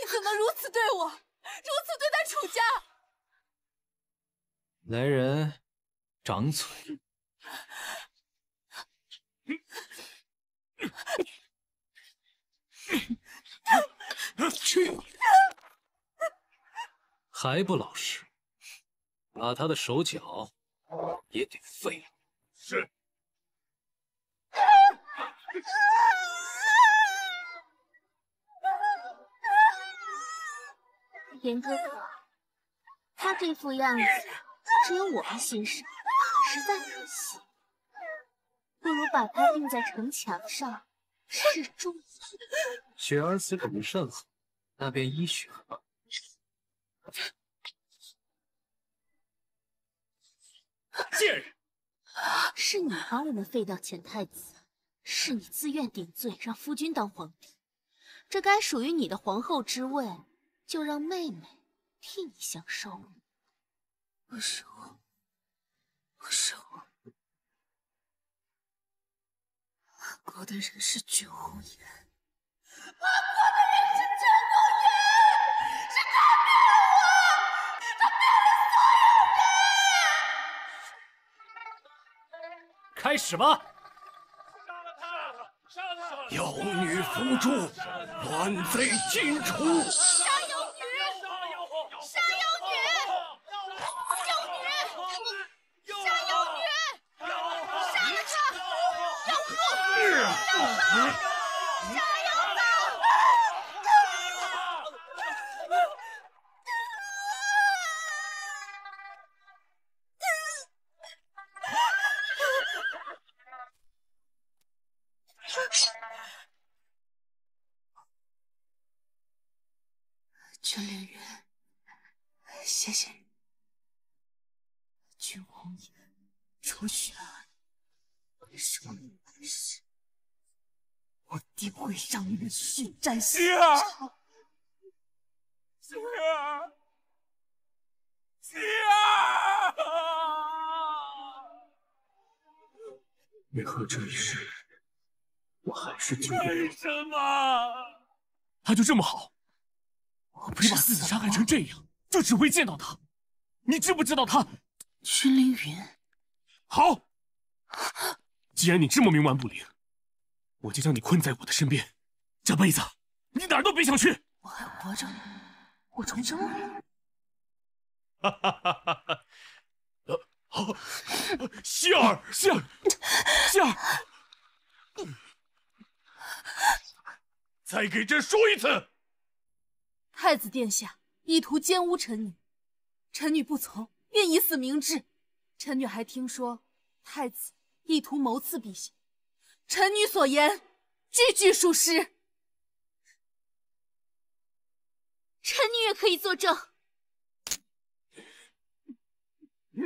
你怎么如此对我，如此对待楚家？来人，掌嘴！去！还不老实，把他的手脚也得废了。是。严哥哥，他这副样子只有我们欣赏，实在可惜。不如把他钉在城墙上示众。雪儿死者为好，那便依雪儿。贱人，是你帮我们废掉前太子，是你自愿顶罪，让夫君当皇帝。这该属于你的皇后之位。就让妹妹替你享受。不是我，不是我，叛国的人是军红颜。叛国的人是军红颜，是他骗了我，他骗了所有人。开始吧。杀妖女伏诛，乱贼尽除。希儿，希儿，希儿！为何这一世我还是救不为什么？他就这么好？你把自己伤害成这样，就只会见到他？你知不知道他？君凌云。好，既然你这么冥顽不灵，我就将你困在我的身边，这辈子。你哪儿都别想去！我还活着，我重生了！哈！好，希儿，希儿，希儿，你再给朕说一次！太子殿下意图奸污臣女，臣女不从，愿以死明志。臣女还听说太子意图谋刺陛下，臣女所言句句属实。臣女也可以作证。你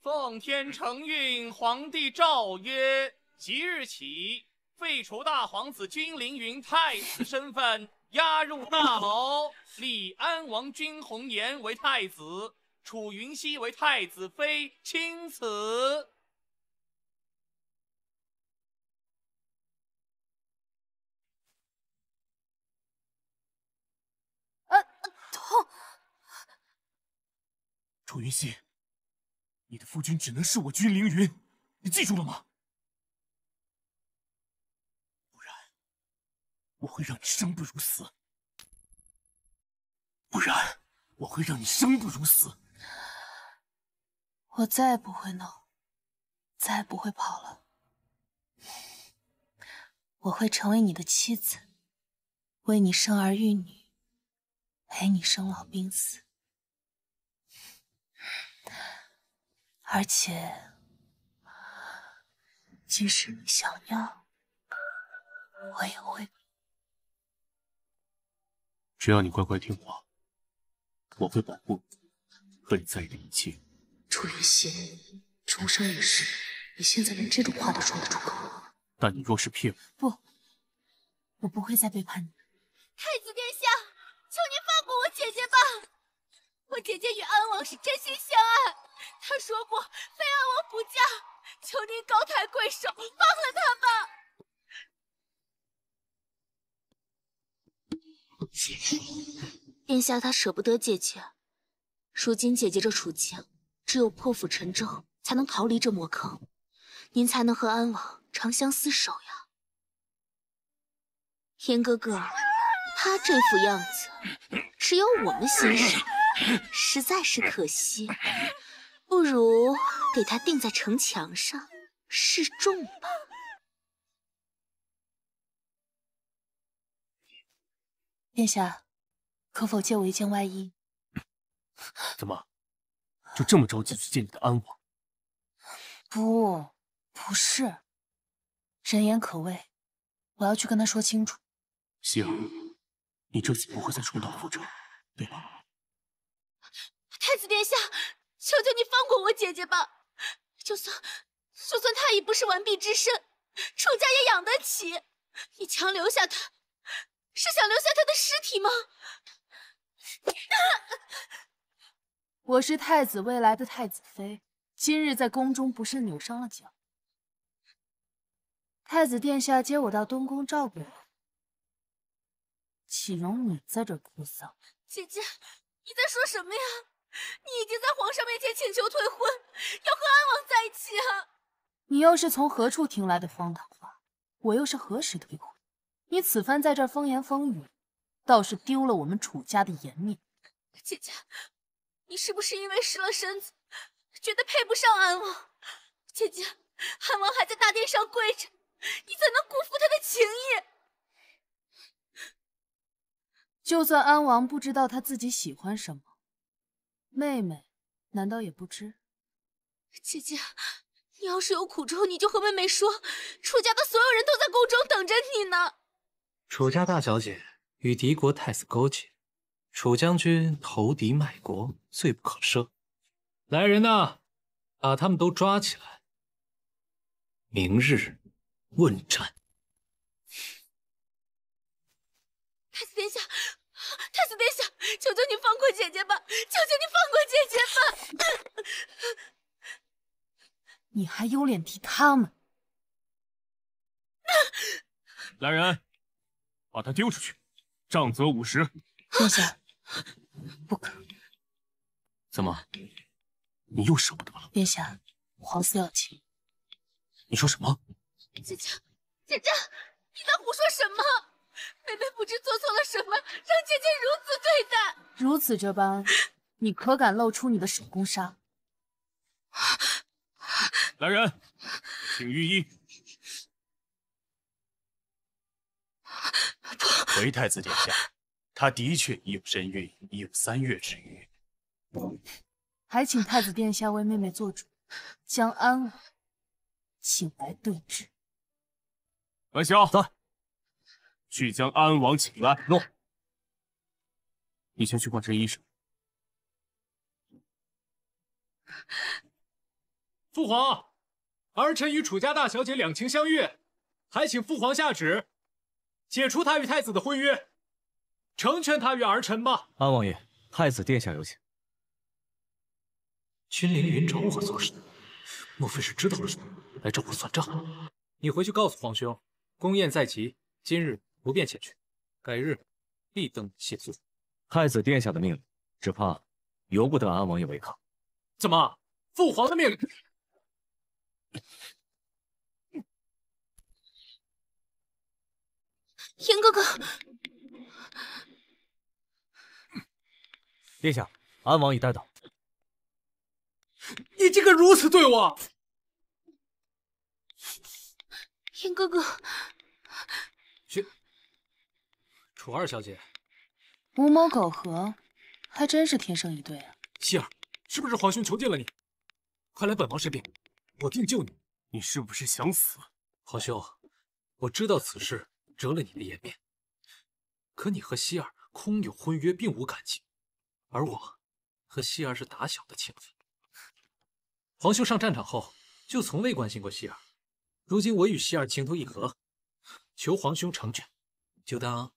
奉天承运，皇帝诏曰：即日起废除大皇子君凌云太子身份，押入大牢。立安王君红颜为太子，楚云汐为太子妃，钦此。楚云溪，你的夫君只能是我君凌云，你记住了吗？不然我会让你生不如死。不然我会让你生不如死。我再也不会闹，再也不会跑了。我会成为你的妻子，为你生儿育女。陪你生老病死，而且即使你想要，我也会只要你乖乖听话，我会保护你和你在意的一切。楚云溪，重生一世，你现在连这种话都说得出口？但你若是骗我，不，我不会再背叛你。太子殿。我姐姐与安王是真心相爱，她说过非安王不嫁，求您高抬贵手，放了她吧。殿下，他舍不得姐姐，如今姐姐这处境，只有破釜沉舟才能逃离这魔坑，您才能和安王长相厮守呀。严哥哥，他这副样子，只有我们欣赏。实在是可惜，不如给他钉在城墙上示众吧。殿下，可否借我一件外衣？怎么，就这么着急去见你的安王？不，不是。人言可畏，我要去跟他说清楚。希儿，你这次不会再重蹈覆辙，对吗？太子殿下，求求你放过我姐姐吧！就算，就算她已不是完璧之身，楚家也养得起。你强留下她，是想留下她的尸体吗？我是太子未来的太子妃，今日在宫中不慎扭伤了脚，太子殿下接我到东宫照顾我，岂容你在这哭丧？姐姐，你在说什么呀？你已经在皇上面前请求退婚，要和安王在一起啊！你又是从何处听来的荒唐话？我又是何时退婚？你此番在这儿风言风语，倒是丢了我们楚家的颜面。姐姐，你是不是因为失了身子，觉得配不上安王？姐姐，安王还在大殿上跪着，你怎能辜负他的情意？就算安王不知道他自己喜欢什么。妹妹，难道也不知？姐姐，你要是有苦衷，你就和妹妹说。楚家的所有人都在宫中等着你呢。楚家大小姐与敌国太子勾结，楚将军投敌卖国，罪不可赦。来人呐，把他们都抓起来。明日问斩。太子殿下。太子殿下，求求你放过姐姐吧！求求你放过姐姐吧！你还有脸提她吗？来人，把她丢出去，杖责五十。殿下，不可！怎么，你又舍不得了？殿下，皇嗣要紧。你说什么？姐姐，姐姐，你在胡说什么？妹妹不知做错了什么，让姐姐如此对待。如此这般，你可敢露出你的手工纱？来人，请御医。回太子殿下，她的确已有身孕，已有三月之余。还请太子殿下为妹妹做主，将安请来对质。文潇走。去将安王请来。诺。你先去换身衣裳。父皇，儿臣与楚家大小姐两情相悦，还请父皇下旨，解除他与太子的婚约，成全他与儿臣吧。安王爷，太子殿下有请。君凌云找我做什么？莫非是知道了什么，来找我算账？你回去告诉皇兄，宫宴在即，今日。不便前去，改日立登谢罪。太子殿下的命令，只怕由不得安王爷违抗。怎么，父皇的命令？严哥哥，殿下，安王已带到。你竟敢如此对我！严哥哥。楚二小姐，吾某苟合，还真是天生一对啊！希儿，是不是皇兄囚禁了你？快来本王身边，我定救你！你是不是想死？皇兄，我知道此事折了你的颜面，可你和希儿空有婚约，并无感情，而我和希儿是打小的情分。皇兄上战场后，就从未关心过希儿。如今我与希儿情投意合，求皇兄成全，就当。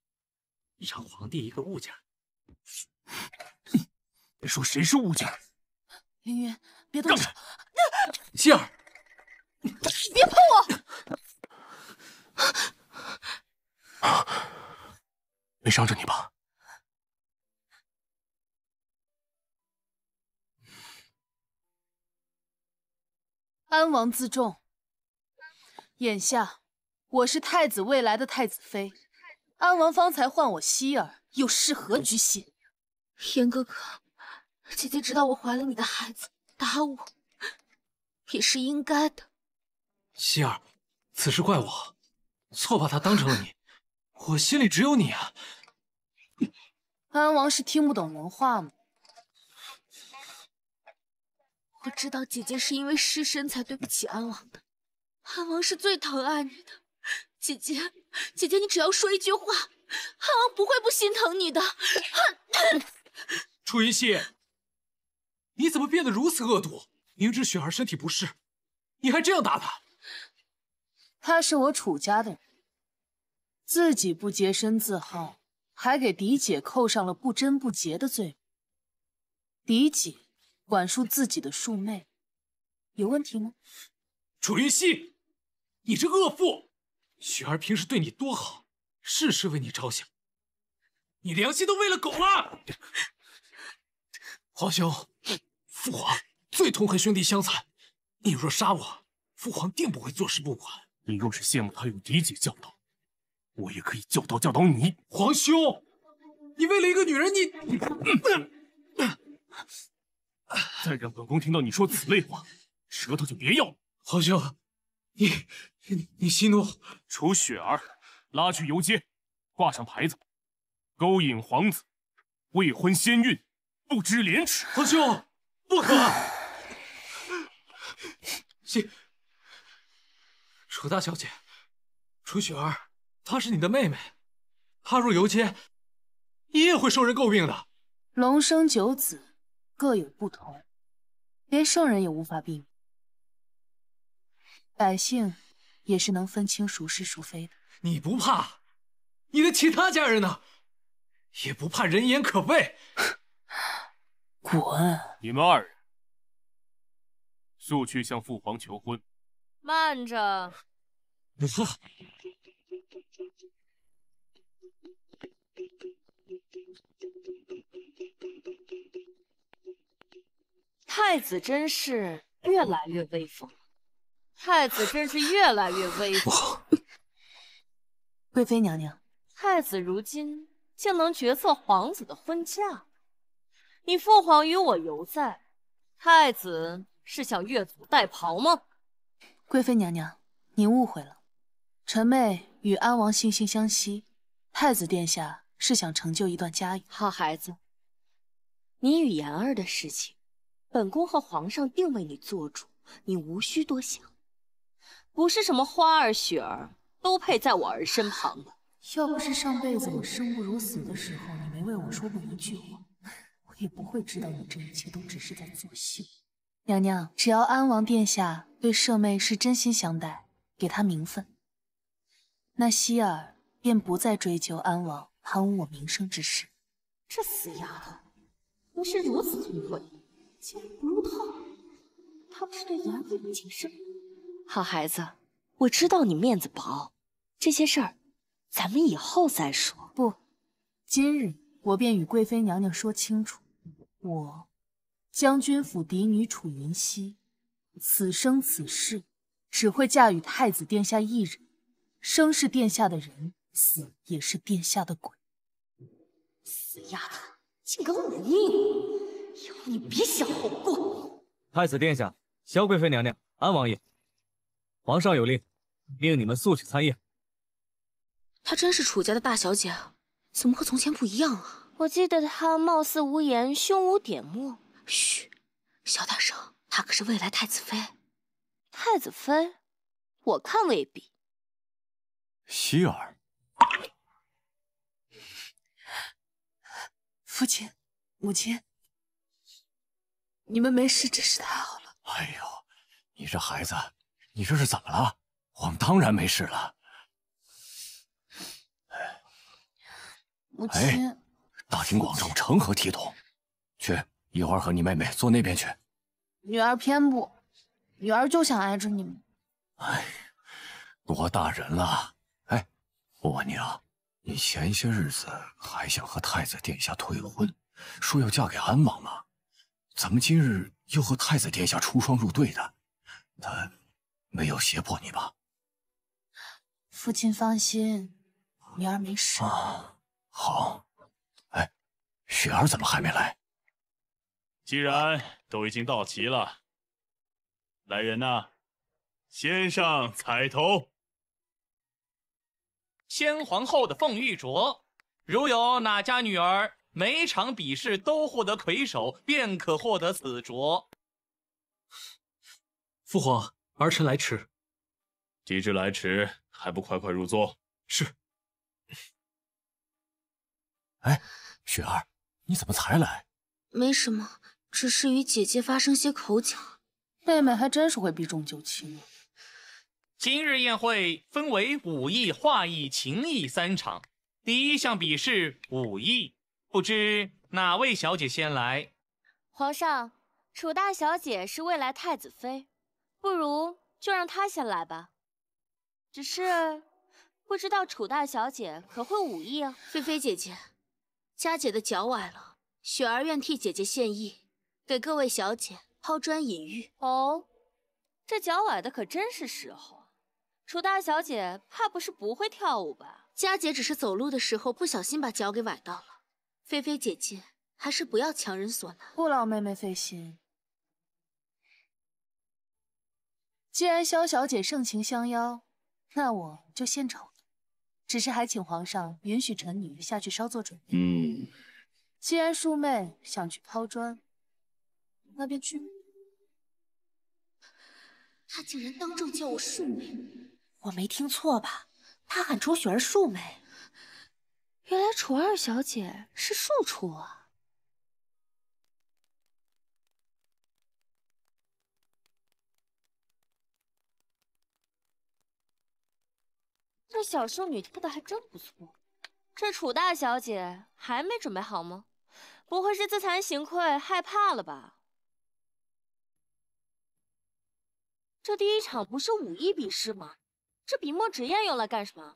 赏皇帝一个物件。别说谁是物件。凌云，别动！让开！杏儿，你别碰我！没伤着你吧？安王自重。眼下，我是太子未来的太子妃。安王方才唤我希儿，又是何居心？严哥哥，姐姐知道我怀了你的孩子，打我也是应该的。希儿，此事怪我，错把他当成了你，我心里只有你啊。安王是听不懂人话吗？我知道姐姐是因为失身才对不起安王的，安王是最疼爱你的。姐姐，姐姐，你只要说一句话，汉王不会不心疼你的。楚云溪，你怎么变得如此恶毒？明知雪儿身体不适，你还这样打她？她是我楚家的人，自己不洁身自好，还给嫡姐扣上了不贞不洁的罪名。嫡姐管束自己的庶妹，有问题吗？楚云溪，你这恶妇！雪儿平时对你多好，事事为你着想，你良心都喂了狗了！皇 兄，父皇最痛恨兄弟相残，你若杀我，父皇定不会坐视不管。你若是羡慕他有嫡姐教导，我也可以教导教导你。皇兄，你为了一个女人，你，再让本宫听到你说此类话，舌头就别要了。皇兄，你。你息怒，楚雪儿拉去游街，挂上牌子，勾引皇子，未婚先孕，不知廉耻。皇兄，不可！息，楚大小姐，楚雪儿，她是你的妹妹，她若游街，你也会受人诟病的。龙生九子，各有不同，连圣人也无法避免，百姓。也是能分清孰是孰非的。你不怕，你的其他家人呢？也不怕人言可畏。滚！你们二人速去向父皇求婚。慢着！太子真是越来越威风。太子真是越来越威风。贵妃娘娘。太子如今竟能决策皇子的婚嫁，你父皇与我犹在，太子是想越俎代庖吗？贵妃娘娘，您误会了，臣妹与安王惺惺相惜，太子殿下是想成就一段佳缘。好孩子，你与言儿的事情，本宫和皇上定为你做主，你无需多想。不是什么花儿雪儿都配在我儿身旁的。要不是上辈子我生不如死的时候，你没为我说过一句话，我也不会知道你这一切都只是在作秀。娘娘，只要安王殿下对舍妹是真心相待，给她名分，那熙儿便不再追究安王贪污我名声之事。这死丫头，不是如此聪慧，竟然不如她。她不是对言府不慎吗？好孩子，我知道你面子薄，这些事儿，咱们以后再说。不，今日我便与贵妃娘娘说清楚。我，将军府嫡女楚云溪，此生此世，只会嫁与太子殿下一人，生是殿下的人，死也是殿下的鬼。死丫头，竟敢忤逆！以后你别想好过。太子殿下，萧贵妃娘娘，安王爷。皇上有令，命你们速去参谒。她真是楚家的大小姐啊？怎么和从前不一样啊？我记得她貌似无言，胸无点墨。嘘，小点声。她可是未来太子妃。太子妃？我看未必。希儿，父亲，母亲，你们没事真是太好了。哎呦，你这孩子。你这是怎么了？我们当然没事了。母亲，大庭广众成何体统？去，一会儿和你妹妹坐那边去。女儿偏不，女儿就想挨着你们。哎，多大人了？哎，我问你啊，你前些日子还想和太子殿下退婚，说要嫁给安王吗？怎么今日又和太子殿下出双入对的？他。没有胁迫你吧，父亲放心，女儿没事。好，哎，雪儿怎么还没来？既然都已经到齐了，来人呐，先上彩头。先皇后的凤玉镯，如有哪家女儿每场比试都获得魁首，便可获得此镯。父皇。儿臣来迟，既之来迟，还不快快入座？是。哎，雪儿，你怎么才来？没什么，只是与姐姐发生些口角。妹妹还真是会避重就轻啊。今日宴会分为武艺、画艺、情艺三场，第一项比试武艺，不知哪位小姐先来？皇上，楚大小姐是未来太子妃。不如就让他先来吧，只是不知道楚大小姐可会武艺啊？菲菲姐姐，佳姐的脚崴了，雪儿愿替姐姐献艺，给各位小姐抛砖引玉。哦，这脚崴的可真是时候啊！楚大小姐怕不是不会跳舞吧？佳姐只是走路的时候不小心把脚给崴到了，菲菲姐姐还是不要强人所难。不劳妹妹费心。既然萧小姐盛情相邀，那我就献丑了。只是还请皇上允许臣女下去稍作准备。嗯，既然庶妹想去抛砖，那便去吧。他竟然当众叫我庶妹，我没听错吧？他喊出雪儿庶妹，原来楚二小姐是庶出啊。这小淑女跳的还真不错，这楚大小姐还没准备好吗？不会是自惭形愧害怕了吧？这第一场不是武艺比试吗？这笔墨纸砚用来干什么？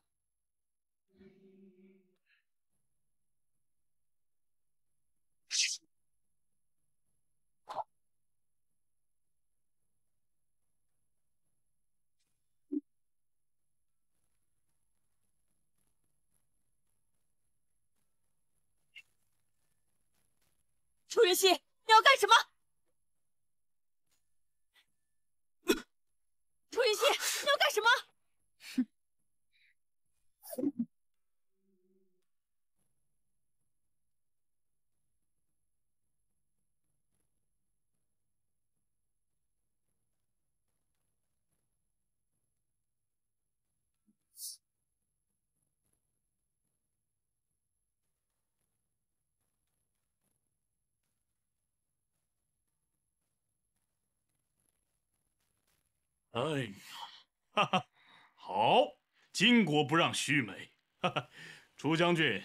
楚云溪，你要干什么？楚云溪，你要干什么？哎呀，哈哈，好，巾帼不让须眉，哈哈，楚将军，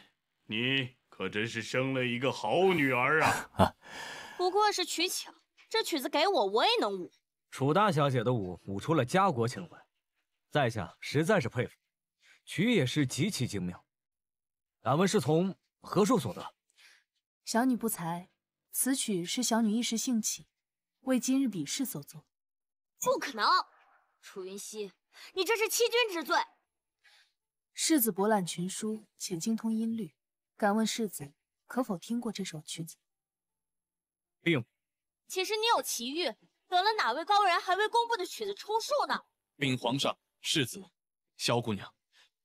你可真是生了一个好女儿啊！不过是取巧，这曲子给我我也能舞。楚大小姐的舞舞出了家国情怀，在下实在是佩服，曲也是极其精妙，敢问是从何处所得？小女不才，此曲是小女一时兴起，为今日比试所作。不可能。楚云溪，你这是欺君之罪！世子博览群书，且精通音律，敢问世子可否听过这首曲子？并且是你有奇遇，得了哪位高人还未公布的曲子充数呢？禀皇上、世子、萧姑娘、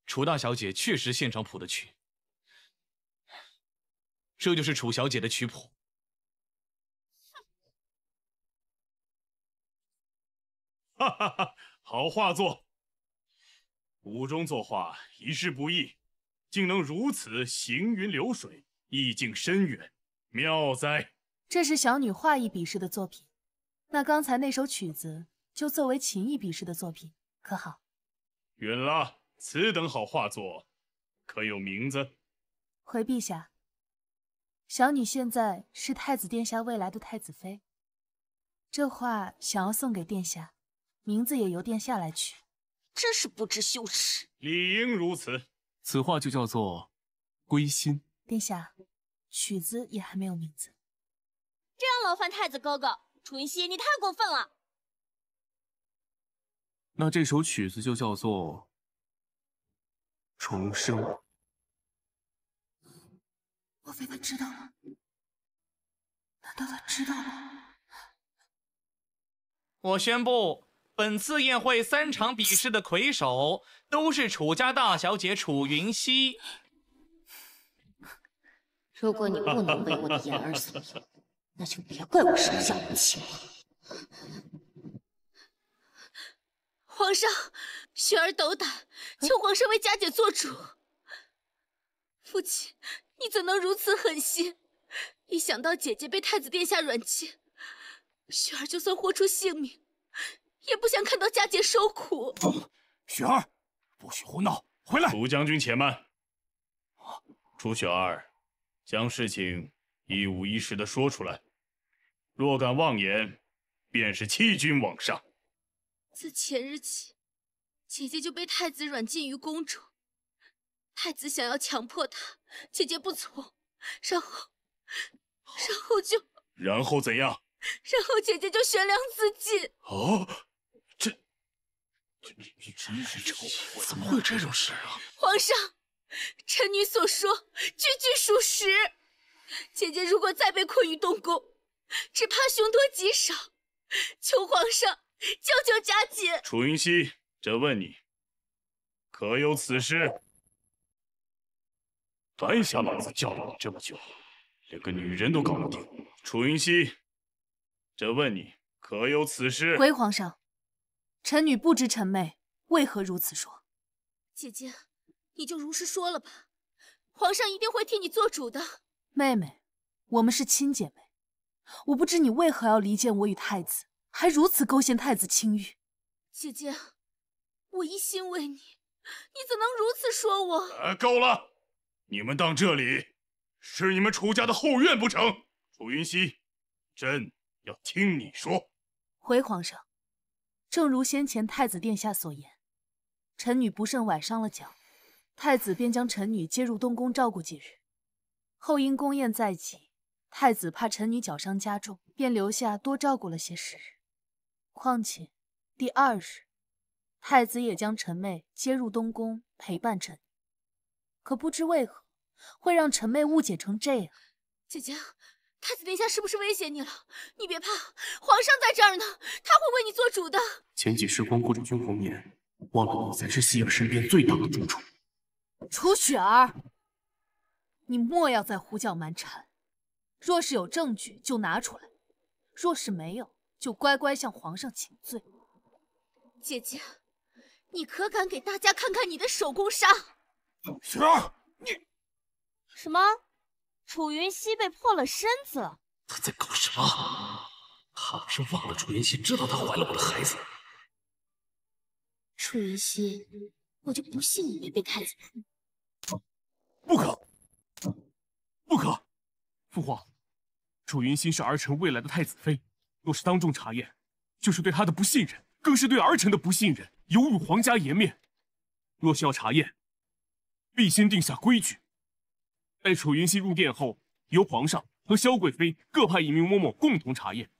楚大小姐，确实现场谱的曲。这就是楚小姐的曲谱。哈哈哈。好画作，武中作画一事不易，竟能如此行云流水，意境深远，妙哉！这是小女画艺比试的作品，那刚才那首曲子就作为琴艺比试的作品，可好？允了，此等好画作，可有名字？回陛下，小女现在是太子殿下未来的太子妃，这画想要送给殿下。名字也由殿下来取，真是不知羞耻。理应如此，此话就叫做《归心》。殿下，曲子也还没有名字，这样劳烦太子哥哥。楚云溪，你太过分了。那这首曲子就叫做《重生》。莫非他知道了？难道他知道了？我宣布。本次宴会三场比试的魁首都是楚家大小姐楚云溪。如果你不能为我的言而死，那就别怪我手下无情了。皇上，雪儿斗胆求皇上为家姐做主。父亲，你怎能如此狠心？一想到姐姐被太子殿下软禁，雪儿就算豁出性命。也不想看到家姐受苦，雪儿，不许胡闹，回来！楚将军且慢，楚雪儿，将事情一五一十的说出来。若敢妄言，便是欺君罔上。自前日起，姐姐就被太子软禁于宫中。太子想要强迫她，姐姐不从，然后，然后就然后怎样？然后姐姐就悬梁自尽。哦。真是丑！怎么会有这种事啊？皇上，臣女所说句句属实。姐姐如果再被困于东宫，只怕凶多吉少。求皇上救救佳姐。楚云溪，朕问你，可有此事？白瞎老子教了你这么久，连个女人都搞不定。楚云溪，朕问你，可有此事？回皇上。臣女不知，臣妹为何如此说。姐姐，你就如实说了吧，皇上一定会替你做主的。妹妹，我们是亲姐妹，我不知你为何要离间我与太子，还如此勾陷太子清誉。姐姐，我一心为你，你怎能如此说我？够了！你们当这里是你们楚家的后院不成？楚云溪，朕要听你说。回皇上。正如先前太子殿下所言，臣女不慎崴伤了脚，太子便将臣女接入东宫照顾几日，后因宫宴在即，太子怕臣女脚伤加重，便留下多照顾了些时日。况且，第二日，太子也将臣妹接入东宫陪伴臣，可不知为何会让臣妹误解成这样，姐姐。太子殿下是不是威胁你了？你别怕，皇上在这儿呢，他会为你做主的。前几世光顾着君红颜，忘了你才是西儿身边最大的蛀虫。楚雪儿，你莫要再胡搅蛮缠，若是有证据就拿出来，若是没有就乖乖向皇上请罪。姐姐，你可敢给大家看看你的手工纱？雪儿，你什么？楚云溪被破了身子，他在搞什么？他不是忘了楚云溪知道他怀了我的孩子。楚云溪，我就不信你没被太子。不可，不可！父皇，楚云溪是儿臣未来的太子妃，若是当众查验，就是对她的不信任，更是对儿臣的不信任，有辱皇家颜面。若需要查验，必先定下规矩。待楚云溪入殿后，由皇上和萧贵妃各派一名嬷嬷共同查验。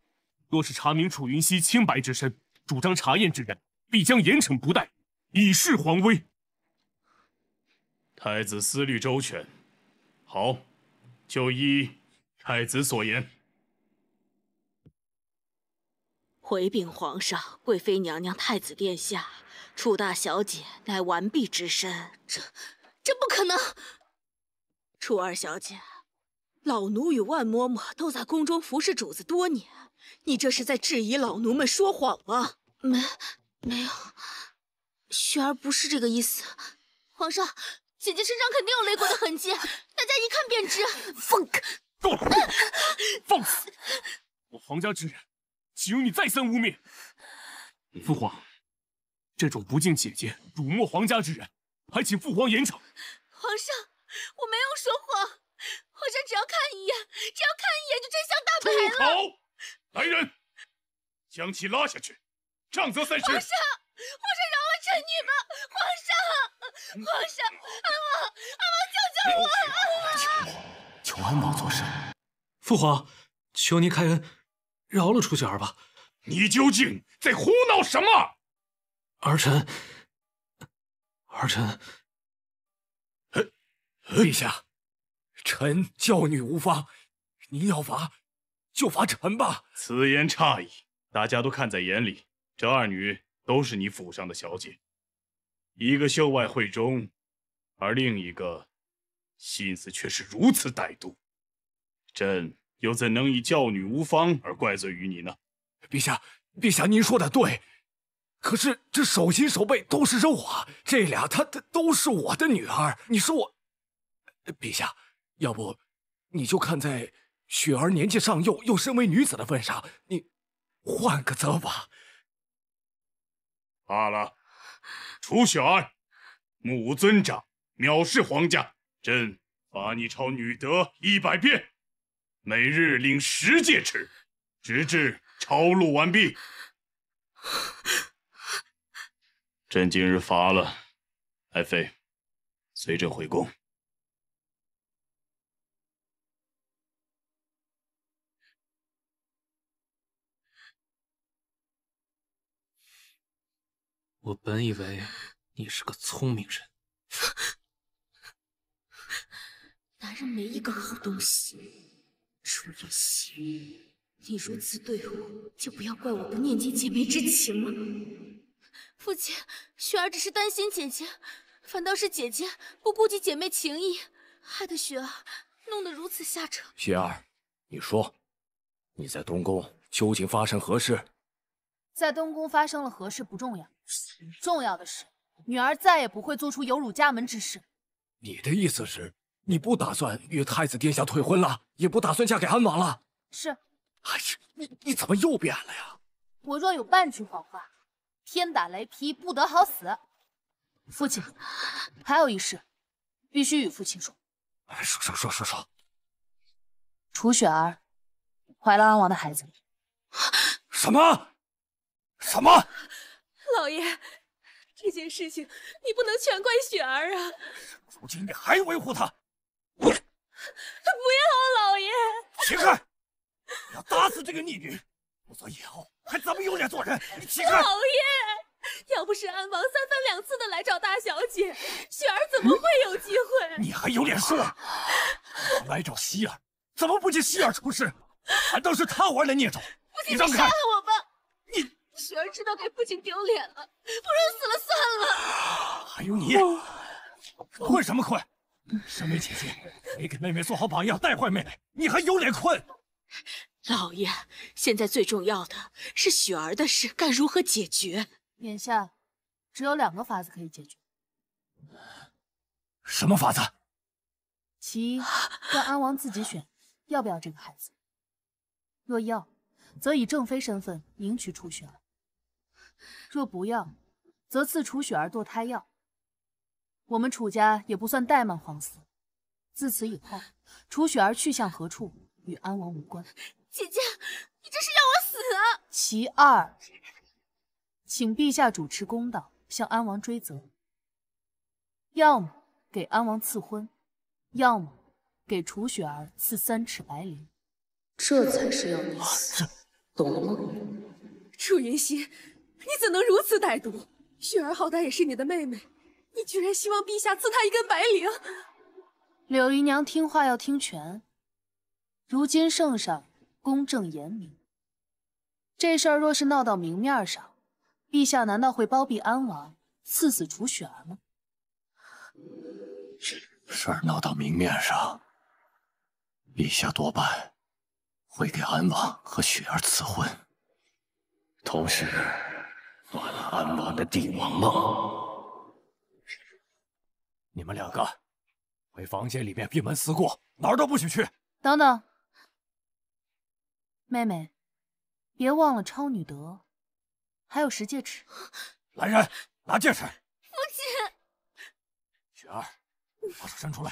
若是查明楚云溪清白之身，主张查验之人必将严惩不贷，以示皇威。太子思虑周全，好，就依太子所言。回禀皇上、贵妃娘娘、太子殿下，楚大小姐乃完璧之身，这、这不可能。楚二小姐，老奴与万嬷嬷都在宫中服侍主子多年，你这是在质疑老奴们说谎吗？没，没有，雪儿不是这个意思。皇上，姐姐身上肯定有雷过的痕迹，大家一看便知。放开，够了！放肆！我皇家之人岂容你再三污蔑？父皇，这种不敬姐姐、辱没皇家之人，还请父皇严惩。皇上。我没有说谎，皇上只要看一眼，只要看一眼就真相大白了。住口！来人，将其拉下去，杖责三十。皇上，皇上饶了臣女吧！皇上，皇上，阿王，阿王，救救我！求求我？求王做甚？父皇，求您开恩，饶了楚雪儿吧。你究竟在胡闹什么？儿臣，儿臣。陛下，臣教女无方，您要罚就罚臣吧。此言差矣，大家都看在眼里。这二女都是你府上的小姐，一个秀外慧中，而另一个心思却是如此歹毒。朕又怎能以教女无方而怪罪于你呢？陛下，陛下，您说的对。可是这手心手背都是肉啊，这俩她她都是我的女儿，你说我。陛下，要不，你就看在雪儿年纪尚幼，又身为女子的份上，你换个责罚。罢了，楚雪儿，目无尊长，藐视皇家，朕罚你抄《女德》一百遍，每日领十戒尺，直至抄录完毕。朕今日乏了，爱妃，随朕回宫。我本以为你是个聪明人，男人没一个好东西。楚了溪，你如此对我，就不要怪我不念及姐妹之情了。父亲，雪儿只是担心姐姐，反倒是姐姐不顾及姐妹情谊，害得雪儿弄得如此下场。雪儿，你说你在东宫究竟发生何事？在东宫发生了何事不重要。重要的是，女儿再也不会做出有辱家门之事。你的意思是，你不打算与太子殿下退婚了，也不打算嫁给安王了？是。哎呀，你你怎么又变了呀？我若有半句谎话，天打雷劈，不得好死。父亲，还有一事，必须与父亲说。说说说说说。楚雪儿怀了安王的孩子。什么？什么？老爷，这件事情你不能全怪雪儿啊！如今你还维护她，滚！不要，老爷！起开！我要打死这个逆女，否则以后还怎么有脸做人？你起开！老爷，要不是安王三番两次的来找大小姐，雪儿怎么会有机会？你还有脸说？来找希儿，怎么不接希儿出事？难道是她怀了孽种？你让开！我吧！雪儿知道给父亲丢脸了，不如死了算了。还有你，困什么困？生梅姐姐，没给妹妹做好榜样，带坏妹妹，你还有脸困？老爷，现在最重要的是雪儿的事该如何解决？眼下只有两个法子可以解决。什么法子？其一，让安王自己选，要不要这个孩子？若要，则以正妃身份迎娶楚雪儿。若不要，则赐楚雪儿堕胎药。我们楚家也不算怠慢皇嗣。自此以后，楚雪儿去向何处，与安王无关。姐姐，你这是要我死啊！其二，请陛下主持公道，向安王追责。要么给安王赐婚，要么给楚雪儿赐三尺白绫，这才是要你死，懂了吗？楚云溪。你怎能如此歹毒？雪儿好歹也是你的妹妹，你居然希望陛下赐她一根白绫？柳姨娘听话要听全。如今圣上公正严明，这事儿若是闹到明面上，陛下难道会包庇安王，赐死楚雪儿吗？事儿闹到明面上，陛下多半会给安王和雪儿赐婚，同时。断了安王的帝王梦！你们两个回房间里面闭门思过，哪儿都不许去！等等，妹妹，别忘了超女德，还有十戒尺。来人，拿戒尺！父亲，雪儿，把手伸出来！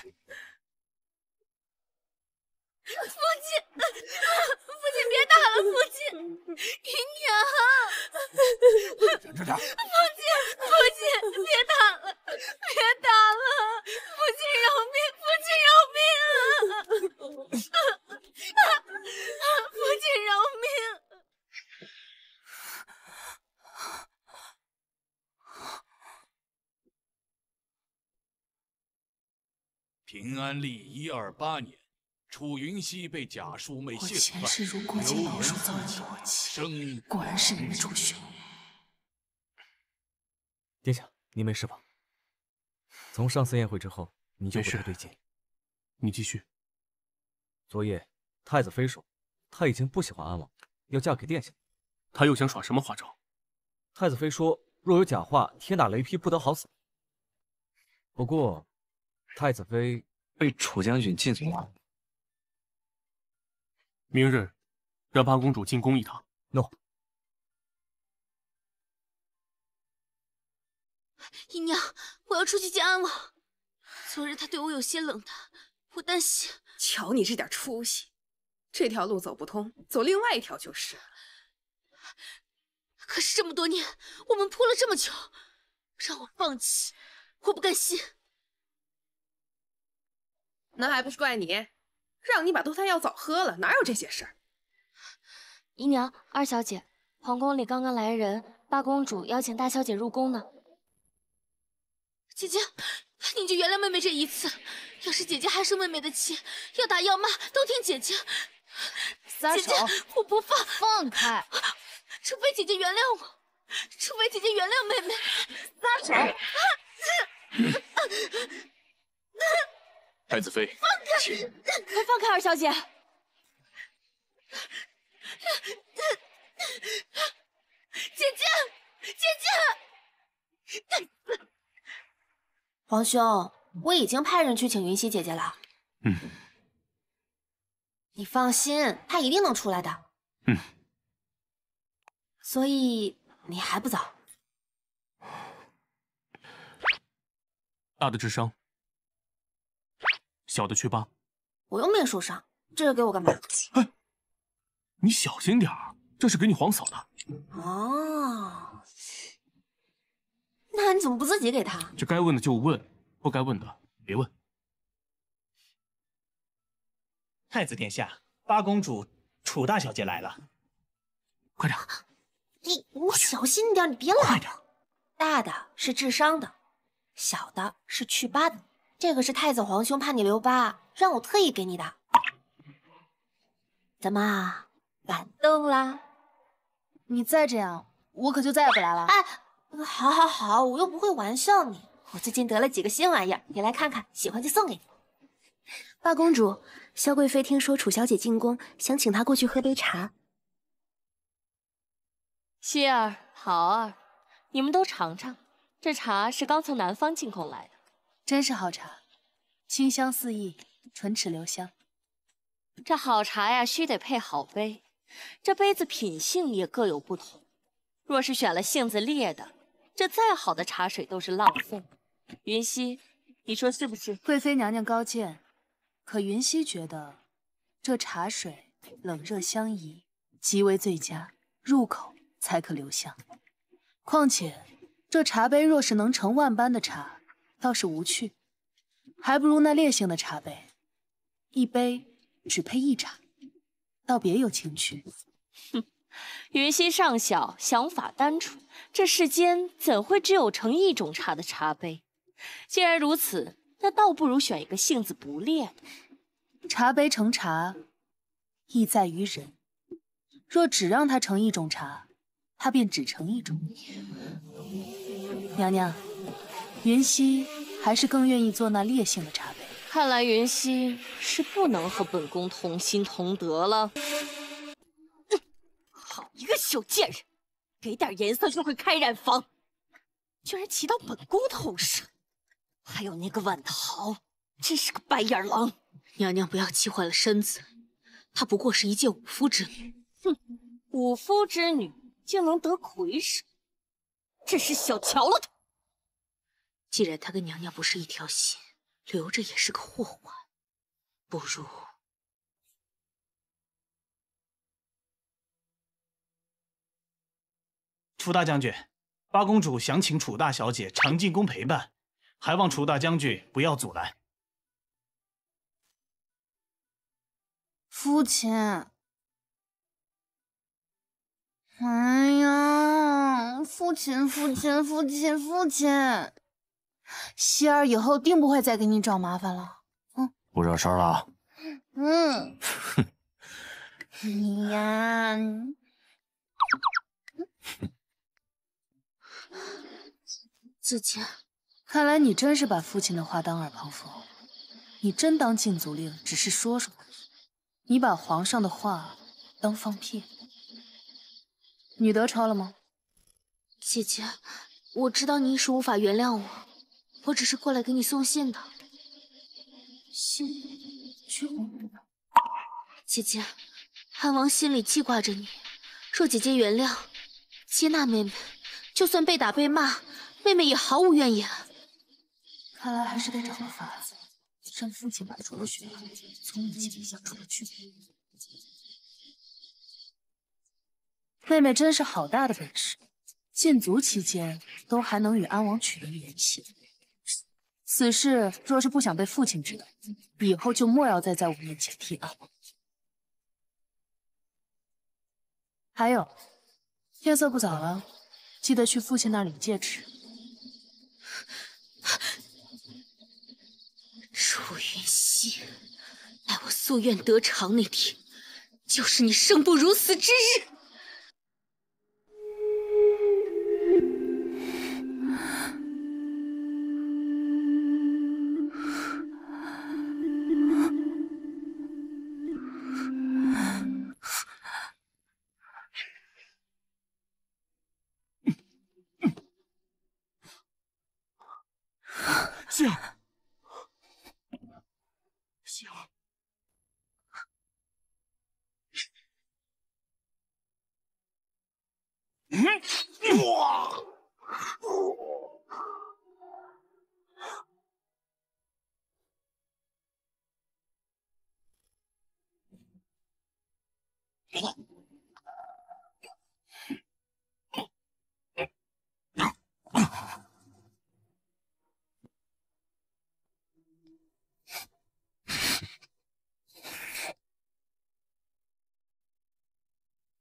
父亲。父亲，别打了！父亲，姨 娘，忍着点！父亲，父亲，别打了，别打了！父亲饶命，父亲饶命啊！父亲饶命！平安历一二八年。楚云溪被假叔妹陷害，刘老三生，果然是你们主凶。殿下，您没事吧？从上次宴会之后，你就不太对劲。你继续。昨夜太子妃说，她已经不喜欢安王，要嫁给殿下。他又想耍什么花招？太子妃说，若有假话，天打雷劈，不得好死。不过，太子妃被楚将军禁足了。明日，让八公主进宫一趟。诺。姨娘，我要出去见安王。昨日他对我有些冷淡，我担心。瞧你这点出息，这条路走不通，走另外一条就是。可是这么多年，我们扑了这么久，让我放弃，我不甘心。那还不是怪你。让你把堕胎药早喝了，哪有这些事儿？姨娘，二小姐，皇宫里刚刚来人，八公主邀请大小姐入宫呢。姐姐，你就原谅妹妹这一次，要是姐姐还生妹妹的气，要打要骂都听姐姐。三姐姐，我不放。放开！除非姐姐原谅我，除非姐姐原谅妹妹。撒手！太子妃，放开！快放开二小姐！姐姐，姐姐！皇兄，我已经派人去请云溪姐姐了。嗯，你放心，她一定能出来的。嗯，所以你还不走？大的智商。小的去疤，我又没受伤，这个给我干嘛？哎，你小心点儿，这是给你皇嫂的。哦，那你怎么不自己给他？这该问的就问，不该问的别问。太子殿下，八公主楚大小姐来了，快点！你你小心点，你别来。快点！大的是治伤的，小的是去疤的。这个是太子皇兄怕你留疤，让我特意给你的。怎么，感动啦？你再这样，我可就再也不来了。哎，好，好，好，我又不会玩笑你。我最近得了几个新玩意儿，你来看看，喜欢就送给你。八公主，萧贵妃听说楚小姐进宫，想请她过去喝杯茶。心儿，好儿，你们都尝尝，这茶是刚从南方进贡来的。真是好茶，清香四溢，唇齿留香。这好茶呀，须得配好杯。这杯子品性也各有不同，若是选了性子烈的，这再好的茶水都是浪费。云溪，你说是不是？贵妃娘娘高见，可云溪觉得这茶水冷热相宜，极为最佳入口才可留香。况且这茶杯若是能盛万般的茶。倒是无趣，还不如那烈性的茶杯，一杯只配一茶，倒别有情趣。哼，云溪尚小，想法单纯，这世间怎会只有盛一种茶的茶杯？既然如此，那倒不如选一个性子不烈的茶杯盛茶，意在于人。若只让它盛一种茶，它便只盛一种。娘娘。云溪还是更愿意做那烈性的茶杯。看来云溪是不能和本宫同心同德了。哼，好一个小贱人，给点颜色就会开染坊，居然骑到本宫头上。还有那个万桃，真是个白眼狼。娘娘不要气坏了身子。她不过是一介武夫之女。哼，武夫之女竟能得魁首，真是小瞧了她。既然他跟娘娘不是一条心，留着也是个祸患，不如。楚大将军，八公主想请楚大小姐常进宫陪伴，还望楚大将军不要阻拦。父亲，哎呀，父亲，父亲，父亲，父亲。希儿以后定不会再给你找麻烦了。嗯，不惹事了。嗯。哼。你呀，姐姐，看来你真是把父亲的话当耳旁风。你真当禁足令只是说说？你把皇上的话当放屁？女德抄了吗？姐姐，我知道你一时无法原谅我。我只是过来给你送信的，信就……姐姐，安王心里记挂着你。若姐姐原谅、接纳妹妹，就算被打被骂，妹妹也毫无怨言。看来还是得找个法子，让父亲摆脱血脉，从你心里想出去。妹妹真是好大的本事，禁足期间都还能与安王取得联系。此事若是不想被父亲知道，以后就莫要再在我面前提到。还有，天色不早了，记得去父亲那领戒指。楚云溪，待我夙愿得偿那天，就是你生不如死之日！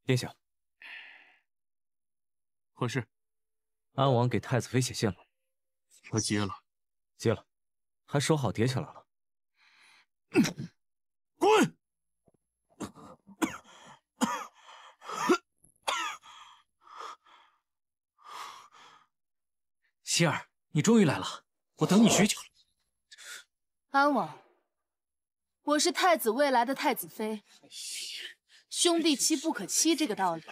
殿下，何事？安王给太子妃写信了，我接了，接了，还说好叠起来了。滚！希儿，你终于来了，我等你许久了。安王，我是太子未来的太子妃。兄弟妻不可欺这个道理，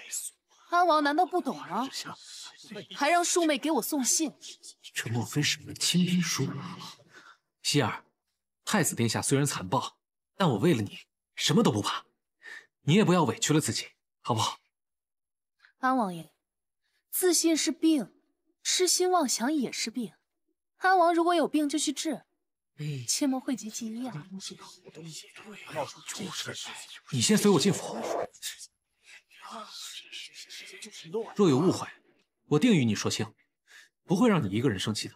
安王难道不懂吗？还让庶妹给我送信，这莫非是你的亲兵说了？希儿，太子殿下虽然残暴，但我为了你什么都不怕，你也不要委屈了自己，好不好？安王爷，自信是病，痴心妄想也是病。安王如果有病，就去治。切莫讳疾忌医啊！你先随我进府。若有误会，我定与你说清，不会让你一个人生气的。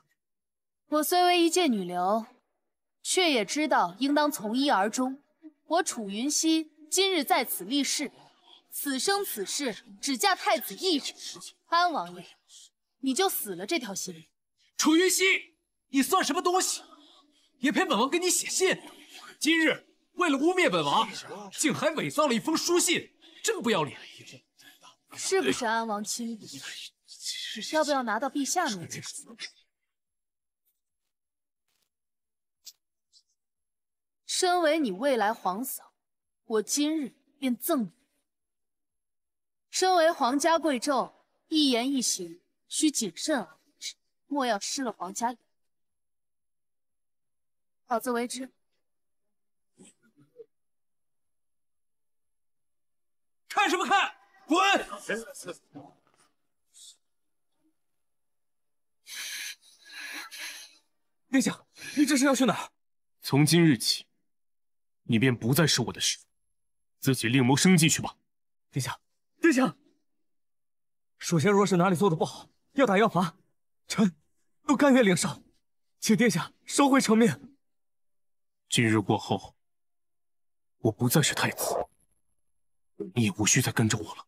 我虽为一介女流，却也知道应当从一而终。我楚云汐今日在此立誓，此生此世只嫁太子一人。安王爷，你就死了这条心。楚云汐，你算什么东西？也陪本王给你写信。今日为了污蔑本王，竟还伪造了一封书信，真不要脸！是不是安王亲笔，要不要拿到陛下面前？身为你未来皇嫂，我今日便赠你。身为皇家贵胄，一言一行需谨慎而莫要失了皇家脸。好自为之。看什么看？滚！殿下，你这是要去哪儿？从今日起，你便不再是我的师，自己另谋生计去吧。殿下，殿下，属下若是哪里做的不好，要打要罚，臣都甘愿领受，请殿下收回成命。今日过后，我不再是太子，你也无需再跟着我了。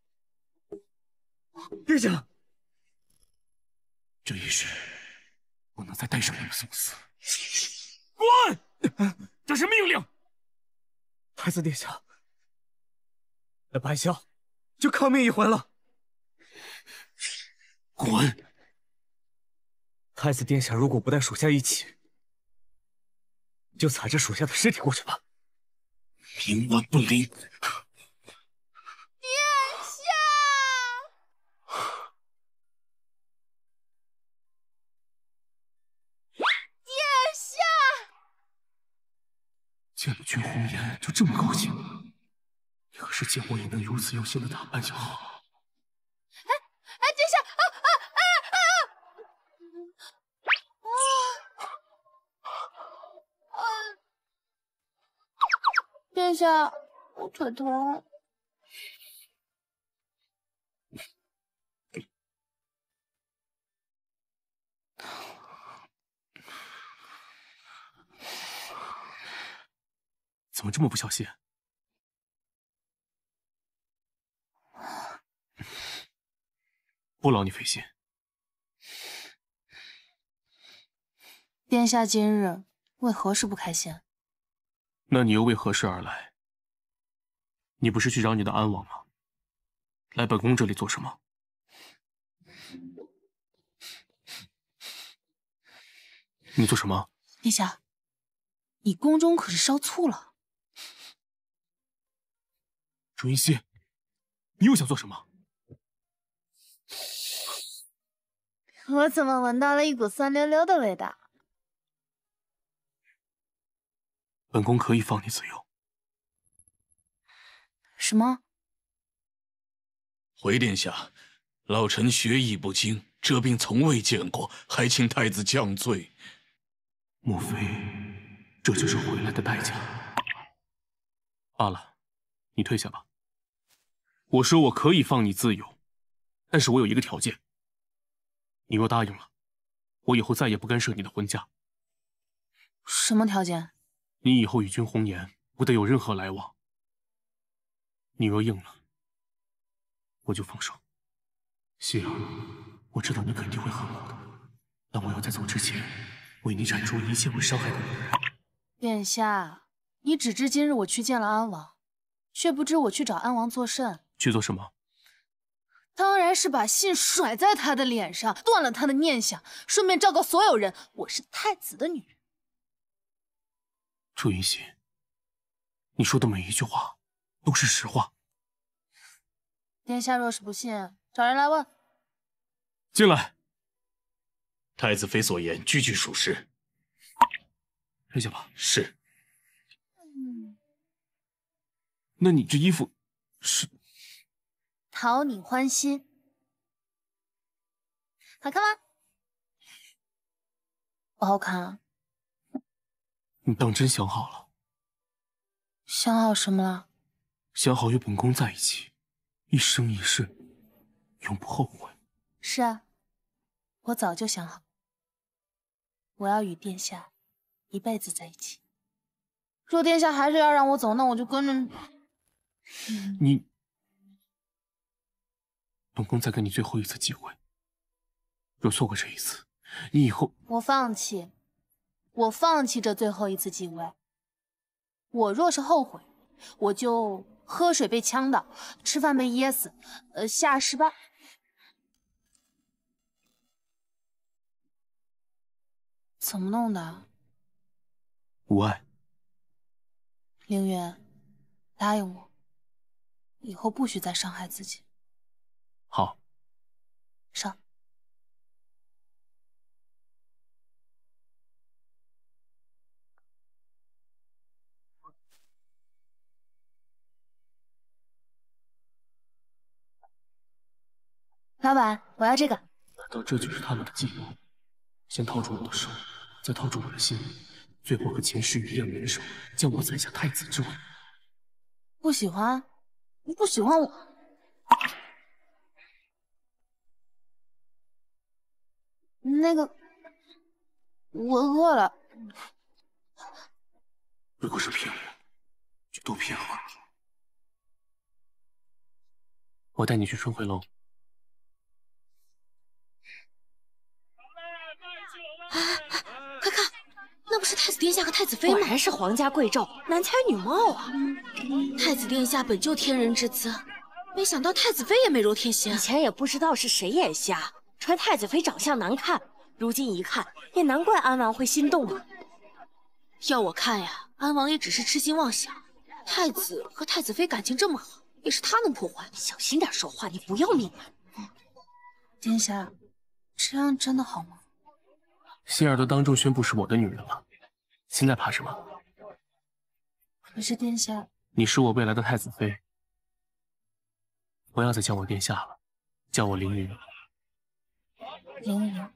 殿下，这一世不能再带上你们送死。滚！这是命令。太子殿下，那白萧就抗命一回了。滚！太子殿下，如果不带属下一起，就踩着属下的尸体过去吧。冥顽不灵。殿下，殿下，见不君红颜就这么高兴要是见我也能如此用心的打扮就好。殿下，我腿疼，怎么这么不小心？不劳你费心。殿下今日为何事不开心？那你又为何事而来？你不是去找你的安王吗？来本宫这里做什么？你做什么？殿下，你宫中可是烧醋了？楚云溪，你又想做什么？我怎么闻到了一股酸溜溜的味道？本宫可以放你自由。什么？回殿下，老臣学艺不精，这病从未见过，还请太子降罪。莫非这就是回来的代价？罢了，你退下吧。我说我可以放你自由，但是我有一个条件。你若答应了，我以后再也不干涉你的婚嫁。什么条件？你以后与君红颜不得有任何来往。你若应了，我就放手。希儿，我知道你肯定会恨我的，但我要在走之前为你铲除一切会伤害女人。殿下，你只知今日我去见了安王，却不知我去找安王作甚？去做什么？当然是把信甩在他的脸上，断了他的念想，顺便昭告所有人，我是太子的女人。楚云溪，你说的每一句话都是实话。殿下若是不信，找人来问。进来。太子妃所言句句属实。退下吧。是。嗯，那你这衣服是？讨你欢心，好看吗？不好看啊。你当真想好了？想好什么了？想好与本宫在一起，一生一世，永不后悔。是啊，我早就想好我要与殿下一辈子在一起。若殿下还是要让我走，那我就跟着你。本宫再给你最后一次机会，若错过这一次，你以后我放弃。我放弃这最后一次机会。我若是后悔，我就喝水被呛到，吃饭被噎死，呃，下失败，怎么弄的？无碍。凌云，答应我，以后不许再伤害自己。好。上。老板，我要这个。难道这就是他们的计谋？先套住我的手，再套住我的心，最后和前世一样联手，将我踩下太子之位。不喜欢？你不喜欢我？那个，我饿了。如果是骗我，就多骗我。我带你去春回楼。啊！快看，那不是太子殿下和太子妃吗？果然是皇家贵胄，男才女貌啊！太子殿下本就天人之姿，没想到太子妃也美若天仙。以前也不知道是谁眼瞎，传太子妃长相难看，如今一看，也难怪安王会心动啊。要我看呀，安王也只是痴心妄想。太子和太子妃感情这么好，也是他能破坏？小心点说话，你不要命了？殿下，这样真的好吗？心儿都当众宣布是我的女人了，现在怕什么？可是殿下，你是我未来的太子妃，不要再叫我殿下了，叫我凌云。凌云。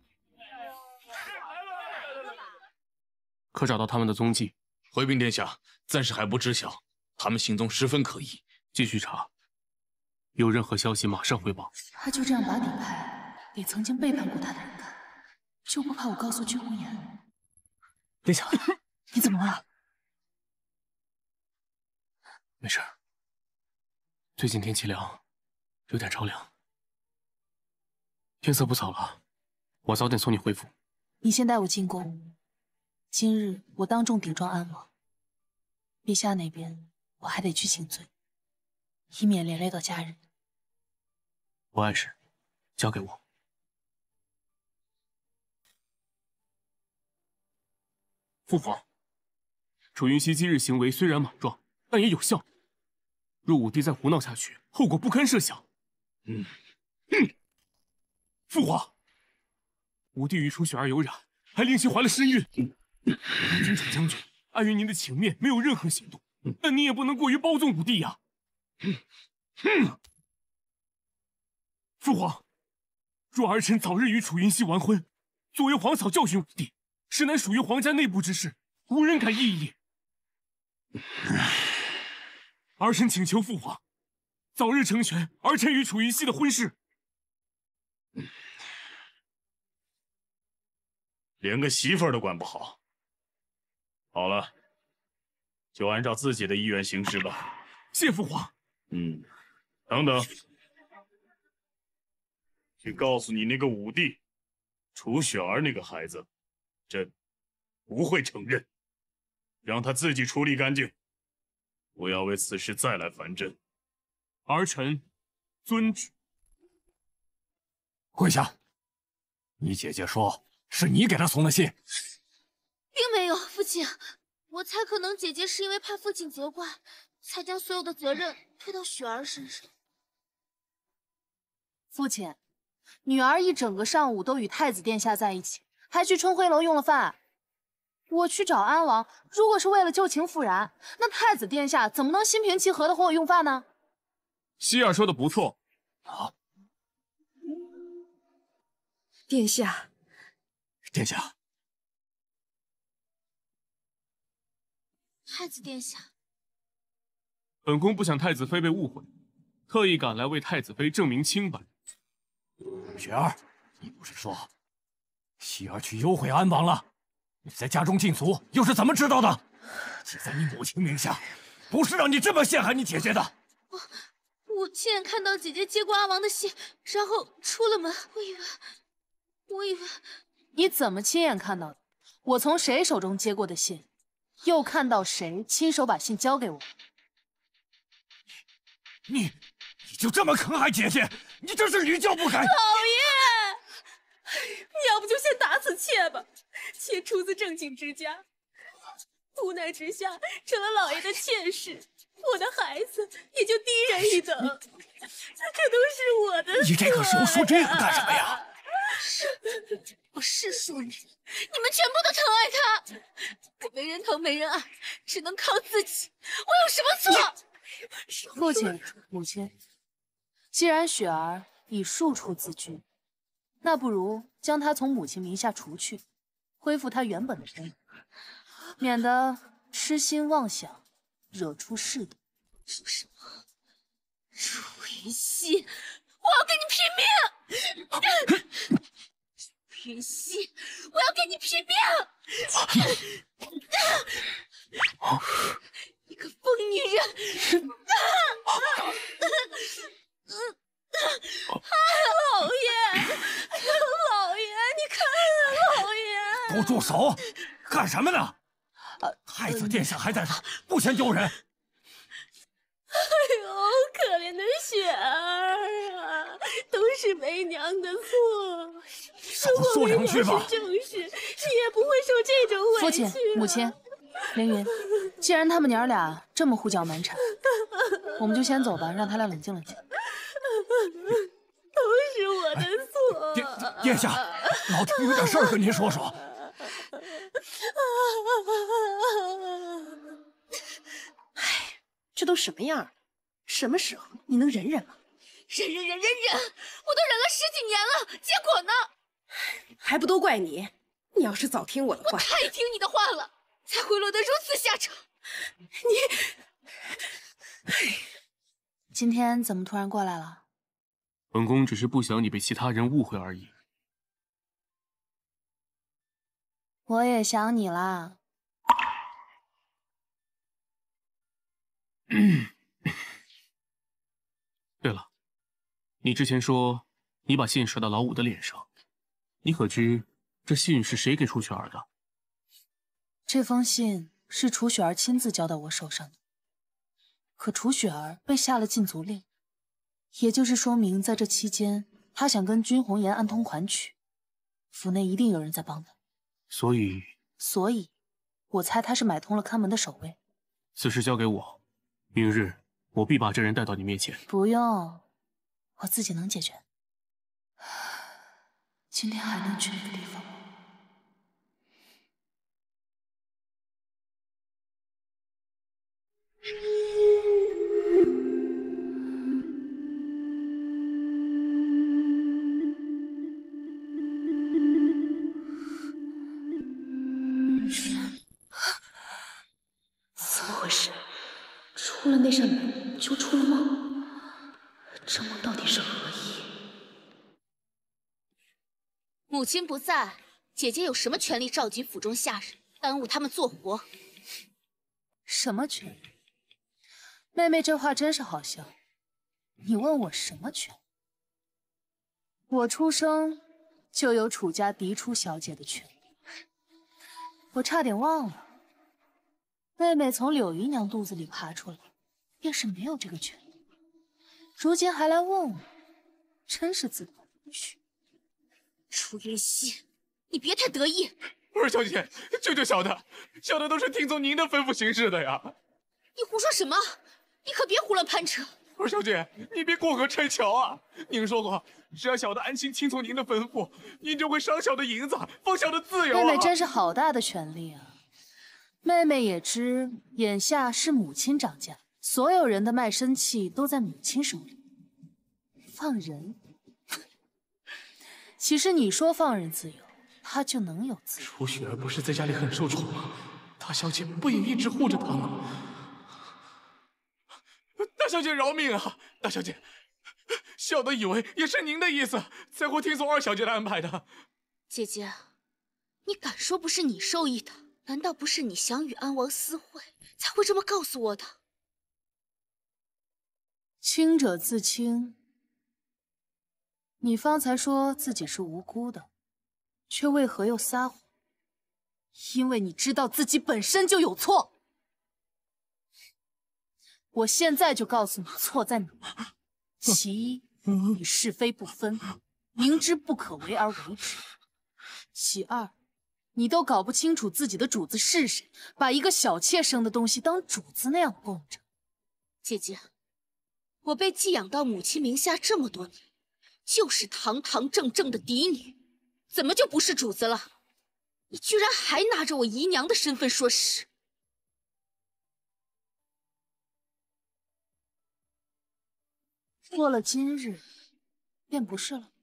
可找到他们的踪迹？回禀殿下，暂时还不知晓，他们行踪十分可疑，继续查，有任何消息马上汇报。他就这样把底牌给曾经背叛过他的人看。就不怕我告诉君无言？殿下，你怎么了？没事。最近天气凉，有点着凉。天色不早了，我早点送你回府。你先带我进宫。今日我当众顶撞安王，陛下那边我还得去请罪，以免连累到家人。不碍事，交给我。父皇，楚云溪今日行为虽然莽撞，但也有效。若武帝再胡闹下去，后果不堪设想。嗯，哼，父皇，武帝与楚雪儿有染，还令其怀了身孕。遵楚将军，碍于您的情面，没有任何行动。但您也不能过于包纵武帝呀。哼，父皇，若儿臣早日与楚云溪完婚，作为皇嫂教训武帝。实乃属于皇家内部之事，无人敢异议。儿臣请求父皇，早日成全儿臣与楚云溪的婚事。连个媳妇儿都管不好。好了，就按照自己的意愿行事吧。谢父皇。嗯。等等，去告诉你那个五弟，楚雪儿那个孩子。朕不会承认，让他自己处理干净，不要为此事再来烦朕。儿臣遵旨。跪下！你姐姐说，是你给她送的信，并没有父亲。我猜，可能姐姐是因为怕父亲责怪，才将所有的责任推到雪儿身上。父亲，女儿一整个上午都与太子殿下在一起。还去春晖楼用了饭，我去找安王。如果是为了旧情复燃，那太子殿下怎么能心平气和的和我用饭呢？希儿说的不错。殿下，殿下，太子殿下，本宫不想太子妃被误会，特意赶来为太子妃证明清白。雪儿，你不是说？喜儿去幽会安王了，你在家中禁足，又是怎么知道的？姐在你母亲名下，不是让你这么陷害你姐姐的。我我亲眼看到姐姐接过阿王的信，然后出了门。我以为我以为你怎么亲眼看到的？我从谁手中接过的信，又看到谁亲手把信交给我？你你你就这么坑害姐姐？你真是屡教不改。老爷。你要不就先打死妾吧，妾出自正经之家，无奈之下成了老爷的妾室，我的孩子也就低人一等，这都是我的你这个时候说这个干什么呀？是，我是庶女，你们全部都疼爱他，我没人疼没人爱，只能靠自己，我有什么错？父亲，母亲，既然雪儿以庶出自居。那不如将他从母亲名下除去，恢复他原本的身份，免得痴心妄想惹出事端。说什么？楚云溪，我要跟你拼命！楚云溪，我要跟你拼命！你，你个疯女人！老爷，老爷，你看啊，老爷！都住手！干什么呢？太子殿下还在呢，不嫌丢人。哎呦，可怜的雪儿啊，都是为娘的错。如果为娘不正视，你也不会受这种委屈。父亲，母亲，凌云，既然他们娘儿俩这么胡搅蛮缠，我们就先走吧，让他们冷静冷静。都是我的错，殿殿下，老臣有点事儿跟您说说。哎，这都什么样了？什么时候你能忍忍吗？忍忍忍忍忍，我都忍了十几年了，结果呢？还不都怪你！你要是早听我的话，我太听你的话了，才会落得如此下场。你，哎。今天怎么突然过来了？本宫只是不想你被其他人误会而已。我也想你啦。对了，你之前说你把信甩到老五的脸上，你可知这信是谁给楚雪儿的？这封信是楚雪儿亲自交到我手上的。可楚雪儿被下了禁足令，也就是说明在这期间，她想跟君红颜暗通款曲，府内一定有人在帮她。所以，所以，我猜她是买通了看门的守卫。此事交给我，明日我必把这人带到你面前。不用，我自己能解决。今天还能去那个地方。怎么回事？出了那扇门就出了梦，这梦到底是何意？母亲不在，姐姐有什么权利召集府中下人，耽误他们做活？什么权利？妹妹这话真是好笑。你问我什么权？我出生就有楚家嫡出小姐的权。利。我差点忘了，妹妹从柳姨娘肚子里爬出来，便是没有这个权。利。如今还来问我，真是自讨没趣。楚云溪，你别太得意。二小姐，救救小的！小的都是听从您的吩咐行事的呀。你胡说什么？你可别胡乱攀扯，二小姐，你别过河拆桥啊！您说过，只要小的安心听从您的吩咐，您就会赏小的银子，放小的自由。妹妹真是好大的权利啊！妹妹也知，眼下是母亲掌家，所有人的卖身契都在母亲手里。放人？其实你说放人自由，他就能有自由？楚雪儿不是在家里很受宠吗？大小姐不也一直护着她吗？大小姐饶命啊！大小姐，小的以为也是您的意思，才会听从二小姐的安排的。姐姐，你敢说不是你授意的？难道不是你想与安王私会，才会这么告诉我的？清者自清，你方才说自己是无辜的，却为何又撒谎？因为你知道自己本身就有错。我现在就告诉你错在哪。其一，你是非不分，明知不可为而为之；其二，你都搞不清楚自己的主子是谁，把一个小妾生的东西当主子那样供着。姐姐，我被寄养到母亲名下这么多年，就是堂堂正正的嫡女，怎么就不是主子了？你居然还拿着我姨娘的身份说事！过了今日，便不是了。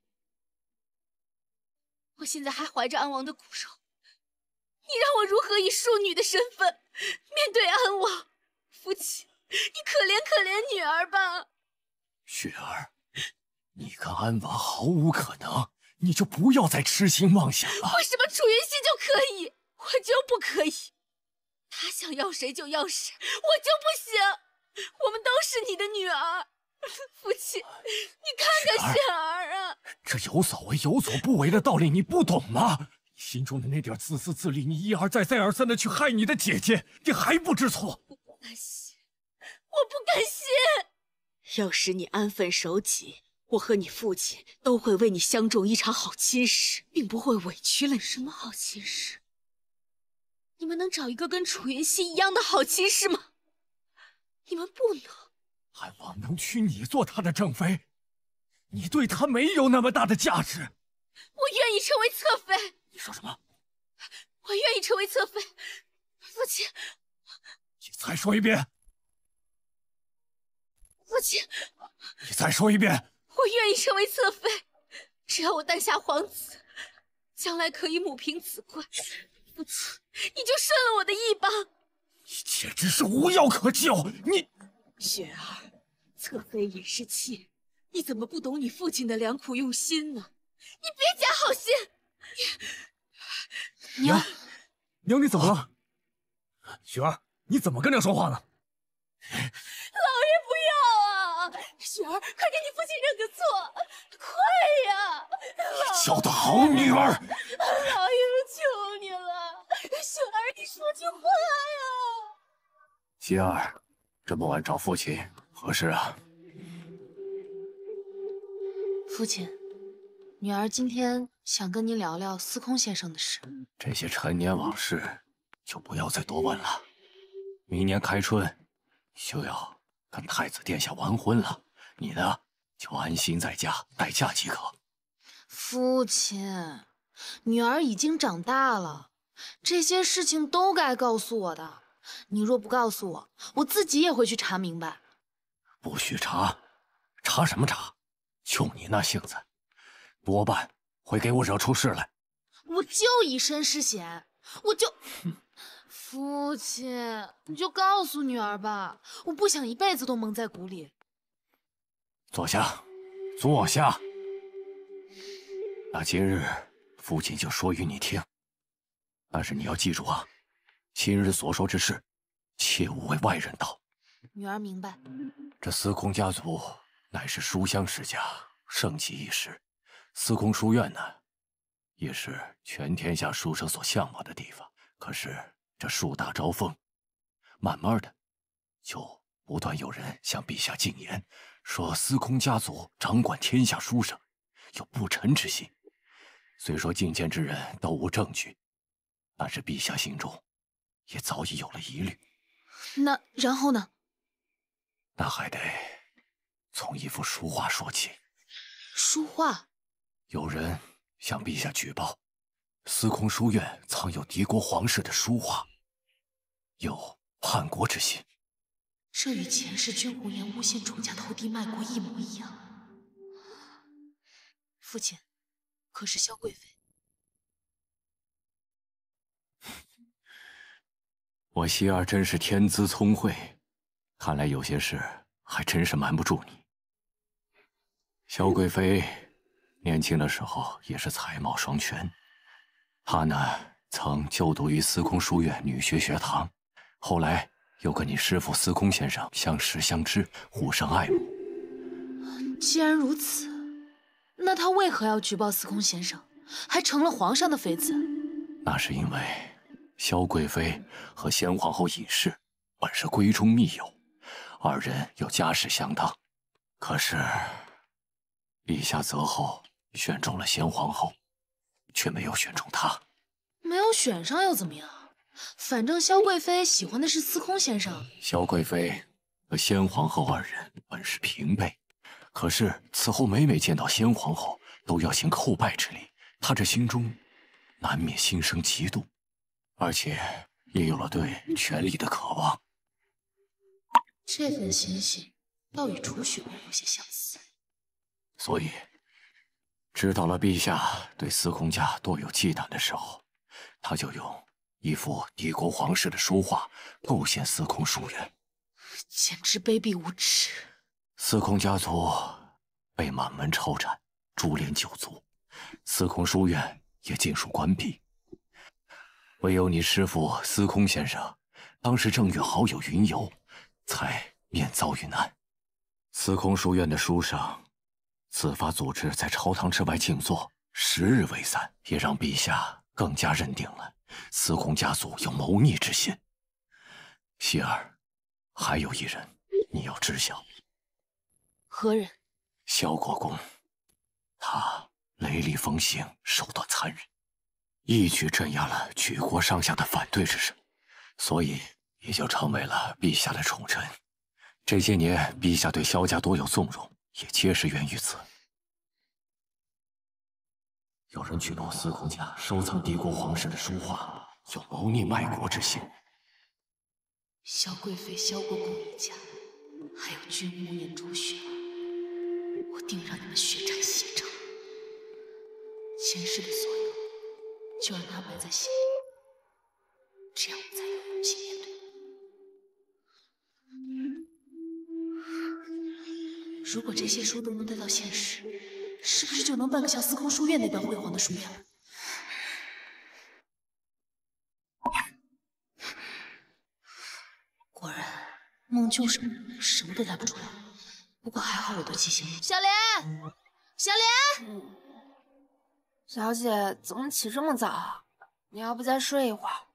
我现在还怀着安王的骨肉，你让我如何以庶女的身份面对安王？父亲，你可怜可怜女儿吧。雪儿，你跟安王毫无可能，你就不要再痴心妄想了。为什么楚云溪就可以，我就不可以？他想要谁就要谁，我就不行。我们都是你的女儿。父 亲，你看看雪儿啊！这有所为有所不为的道理你不懂吗？你心中的那点自私自利，你一而再再而三的去害你的姐姐，你还不知错？不甘心，我不甘心！要是你安分守己，我和你父亲都会为你相中一场好亲事，并不会委屈了你。什么好亲事？你们能找一个跟楚云溪一样的好亲事吗？你们不能。汉王能娶你做他的正妃，你对他没有那么大的价值。我愿意成为侧妃。你说什么？我愿意成为侧妃，父亲。你再说一遍。父亲。你再说一遍。我愿意成为侧妃，只要我诞下皇子，将来可以母凭子贵。不，你就顺了我的意吧。你简直是无药可救。你，雪儿。侧妃也是妾，你怎么不懂你父亲的良苦用心呢？你别假好心！娘，娘，你怎么了？雪儿，你怎么跟娘说话呢？老爷不要啊！雪儿，快给你父亲认个错，快呀！小的好女儿！老爷求你了，雪儿，你说句话呀！熙儿，这么晚找父亲。何事啊，父亲？女儿今天想跟您聊聊司空先生的事。这些陈年往事就不要再多问了。明年开春，就要跟太子殿下完婚了，你呢就安心在家待嫁即可。父亲，女儿已经长大了，这些事情都该告诉我的。你若不告诉我，我自己也会去查明白。不许查，查什么查？就你那性子，多半会给我惹出事来。我就以身试险，我就。父亲，你就告诉女儿吧，我不想一辈子都蒙在鼓里。坐下，坐下。那今日父亲就说与你听，但是你要记住啊，今日所说之事，切勿为外人道。女儿明白。这司空家族乃是书香世家，盛极一时。司空书院呢，也是全天下书生所向往的地方。可是这树大招风，慢慢的，就不断有人向陛下进言，说司空家族掌管天下书生，有不臣之心。虽说进谏之人都无证据，但是陛下心中也早已有了疑虑。那然后呢？那还得从一幅书画说起。书画，有人向陛下举报，司空书院藏有敌国皇室的书画，有叛国之心。这与前世君无言诬陷钟家投敌卖国一模一样。父亲，可是萧贵妃？我希儿真是天资聪慧。看来有些事还真是瞒不住你。萧贵妃年轻的时候也是才貌双全，她呢曾就读于司空书院女学学堂，后来又跟你师父司空先生相识相知，互生爱慕。既然如此，那她为何要举报司空先生，还成了皇上的妃子？那是因为萧贵妃和先皇后尹氏本是闺中密友。二人有家世相当，可是，陛下择后选中了先皇后，却没有选中他。没有选上又怎么样？反正萧贵妃喜欢的是司空先生。萧贵妃和先皇后二人本是平辈，可是此后每每见到先皇后，都要行叩拜之礼，她这心中难免心生嫉妒，而且也有了对权力的渴望。这份心性，倒与楚雪文有些相似。所以，知道了陛下对司空家多有忌惮的时候，他就用一幅帝国皇室的书画，构陷司空书院，简直卑鄙无耻。司空家族被满门抄斩，株连九族，司空书院也尽数关闭。唯有你师父司空先生，当时正与好友云游。才免遭遇难。司空书院的书生自发组织在朝堂之外静坐，时日未散，也让陛下更加认定了司空家族有谋逆之心。熙儿，还有一人你要知晓。何人？萧国公，他雷厉风行，手段残忍，一举镇压了举国上下的反对之声，所以。也就成为了陛下的宠臣。这些年，陛下对萧家多有纵容，也皆是源于此。有人举报司空家收藏敌国皇室的书画，有谋逆卖国之心。萧贵妃、萧国公一家，还有君无言、中雪儿，我定让你们血债血偿。前世的所有，就让他埋在心里，这样我才有心念。如果这些书都能带到现实，是不是就能办个像司空书院那般辉煌的书院？果然，梦就是梦，什么都拦不出来。不过还好，我都记性。小莲，小莲，小姐怎么起这么早？你要不再睡一会儿？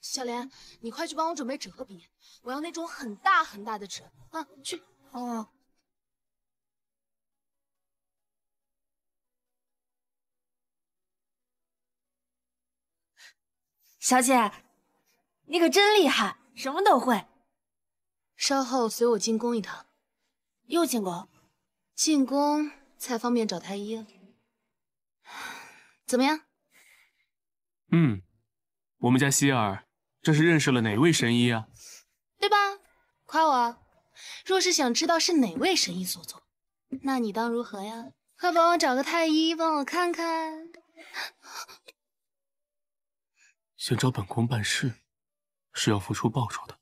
小莲，你快去帮我准备纸和笔，我要那种很大很大的纸。啊，去。哦。小姐，你可真厉害，什么都会。稍后随我进宫一趟。又进宫？进宫才方便找太医。怎么样？嗯，我们家希儿。这是认识了哪位神医啊？对吧？夸我。若是想知道是哪位神医所做，那你当如何呀？快帮我找个太医，帮我看看。想找本宫办事，是要付出报酬的。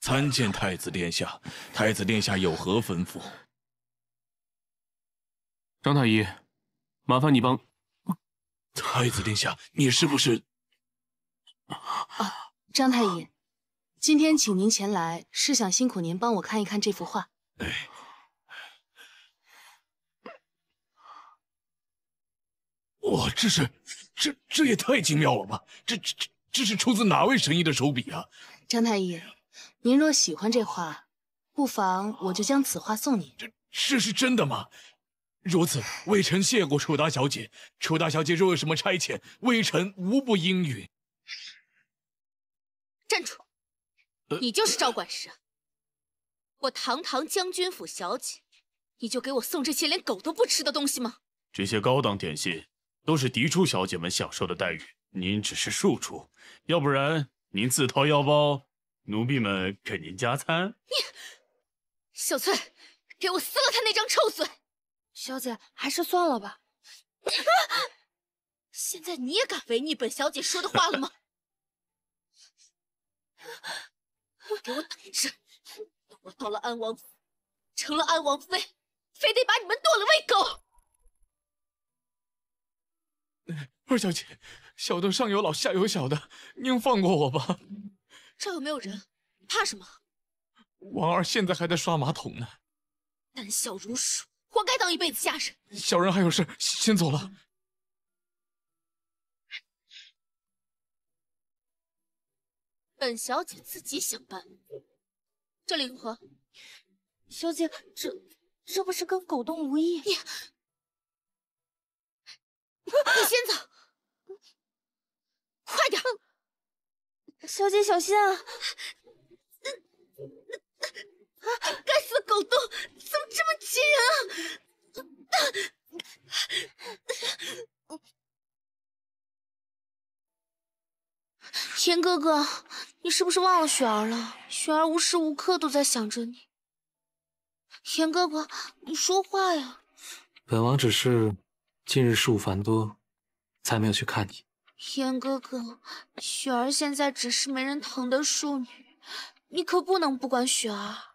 参见太子殿下，太子殿下有何吩咐？张太医，麻烦你帮太子殿下，你是不是？啊，张太医，今天请您前来，是想辛苦您帮我看一看这幅画。哎，哇，这是这这也太精妙了吧！这这这这是出自哪位神医的手笔啊？张太医，您若喜欢这画，不妨我就将此画送您。这这是真的吗？如此，微臣谢过楚大小姐。楚大小姐若有什么差遣，微臣无不应允。站住！你就是赵管事？我堂堂将军府小姐，你就给我送这些连狗都不吃的东西吗？这些高档点心都是嫡出小姐们享受的待遇。您只是庶出，要不然您自掏腰包，奴婢们给您加餐。你，小翠，给我撕了他那张臭嘴！小姐，还是算了吧。现在你也敢违逆本小姐说的话了吗？给我等着！我到了安王府，成了安王妃，非得把你们剁了喂狗。二小姐，小的上有老，下有小的，您放过我吧。这又没有人？怕什么？王二现在还在刷马桶呢。胆小如鼠。活该当一辈子下人！小人还有事先走了。本小姐自己想办法，这里如何？小姐，这这不是跟狗洞无异？你你先走，快点！小姐小心啊！该死的狗洞，怎么这么急人啊！严哥哥，你是不是忘了雪儿了？雪儿无时无刻都在想着你。严哥哥，你说话呀！本王只是近日事务繁多，才没有去看你。严哥哥，雪儿现在只是没人疼的庶女，你可不能不管雪儿。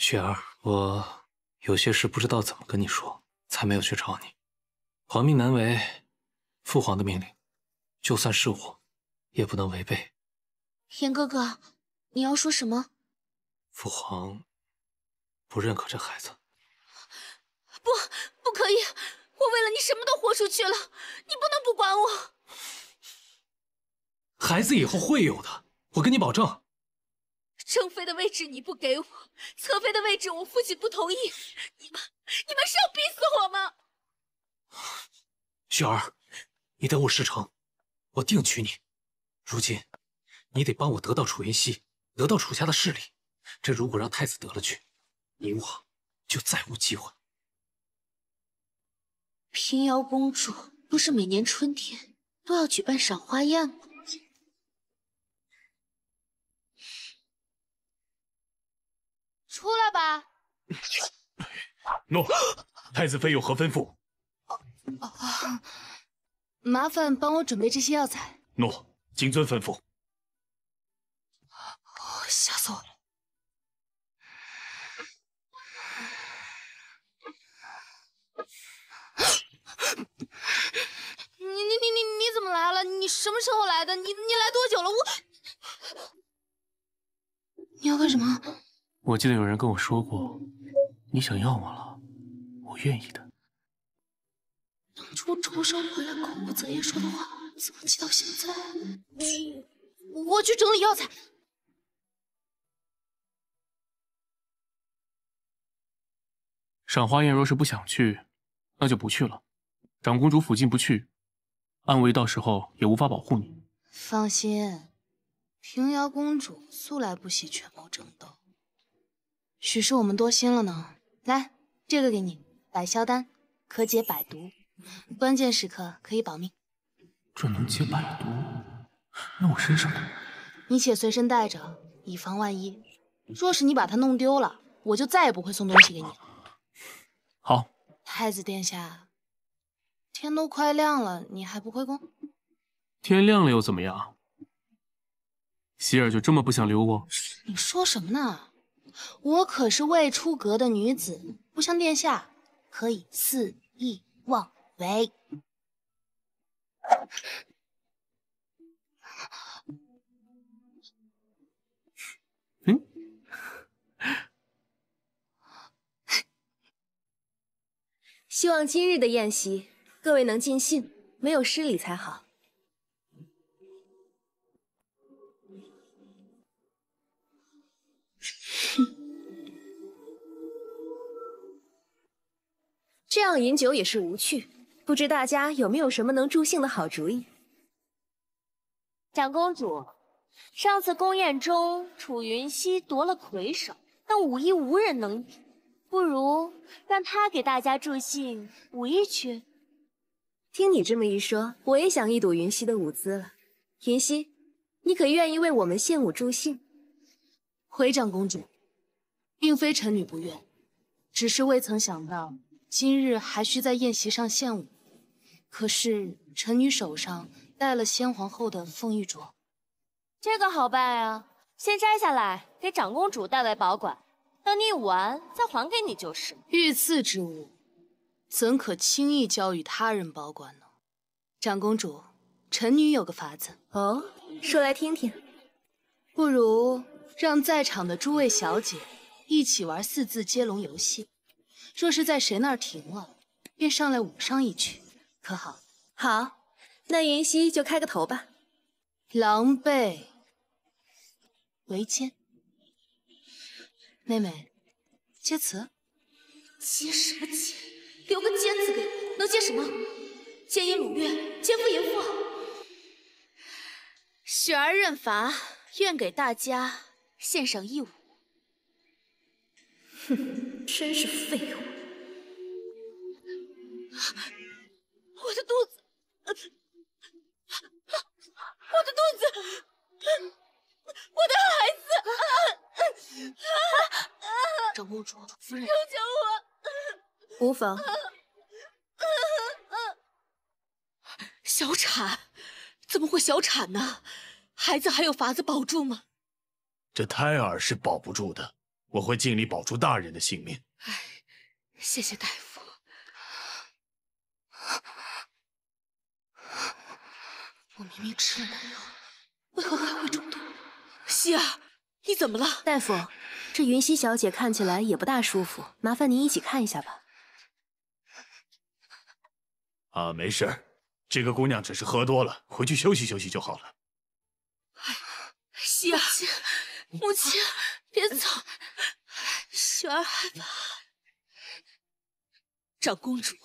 雪儿，我有些事不知道怎么跟你说，才没有去找你。皇命难违，父皇的命令，就算是我，也不能违背。严哥哥，你要说什么？父皇不认可这孩子。不，不可以！我为了你什么都豁出去了，你不能不管我。孩子以后会有的，我跟你保证。正妃的位置你不给我，侧妃的位置我父亲不同意，你们你们是要逼死我吗？雪儿，你等我事成，我定娶你。如今，你得帮我得到楚云溪，得到楚家的势力。这如果让太子得了去，你我就再无机会。平遥公主不是每年春天都要举办赏花宴吗？出来吧。诺，太子妃有何吩咐？麻烦帮我准备这些药材。诺，谨遵吩咐。吓死我了！你你你你你怎么来了？你什么时候来的？你你来多久了？我，你要干什么？我记得有人跟我说过，你想要我了，我愿意的。当初重生回来，口不择言说的话，怎么记到现在？我去整理药材。赏花宴若是不想去，那就不去了。长公主府进不去，暗卫到时候也无法保护你。放心，平遥公主素来不喜权谋争斗。许是我们多心了呢。来，这个给你，百消丹，可解百毒，关键时刻可以保命。这能解百毒？那我身上的？你且随身带着，以防万一。若是你把它弄丢了，我就再也不会送东西给你 好。太子殿下，天都快亮了，你还不回宫？天亮了又怎么样？希儿就这么不想留我？你说什么呢？我可是未出阁的女子，不像殿下可以肆意妄为。希望今日的宴席各位能尽兴，没有失礼才好。这样饮酒也是无趣，不知大家有没有什么能助兴的好主意？长公主，上次宫宴中，楚云溪夺了魁首，但武艺无人能比，不如让他给大家助兴舞一曲。听你这么一说，我也想一睹云溪的舞姿了。云溪，你可愿意为我们献舞助兴？回长公主，并非臣女不愿，只是未曾想到。今日还需在宴席上献舞，可是臣女手上戴了先皇后的凤玉镯，这个好办啊，先摘下来给长公主代为保管，等你舞完再还给你就是。御赐之物，怎可轻易交与他人保管呢？长公主，臣女有个法子哦，说来听听。不如让在场的诸位小姐一起玩四字接龙游戏。若是在谁那儿停了，便上来舞上一曲，可好？好，那云溪就开个头吧。狼狈为奸，妹妹接词。接什么接？留个奸字给，能接什么？奸淫掳掠，奸夫淫妇。雪儿认罚，愿给大家献上一舞。哼。真是废物！我的肚子，我的肚子，我的孩子！长公主夫人，救救我！无妨。小产？怎么会小产呢？孩子还有法子保住吗？这胎儿是保不住的。我会尽力保住大人的性命。哎，谢谢大夫。我明明吃了丹药，为何还会中毒？希儿，你怎么了？大夫，这云溪小姐看起来也不大舒服，麻烦您一起看一下吧。啊，没事，这个姑娘只是喝多了，回去休息休息就好了。哎，希儿，母亲。别走，雪儿害怕。长公主，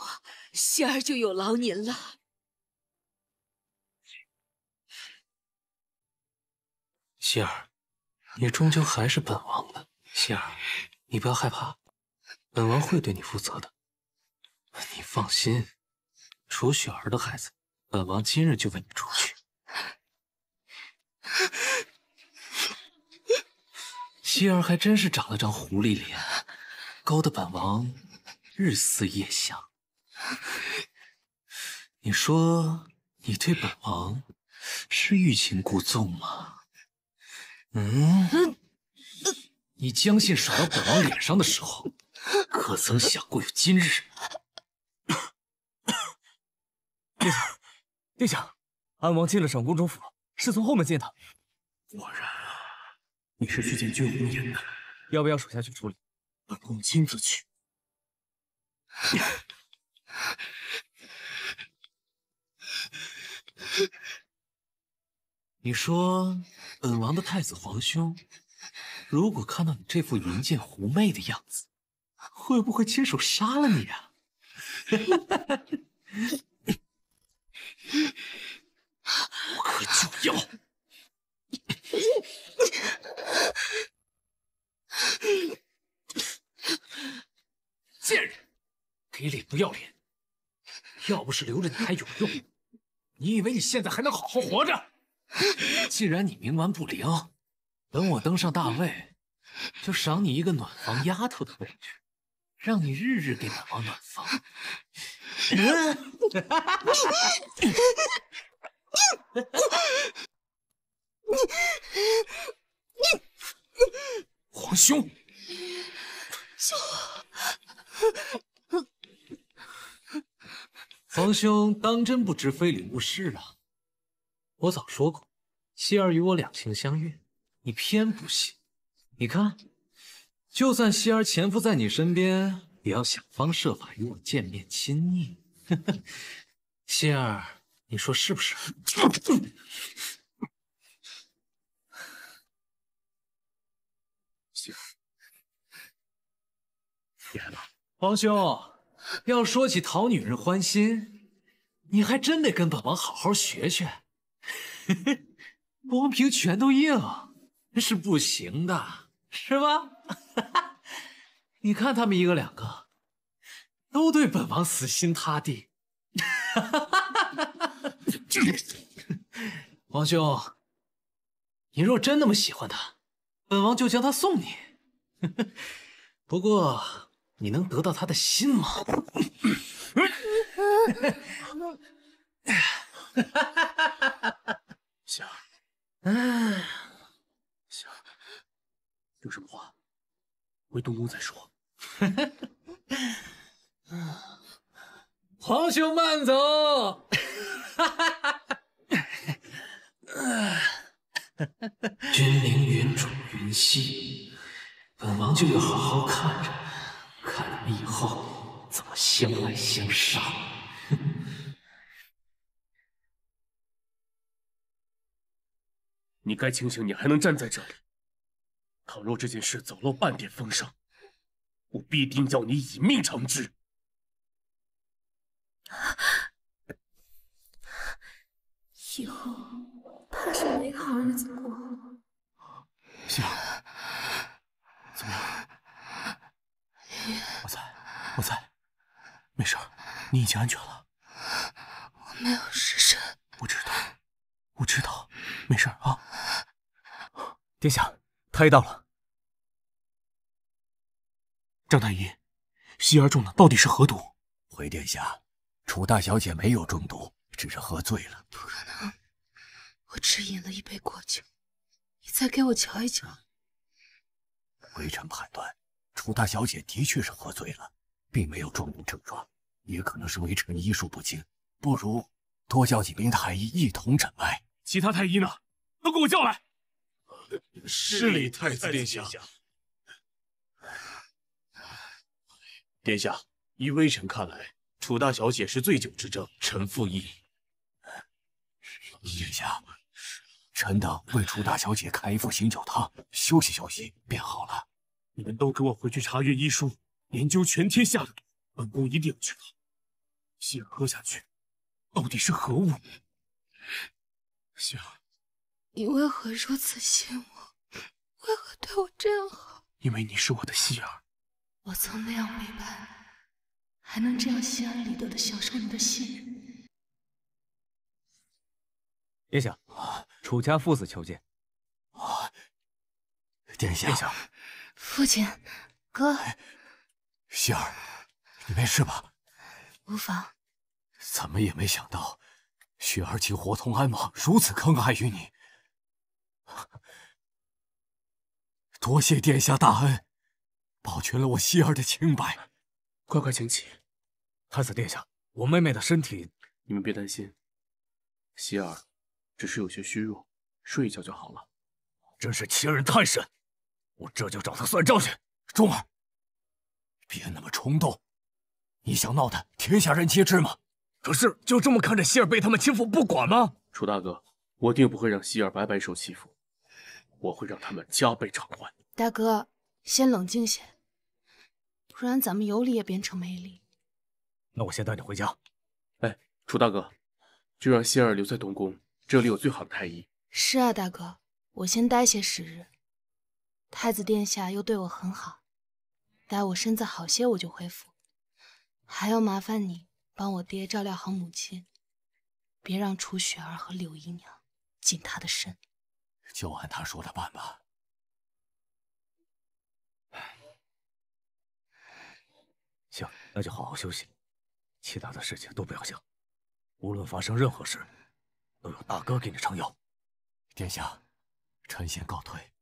雪儿就有劳您了。雪儿，你终究还是本王的。雪儿，你不要害怕，本王会对你负责的。你放心，楚雪儿的孩子，本王今日就为你除去。妻儿还真是长了张狐狸脸，勾得本王日思夜想。你说，你对本王是欲擒故纵吗？嗯，你将信甩到本王脸上的时候，可曾想过有今日？殿下，殿下，安王进了长公主府，是从后门进的。果然。你是去见君无言的，要不要属下去处理？本宫亲自去。你说，本王的太子皇兄，如果看到你这副淫贱狐媚的样子，会不会亲手杀了你啊？无可救药。贱人，给脸不要脸！要不是留着你还有用，你以为你现在还能好好活着？既然你冥顽不灵，等我登上大位，就赏你一个暖房丫头的位置，让你日日给暖房暖房。你你皇兄，皇兄，皇兄当真不知非礼勿视啊？我早说过，希儿与我两情相悦，你偏不信。你看，就算希儿潜伏在你身边，也要想方设法与我见面亲昵。希儿，你说是不是？皇兄，要说起讨女人欢心，你还真得跟本王好好学学。光凭拳头硬是不行的，是吧？你看他们一个两个，都对本王死心塌地。王 皇兄，你若真那么喜欢他，本王就将他送你。不过。你能得到他的心吗？行，行，有什么话回东宫再说。皇 兄慢走。君临云主云溪，本王就要好好看着。看你们以后怎么相爱相杀！你该庆幸你还能站在这里。倘若这件事走漏半点风声，我必定要你以命偿之。以后怕是没好日子过。行。怎么样？我在，我在，没事，你已经安全了。我没有失身。我知道，我知道，没事啊。殿下，太医到了。张太医，希儿中了，到底是何毒？回殿下，楚大小姐没有中毒，只是喝醉了。不可能，我只饮了一杯果酒。你再给我瞧一瞧。微臣判断。楚大小姐的确是喝醉了，并没有中毒症状，也可能是微臣医术不精，不如多叫几名太医一同诊脉。其他太医呢？都给我叫来！失礼，太子殿下。殿下，依微臣看来，楚大小姐是醉酒之症，臣附议。殿下，臣等为楚大小姐开一副醒酒汤，休息休息便好了。你们都给我回去查阅医书，研究全天下的毒，本宫一定要知道。希儿喝下去到底是何物？希儿，你为何如此信我？为何对我这样好？因为你是我的希儿。我曾那样背叛，还能这样心安理得的享受你的信任？殿下，楚家父子求见。殿下。父亲，哥，希儿，你没事吧？无妨。怎么也没想到，雪儿竟伙同安王如此坑害于你。多谢殿下大恩，保全了我希儿的清白。快快请起。太子殿下，我妹妹的身体，你们别担心。希儿，只是有些虚弱，睡一觉就好了。真是欺人太甚！我这就找他算账去，钟儿，别那么冲动，你想闹得天下人皆知吗？可是就这么看着希儿被他们欺负不管吗？楚大哥，我定不会让希儿白白受欺负，我会让他们加倍偿还。大哥，先冷静些，不然咱们有理也变成没理。那我先带你回家。哎，楚大哥，就让希儿留在东宫，这里有最好的太医。是啊，大哥，我先待些时日。太子殿下又对我很好，待我身子好些，我就回府。还要麻烦你帮我爹照料好母亲，别让楚雪儿和柳姨娘近他的身。就按他说的办吧。行，那就好好休息，其他的事情都不要想。无论发生任何事，都有大哥给你撑腰。殿下，臣先告退。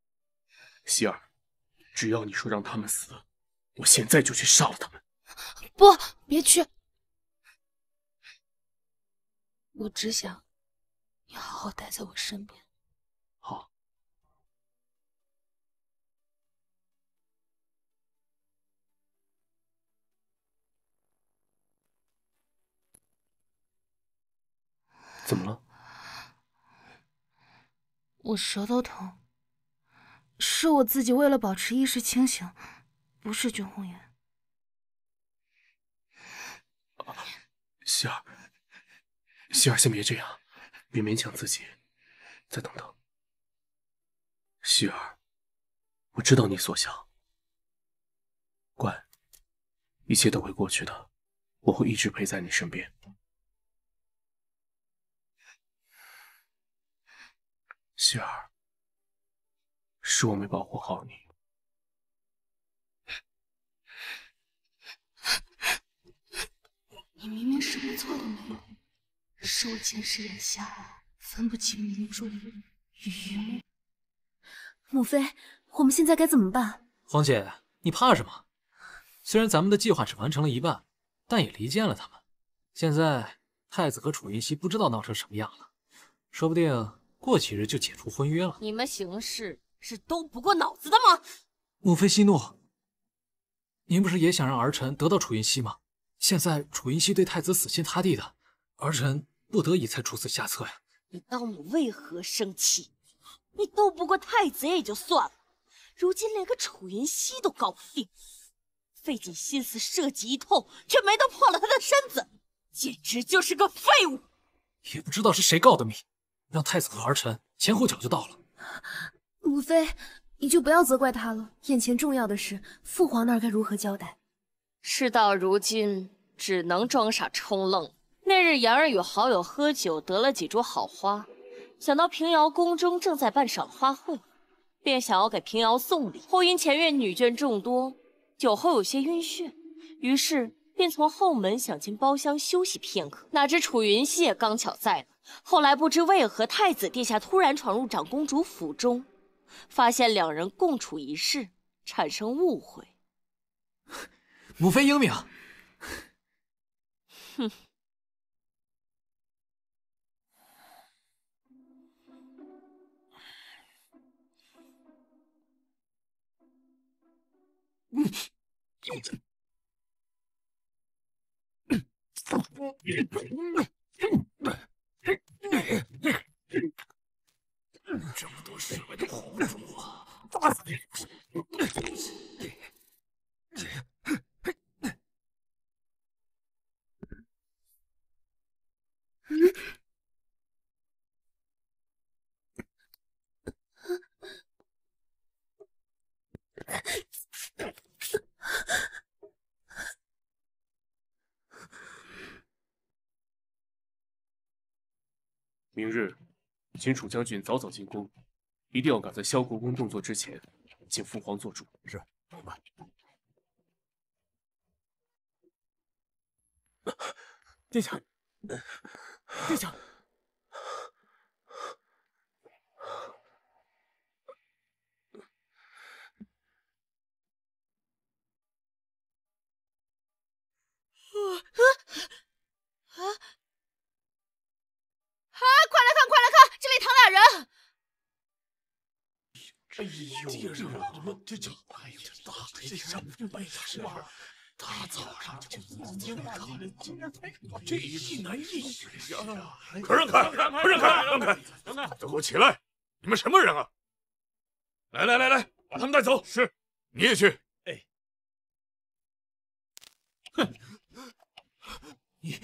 希儿，只要你说让他们死，我现在就去杀了他们。不，别去，我只想你好好待在我身边。好。怎么了？我舌头疼。是我自己为了保持意识清醒，不是君红颜。希儿，希儿，先别这样，别勉强自己，再等等。希儿，我知道你所想，乖，一切都会过去的，我会一直陪在你身边，希儿。是我没保护好你。你明明是么错的，是我前世眼瞎，分不清明中与云。母妃，我们现在该怎么办？黄姐，你怕什么？虽然咱们的计划只完成了一半，但也离间了他们。现在太子和楚云溪不知道闹成什么样了，说不定过几日就解除婚约了。你们行事。是斗不过脑子的吗？母妃息怒，您不是也想让儿臣得到楚云溪吗？现在楚云溪对太子死心塌地的，儿臣不得已才出此下策呀。你当我为何生气？你斗不过太子也就算了，如今连个楚云溪都搞不定，费尽心思设计一通，却没能破了他的身子，简直就是个废物。也不知道是谁告的密，让太子和儿臣前后脚就到了。母妃，你就不要责怪他了。眼前重要的是，父皇那儿该如何交代？事到如今，只能装傻充愣。那日杨儿与好友喝酒，得了几株好花，想到平遥宫中正在办赏花会，便想要给平遥送礼。后因前院女眷众多，酒后有些晕眩，于是便从后门想进包厢休息片刻。哪知楚云汐也刚巧在了。后来不知为何，太子殿下突然闯入长公主府中。发现两人共处一室，产生误会。母妃英明。哼。这么多侍卫都护送啊！打死你！明日。请楚将军早早进宫，一定要赶在萧国公动作之前，请父皇做主。是，殿下，殿下，啊啊啊！啊，快来看，快！这位唐大人。哎呦！这大这子大早上，就这一男一女呀，快让开！让开！让开！都给我起来！你们什么人啊？来来来来，把他们带走。是，你也去。哎。哼！你，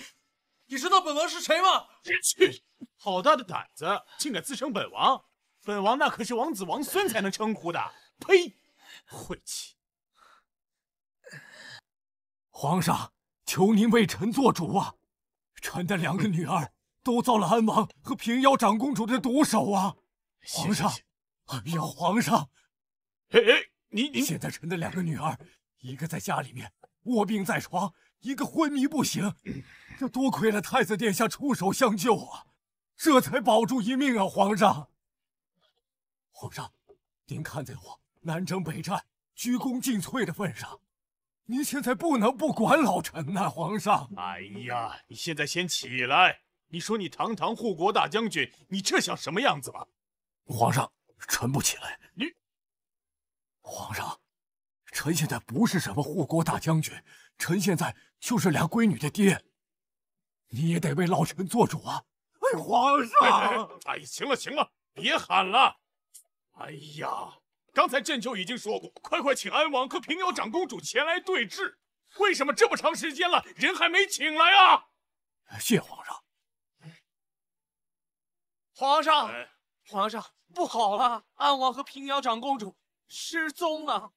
你知道本王是谁吗？别去！好大的胆子，竟敢自称本王！本王那可是王子王孙才能称呼的。呸！晦气！皇上，求您为臣做主啊！臣的两个女儿都遭了安王和平遥长公主的毒手啊！皇上，哎呀，皇上！哎哎，你你……现在臣的两个女儿，一个在家里面卧病在床，一个昏迷不醒，这多亏了太子殿下出手相救啊！这才保住一命啊，皇上！皇上，您看在我南征北战、鞠躬尽瘁的份上，您现在不能不管老臣呐，皇上！哎呀，你现在先起来！你说你堂堂护国大将军，你这像什么样子吧？皇上，臣不起来。你，皇上，臣现在不是什么护国大将军，臣现在就是俩闺女的爹，你也得为老臣做主啊！皇上，哎，行了行了，别喊了。哎呀，刚才朕就已经说过，快快请安王和平遥长公主前来对质。为什么这么长时间了，人还没请来啊？谢皇上。皇上，皇上，不好了，安王和平遥长公主失踪了。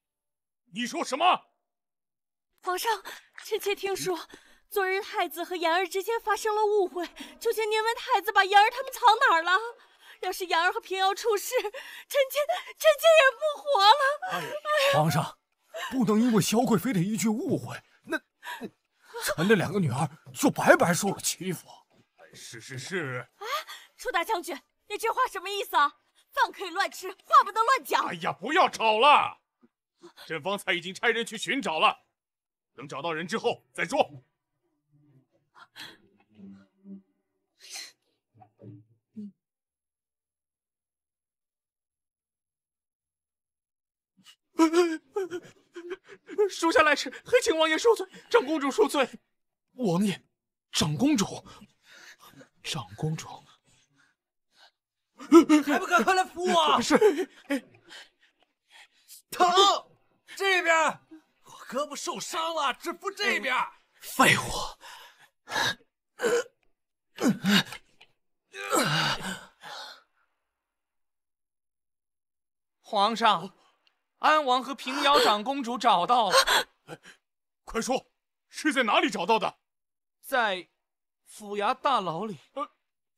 你说什么？皇上，臣妾听说。昨日太子和妍儿之间发生了误会，求请您问太子把妍儿他们藏哪儿了。要是妍儿和平遥出事，臣妾臣妾也不活了。皇上，不能因为萧贵妃的一句误会，那，臣的两个女儿就白白受了欺负。是是是。啊，楚大将军，你这话什么意思啊？饭可以乱吃，话不能乱讲。哎呀，不要吵了。朕方才已经差人去寻找了，等找到人之后再说。属下来迟，还请王爷恕罪，长公主恕罪。王爷，长公主，长公主，还不赶快来扶我！是，疼，这边，我胳膊受伤了，只扶这边。废物！皇上。安王和平遥长公主找到了，快说，是在哪里找到的？在府衙大牢里。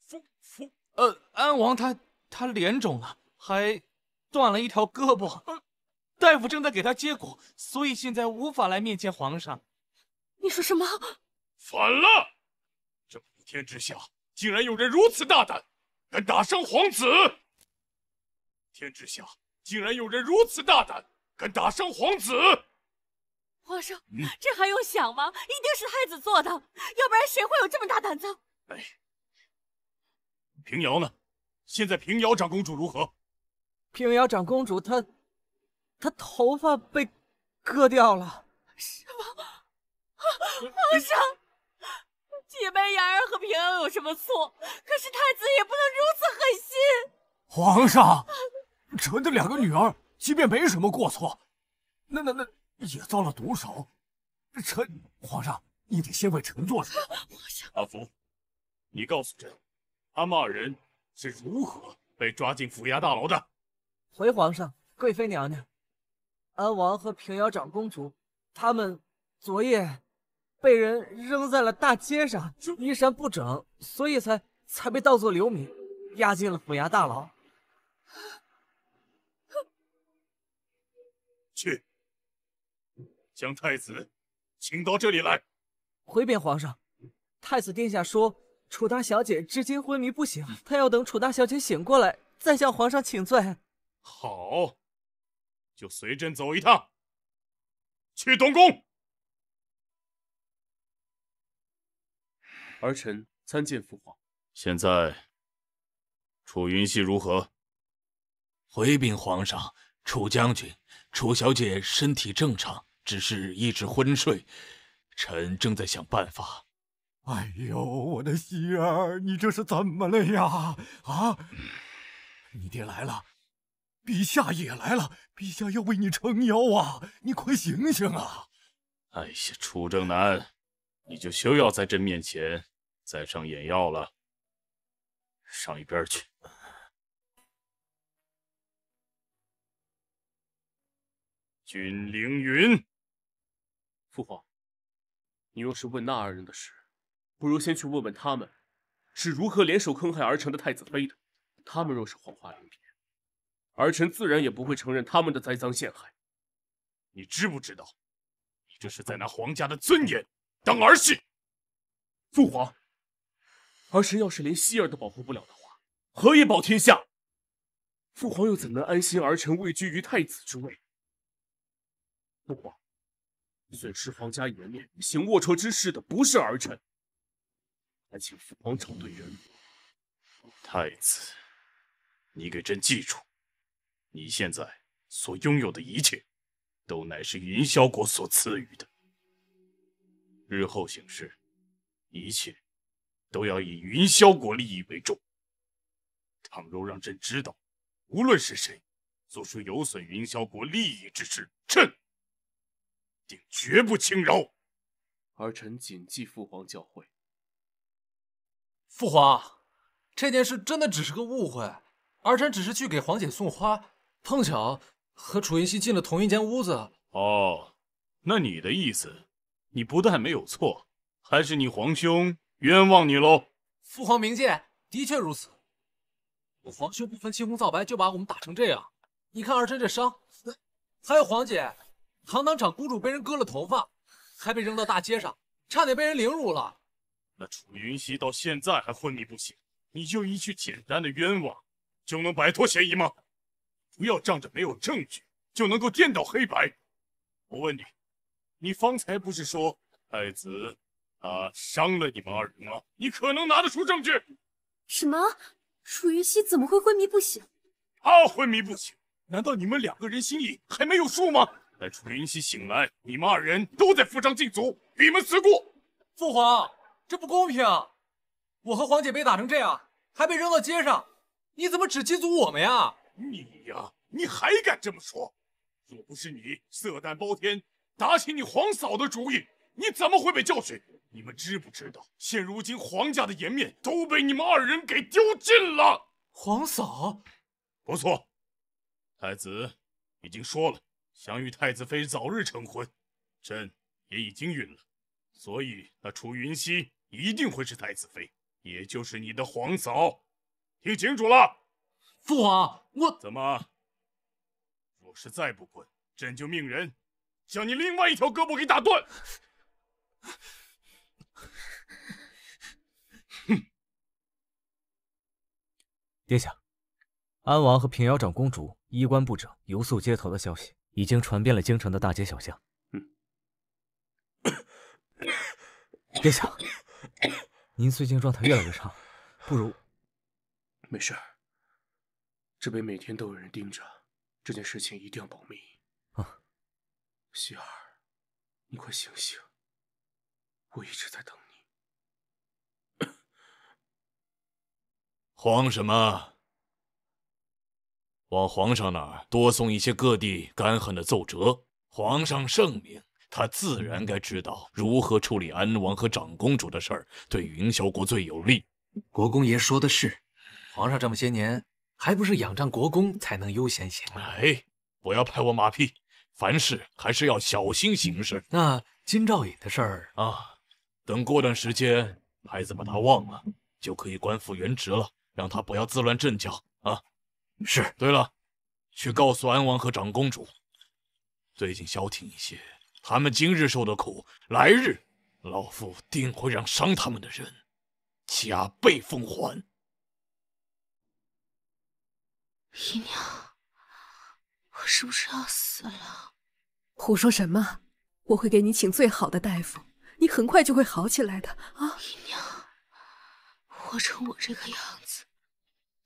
府府呃，安王他他脸肿了，还断了一条胳膊。大夫正在给他接骨，所以现在无法来面见皇上。你说什么？反了！这普天之下，竟然有人如此大胆，敢打伤皇子！天之下。竟然有人如此大胆，敢打伤皇子！皇上，这还用想吗？一定是太子做的，要不然谁会有这么大胆子？哎，平遥呢？现在平遥长公主如何？平遥长公主，她，她头发被割掉了。什么？皇皇上，姐妹雅儿和平安有什么错？可是太子也不能如此狠心。皇上。臣的两个女儿，即便没什么过错，那那那也遭了毒手。臣，皇上，你得先为臣做主。阿福，你告诉朕，他们二人是如何被抓进府衙大牢的？回皇上，贵妃娘娘，安王和平遥长公主，他们昨夜被人扔在了大街上，衣衫不整，所以才才被当做流民，押进了府衙大牢。去，将太子请到这里来。回禀皇上，太子殿下说，楚大小姐至今昏迷不醒，他要等楚大小姐醒过来再向皇上请罪。好，就随朕走一趟，去东宫。儿臣参见父皇。现在楚云溪如何？回禀皇上，楚将军。楚小姐身体正常，只是一直昏睡，臣正在想办法。哎呦，我的希儿，你这是怎么了呀？啊，你爹来了，陛下也来了，陛下要为你撑腰啊！你快醒醒啊！哎呀，楚正南，你就休要在朕面前再上眼药了，上一边去。君凌云，父皇，你若是问那二人的事，不如先去问问他们是如何联手坑害儿臣的太子妃的。他们若是谎话连篇，儿臣自然也不会承认他们的栽赃陷害。你知不知道，你这是在拿皇家的尊严当儿戏？父皇，儿臣要是连希儿都保护不了的话，何以保天下？父皇又怎能安心儿臣位居于太子之位？父皇，损失皇家颜面、行龌龊之事的不是儿臣，还请父皇找对人。太子，你给朕记住，你现在所拥有的一切，都乃是云霄国所赐予的。日后行事，一切都要以云霄国利益为重。倘若让朕知道，无论是谁，做出有损云霄国利益之事，朕……绝不轻饶，儿臣谨记父皇教诲。父皇，这件事真的只是个误会，儿臣只是去给皇姐送花，碰巧和楚云溪进了同一间屋子。哦，那你的意思，你不但没有错，还是你皇兄冤枉你喽？父皇明鉴，的确如此。我皇兄不分青红皂白就把我们打成这样，你看儿臣这伤，还有皇姐。堂堂长公主被人割了头发，还被扔到大街上，差点被人凌辱了。那楚云溪到现在还昏迷不醒，你就一句简单的冤枉就能摆脱嫌疑吗？不要仗着没有证据就能够颠倒黑白。我问你，你方才不是说太子他伤了你们二人吗？你可能拿得出证据？什么？楚云溪怎么会昏迷不醒？他昏迷不醒，难道你们两个人心里还没有数吗？待楚云溪醒来，你们二人都在府上禁足，闭门思过。父皇，这不公平！我和皇姐被打成这样，还被扔到街上，你怎么只禁足我们呀？你呀，你还敢这么说？若不是你色胆包天，打起你皇嫂的主意，你怎么会被教训？你们知不知道，现如今皇家的颜面都被你们二人给丢尽了？皇嫂，不错，太子已经说了。想与太子妃早日成婚，朕也已经允了，所以那楚云溪一定会是太子妃，也就是你的皇嫂。听清楚了，父皇，我怎么？若是再不滚，朕就命人将你另外一条胳膊给打断！哼！殿下，安王和平遥长公主衣冠不整、游宿街头的消息。已经传遍了京城的大街小巷。嗯，别想，您最近状态越来越差，不如 没事。这边每天都有人盯着，这件事情一定要保密。啊，希儿，你快醒醒！我一直在等你。慌什么？往皇上那儿多送一些各地干旱的奏折。皇上圣明，他自然该知道如何处理安王和长公主的事儿，对云霄国最有利。国公爷说的是，皇上这么些年还不是仰仗国公才能优先行？哎，不要拍我马屁，凡事还是要小心行事。那金兆尹的事儿啊，等过段时间孩子把他忘了，就可以官复原职了，让他不要自乱阵脚啊。是对了，去告诉安王和长公主，最近消停一些。他们今日受的苦，来日老夫定会让伤他们的人加倍奉还。姨娘，我是不是要死了？胡说什么！我会给你请最好的大夫，你很快就会好起来的。啊，姨娘，活成我这个样子，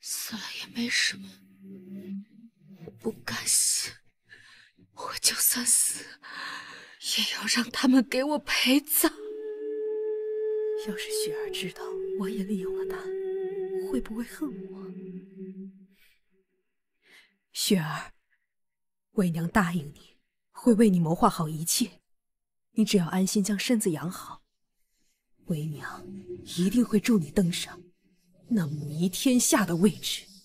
死了也没什么。不甘心，我就算死，也要让他们给我陪葬。要是雪儿知道我也利用了他，会不会恨我？雪儿，为娘答应你，会为你谋划好一切。你只要安心将身子养好，为娘一定会助你登上那母仪天下的位置。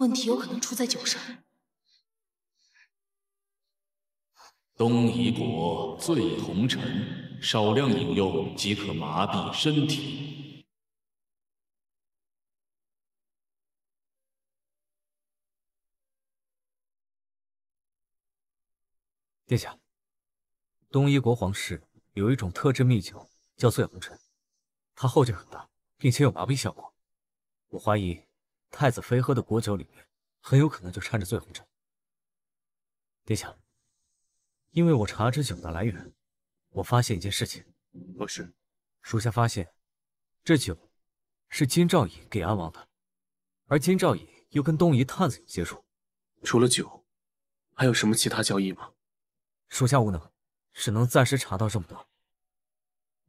问题有可能出在酒上。东夷国醉红尘，少量饮用即可麻痹身体。殿下，东夷国皇室有一种特制秘酒，叫醉红尘，它后劲很大，并且有麻痹效果。我怀疑。太子妃喝的果酒里面，很有可能就掺着醉红尘。殿下，因为我查知酒的来源，我发现一件事情。何事？属下发现，这酒是金兆尹给安王的，而金兆尹又跟东夷探子有接触。除了酒，还有什么其他交易吗？属下无能，只能暂时查到这么多。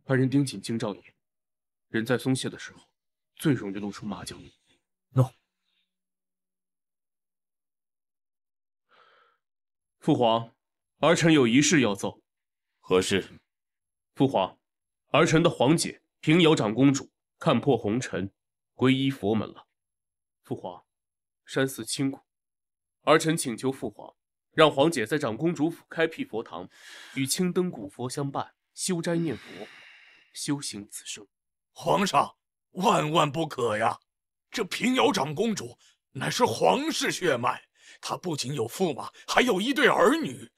派人盯紧金兆尹，人在松懈的时候，最容易露出马脚。父皇，儿臣有一事要奏。何事？父皇，儿臣的皇姐平遥长公主看破红尘，皈依佛门了。父皇，山寺清古，儿臣请求父皇让皇姐在长公主府开辟佛堂，与青灯古佛相伴，修斋念佛，修行此生。皇上，万万不可呀！这平遥长公主乃是皇室血脉。他不仅有驸马，还有一对儿女，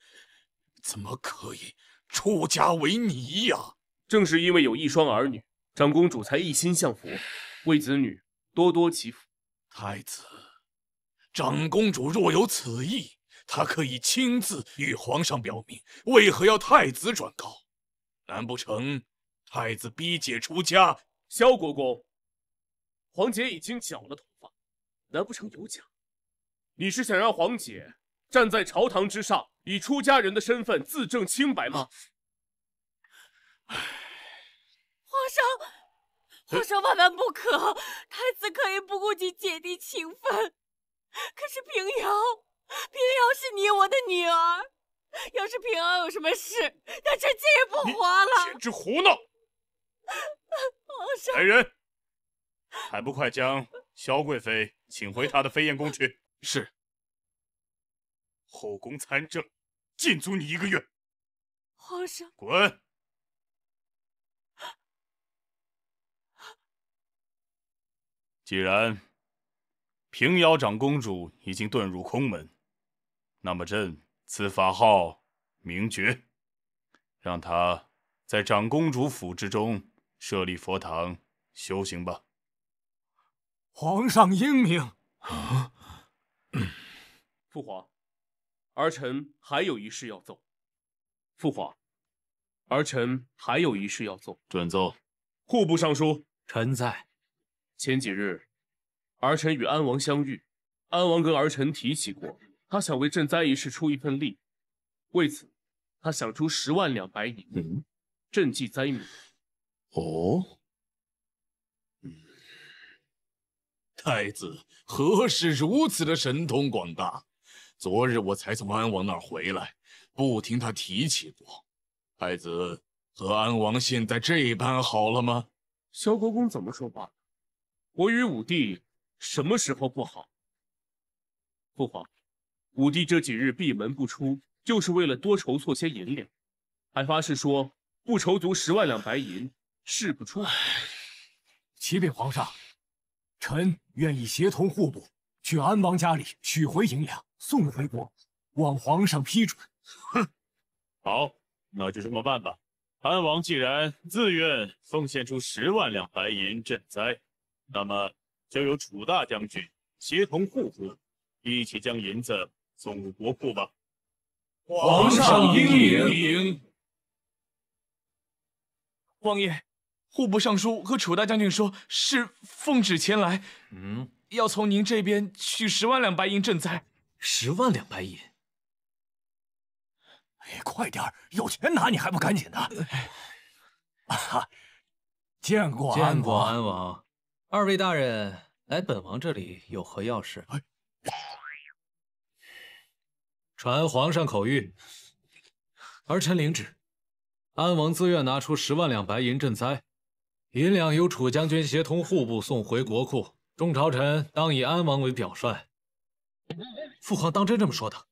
怎么可以出家为尼呀？正是因为有一双儿女，长公主才一心向佛，为子女多多祈福。太子，长公主若有此意，她可以亲自与皇上表明，为何要太子转告？难不成太子逼姐出家？萧国公，皇姐已经绞了头发，难不成有假？你是想让皇姐站在朝堂之上，以出家人的身份自证清白吗？皇上，皇上万万不可！太子可以不顾及姐弟情分，可是平遥，平遥是你我的女儿，要是平遥有什么事，那臣妾也不活了！简直胡闹！皇上，来人，还不快将萧贵妃请回她的飞燕宫去！是。后宫参政，禁足你一个月。皇上，滚！既然平遥长公主已经遁入空门，那么朕此法号明觉，让她在长公主府之中设立佛堂修行吧。皇上英明。父 皇，儿臣还有一事要奏。父皇，儿臣还有一事要奏。准奏，户部尚书，臣在。前几日，儿臣与安王相遇，安王跟儿臣提起过，他想为赈灾一事出一份力，为此，他想出十万两白银赈济灾民。哦。太子何时如此的神通广大？昨日我才从安王那儿回来，不听他提起过。太子和安王现在这般好了吗？萧国公怎么说话？我与五弟什么时候不好？父皇，五弟这几日闭门不出，就是为了多筹措些银两，还发誓说不筹足十万两白银，誓不出。启禀皇上。臣愿意协同户部去安王家里取回银两，送回国，望皇上批准。哼，好，那就这么办吧。安王既然自愿奉献出十万两白银赈灾，那么就由楚大将军协同户部一起将银子送入国库吧。皇上英明，王爷。户部尚书和楚大将军说是奉旨前来，嗯，要从您这边取十万两白银赈灾。十万两白银，哎呀，快点有钱拿你还不赶紧的？啊，见过见过安王，二位大人来本王这里有何要事？传皇上口谕，儿臣领旨。安王自愿拿出十万两白银赈灾。银两由楚将军协同户部送回国库，众朝臣当以安王为表率。父皇当真这么说的？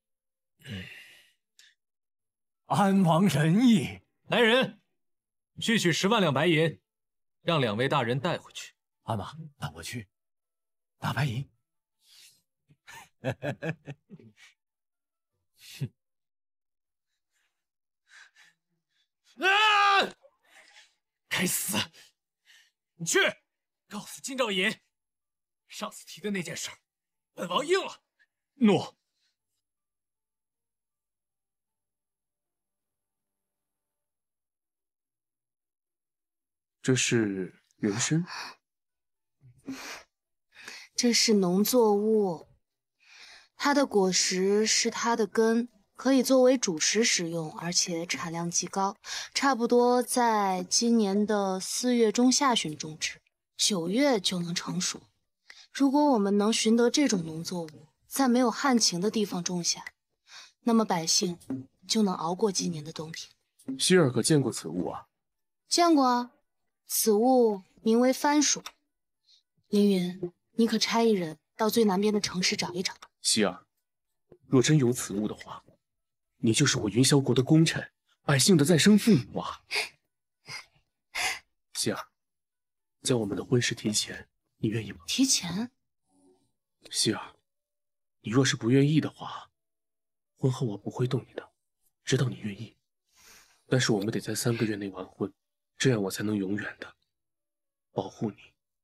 安王仁义。来人，去取十万两白银，让两位大人带回去。阿玛，那我去拿白银。啊！该死！你去告诉金兆银，上次提的那件事，本王应了。诺。这是人参，这是农作物，它的果实是它的根。可以作为主食使用，而且产量极高，差不多在今年的四月中下旬种植，九月就能成熟。如果我们能寻得这种农作物，在没有旱情的地方种下，那么百姓就能熬过今年的冬天。希儿可见过此物啊？见过啊，此物名为番薯。凌云，你可差一人到最南边的城市找一找。希儿，若真有此物的话。你就是我云霄国的功臣，百姓的再生父母啊！希儿，在我们的婚事提前，你愿意吗？提前？希儿，你若是不愿意的话，婚后我不会动你的，直到你愿意。但是我们得在三个月内完婚，这样我才能永远的保护你，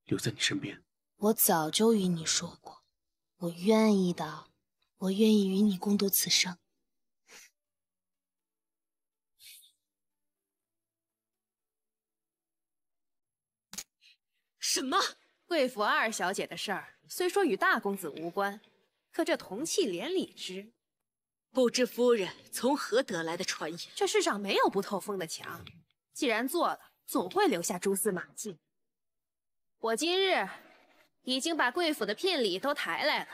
留在你身边。我早就与你说过，我愿意的，我愿意与你共度此生。什么？贵府二小姐的事儿虽说与大公子无关，可这同气连理之，不知夫人从何得来的传言？这世上没有不透风的墙，既然做了，总会留下蛛丝马迹。我今日已经把贵府的聘礼都抬来了，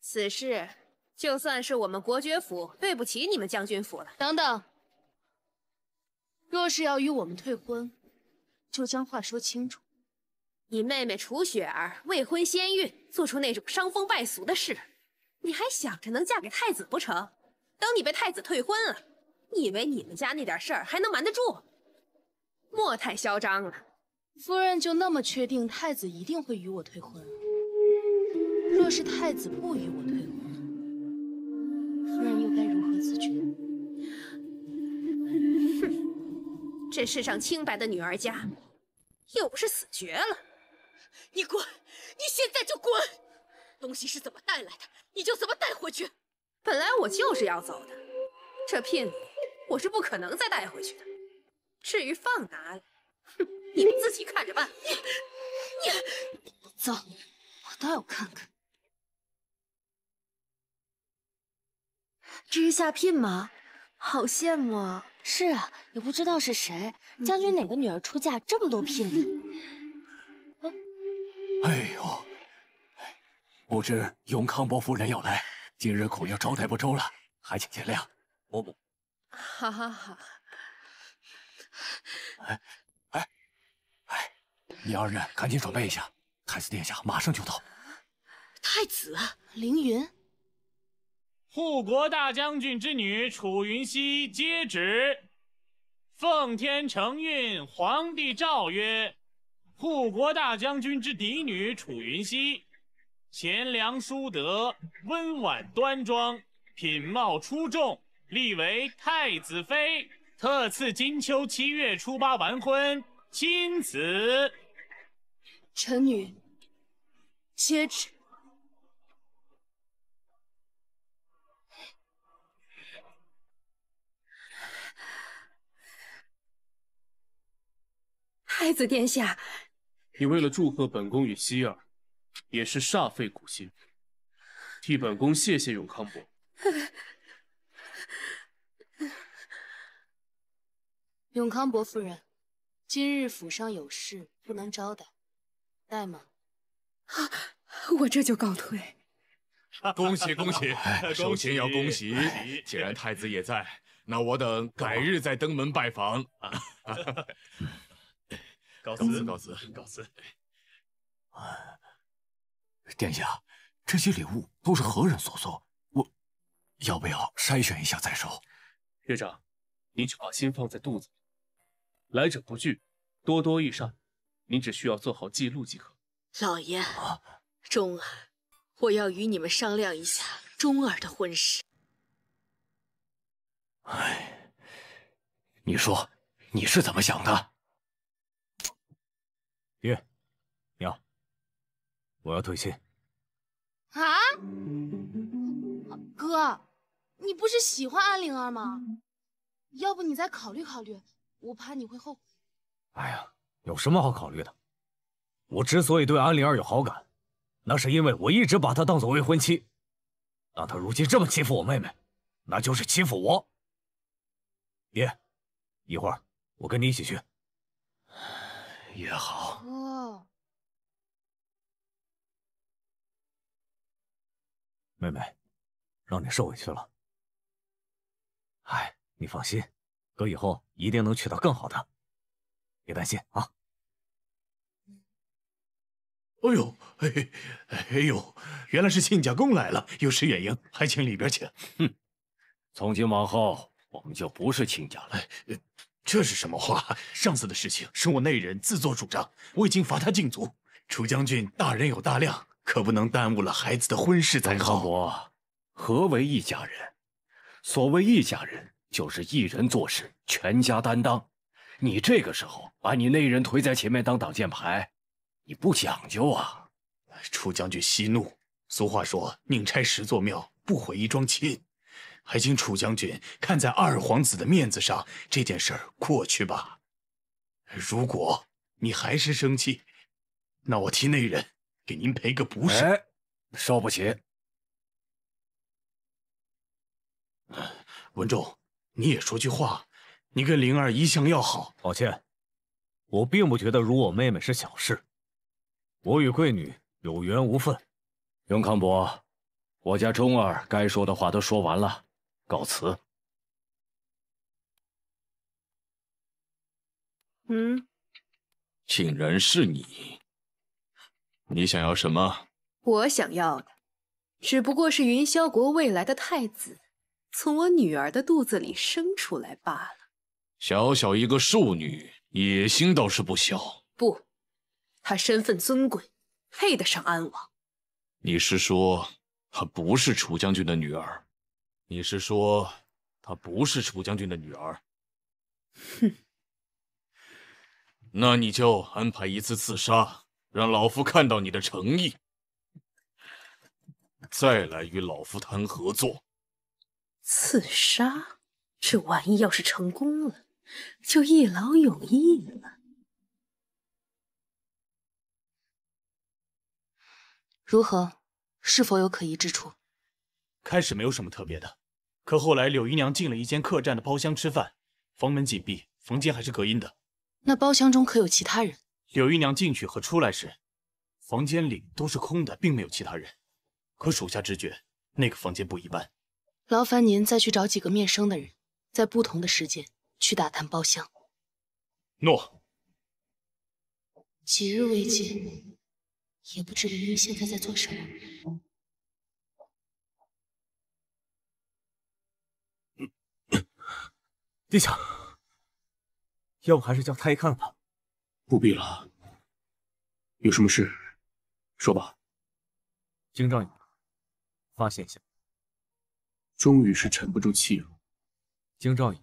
此事就算是我们国爵府对不起你们将军府了。等等，若是要与我们退婚，就将话说清楚。你妹妹楚雪儿未婚先孕，做出那种伤风败俗的事，你还想着能嫁给太子不成？等你被太子退婚了，你以为你们家那点事儿还能瞒得住？莫太嚣张了，夫人就那么确定太子一定会与我退婚？若是太子不与我退婚，夫人又该如何自处？哼，这世上清白的女儿家，又不是死绝了。你滚！你现在就滚！东西是怎么带来的，你就怎么带回去。本来我就是要走的，这聘礼我是不可能再带回去的。至于放哪里，哼，你们自己看着办。你你走，我倒要看看，这是下聘吗？好羡慕啊！是啊，也不知道是谁，将军哪个女儿出嫁，这么多聘礼。哎呦！不知永康伯夫人要来，今日恐要招待不周了，还请见谅。我不，好好好。哎，哎，哎，你二人赶紧准备一下，太子殿下马上就到。太子凌云，护国大将军之女楚云溪接旨，奉天承运，皇帝诏曰。护国大将军之嫡女楚云溪，贤良淑德，温婉端庄，品貌出众，立为太子妃，特赐金秋七月初八完婚。钦此。臣女接旨。太子殿下。你为了祝贺本宫与熙儿，也是煞费苦心，替本宫谢谢永康伯。永康伯夫人，今日府上有事，不能招待，怠慢。啊，我这就告退。恭喜恭喜，首先要恭喜。既然太子也在，那我等改日再登门拜访。告辞，告辞，告辞。殿下，这些礼物都是何人所送？我要不要筛选一下再收？乐长，您就把心放在肚子里，来者不拒，多多益善。您只需要做好记录即可。老爷，钟儿，我要与你们商量一下钟儿的婚事。哎，你说你是怎么想的？我要退亲。啊，哥，你不是喜欢安灵儿吗？要不你再考虑考虑，我怕你会后悔。哎呀，有什么好考虑的？我之所以对安灵儿有好感，那是因为我一直把她当做未婚妻。那她如今这么欺负我妹妹，那就是欺负我。爹，一会儿我跟你一起去。也好。妹妹，让你受委屈了。哎，你放心，哥以后一定能娶到更好的，别担心啊。哎呦，哎，哎呦，原来是亲家公来了，有失远迎，还请里边请。哼，从今往后我们就不是亲家了。这是什么话？上次的事情是我内人自作主张，我已经罚他禁足。楚将军大人有大量。可不能耽误了孩子的婚事才好。我何为一家人？所谓一家人，就是一人做事全家担当。你这个时候把你内人推在前面当挡箭牌，你不讲究啊！楚将军息怒。俗话说，宁拆十座庙，不毁一桩亲。还请楚将军看在二皇子的面子上，这件事过去吧。如果你还是生气，那我替内人。给您赔个不是，烧不起。文仲，你也说句话。你跟灵儿一向要好。抱歉，我并不觉得辱我妹妹是小事。我与贵女有缘无分。永康伯，我家钟儿该说的话都说完了，告辞。嗯。竟然是你。你想要什么？我想要的，只不过是云霄国未来的太子从我女儿的肚子里生出来罢了。小小一个庶女，野心倒是不小。不，她身份尊贵，配得上安王。你是说她不是楚将军的女儿？你是说她不是楚将军的女儿？哼，那你就安排一次刺杀。让老夫看到你的诚意，再来与老夫谈合作。刺杀这玩意要是成功了，就一劳永逸了。如何？是否有可疑之处？开始没有什么特别的，可后来柳姨娘进了一间客栈的包厢吃饭，房门紧闭，房间还是隔音的。那包厢中可有其他人？柳姨娘进去和出来时，房间里都是空的，并没有其他人。可属下直觉，那个房间不一般。劳烦您再去找几个面生的人，在不同的时间去打探包厢。诺。几日未见，也不知林毅现在在做什么。陛下，要不还是叫太医看看吧。不必了，有什么事说吧。京兆尹发现一下，终于是沉不住气了。京兆尹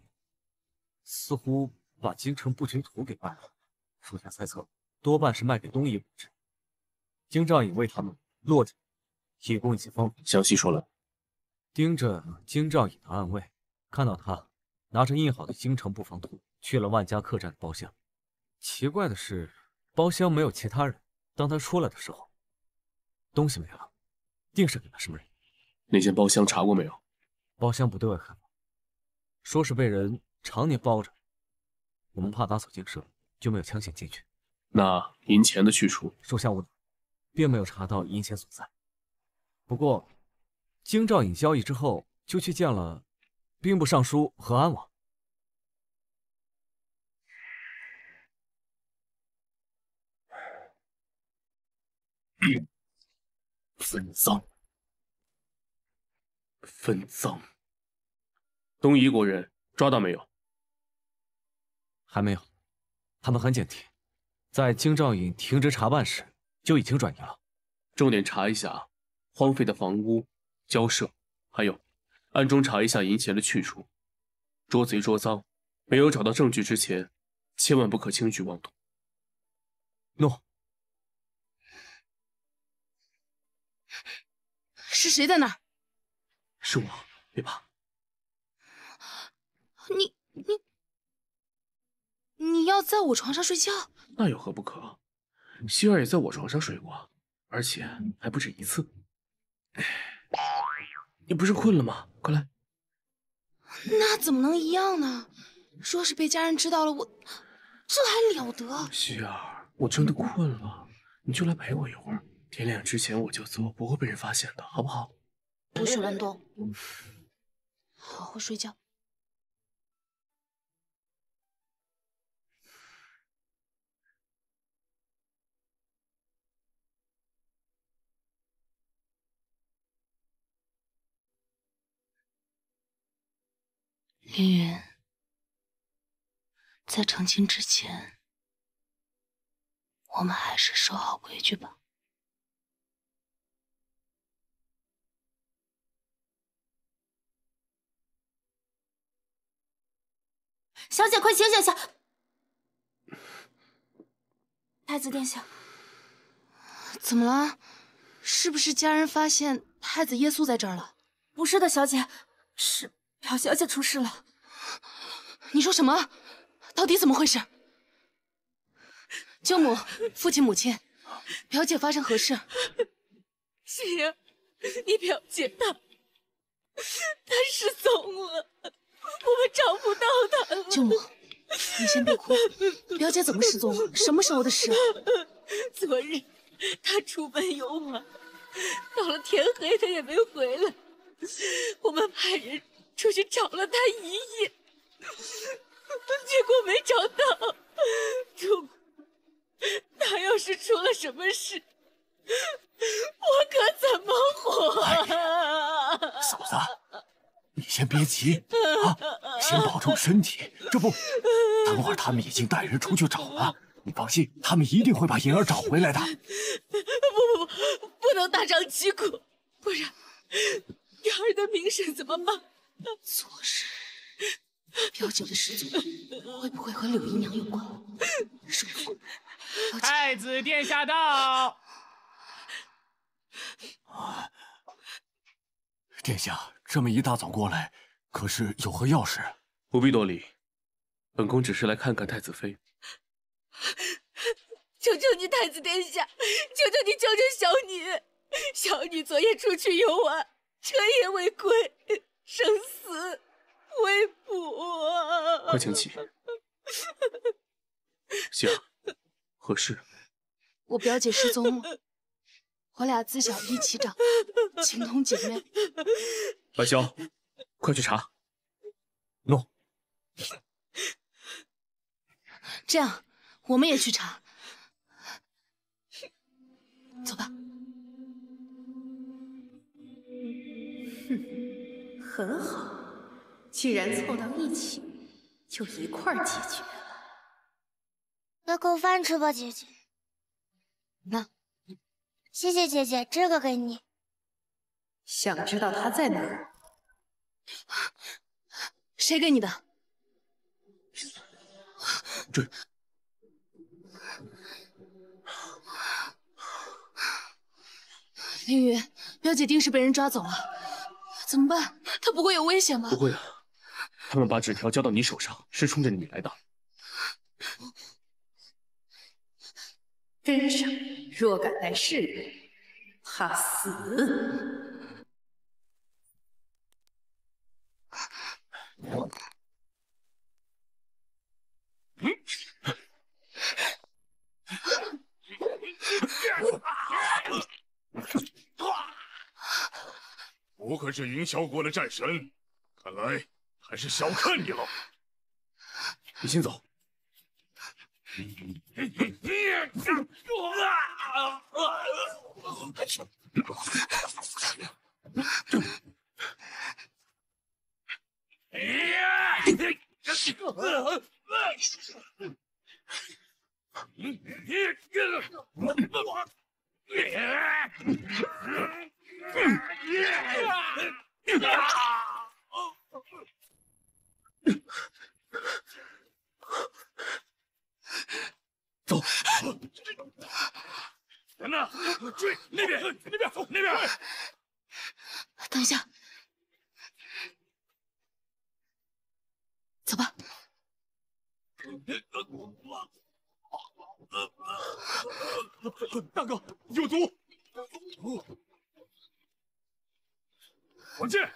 似乎把京城布军图给卖了，属下猜测多半是卖给东夷五城。京兆尹为他们落着，提供一些方法，详细说来。盯着京兆尹的暗卫，看到他拿着印好的京城布防图去了万家客栈的包厢。奇怪的是，包厢没有其他人。当他出来的时候，东西没了，定是给了什么人。那间包厢查过没有？包厢不对外开放，说是被人常年包着，我们怕打草惊蛇，就没有强行进去。那银钱的去处，属下无能，并没有查到银钱所在。不过，京兆尹交易之后，就去见了兵部尚书和安王。分赃，分赃。东夷国人抓到没有？还没有，他们很警惕，在京兆尹停职查办时就已经转移了。重点查一下荒废的房屋、交涉，还有暗中查一下银钱的去处。捉贼捉赃，没有找到证据之前，千万不可轻举妄动。诺。是谁在那儿？是我，别怕。你你你要在我床上睡觉？那有何不可？希儿也在我床上睡过，而且还不止一次。你不是困了吗？快来。那怎么能一样呢？若是被家人知道了，我这还了得？希儿，我真的困了，你就来陪我一会儿。天亮之前我就走，不会被人发现的，好不好？不许乱动，好好睡觉。凌云，在成亲之前，我们还是守好规矩吧。小姐，快醒醒小太子殿下，怎么了？是不是家人发现太子耶稣在这儿了？不是的，小姐，是表小姐出事了。你说什么？到底怎么回事？舅母、父亲、母亲，表姐发生何事？夕颜，你表姐她，她失踪了。我们找不到他了，舅母，你先别哭。表姐怎么失踪了？什么时候的事？啊？昨日，她出门游玩，到了天黑她也没回来。我们派人出去找了她一夜，结果没找到。如果她要是出了什么事，我可怎么活？啊？嫂子。你先别急啊，先保重身体。这不，等会儿他们已经带人出去找了。你放心，他们一定会把银儿找回来的。不不不，不能大张旗鼓，不然银儿的名声怎么办？做事，表姐的失踪会不会和柳姨娘有关？是。太子殿下到。殿下。这么一大早过来，可是有何要事？不必多礼，本宫只是来看看太子妃。求求你，太子殿下，求求你，求求小女，小女昨夜出去游玩，彻夜未归，生死未卜啊！快请起。行，何事？我表姐失踪了。我俩自小一起长情同姐妹。白潇，快去查。诺。这样，我们也去查。走吧。哼，很好，既然凑到一起，就一块儿解决。那够饭吃吧，姐姐？那。谢谢姐姐，这个给你。想知道他在哪儿？谁给你的？这凌云表姐定是被人抓走了，怎么办？她不会有危险吧？不会啊，他们把纸条交到你手上，是冲着你来的。身上若敢来试，怕死。不愧是云霄国的战神，看来还是小看你了。你先走。Yeah! 追那边，那边，那边。等一下，走吧。大哥，有毒。王健，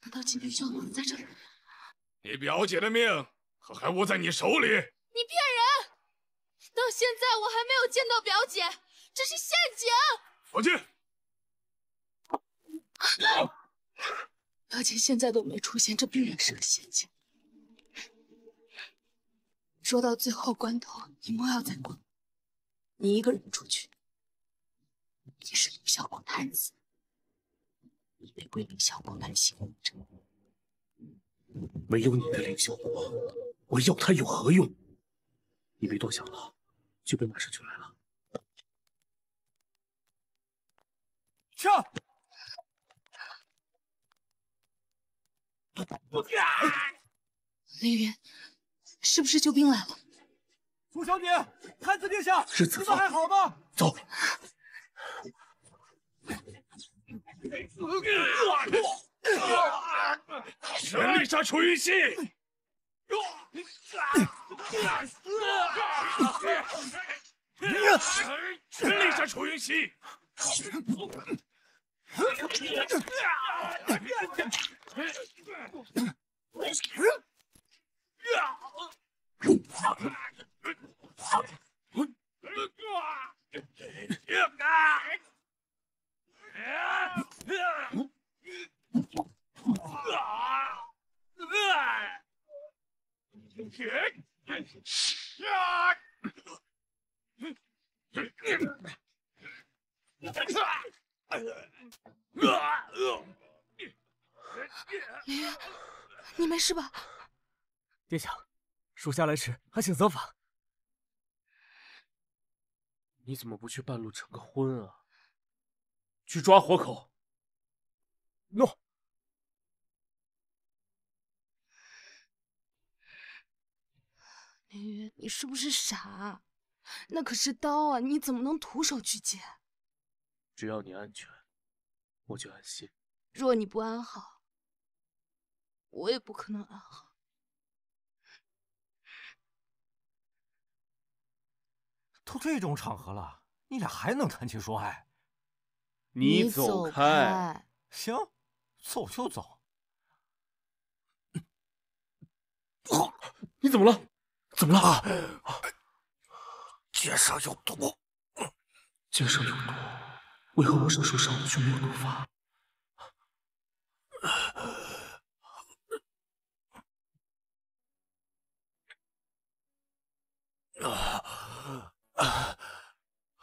难道今天就死在这里？你表姐的命可还握在你手里？表姐，表姐现在都没出现，这必然是个陷阱。说到最后关头，你莫要再管，你一个人出去你是林小宝太子，你得为林小宝担心着。没有你的林小宝，我要他有何用？你别多想了，舅伯马上就来了。撤！不凌云，是不是救兵来了？苏小姐，太子殿下，是知道还好吗？走！全力杀楚云溪！全力杀楚云溪！Shock! 林云，你没事吧？殿下，属下来迟，还请责罚。你怎么不去半路成个婚啊？去抓活口。诺。林云，你是不是傻？那可是刀啊！你怎么能徒手去接？只要你安全，我就安心。若你不安好，我也不可能安好。都这种场合了，你俩还能谈情说爱？你走开！行，走就走。不好你怎么了？怎么了？啊！箭上有毒！箭上有毒！为何我手受伤却没有怒发？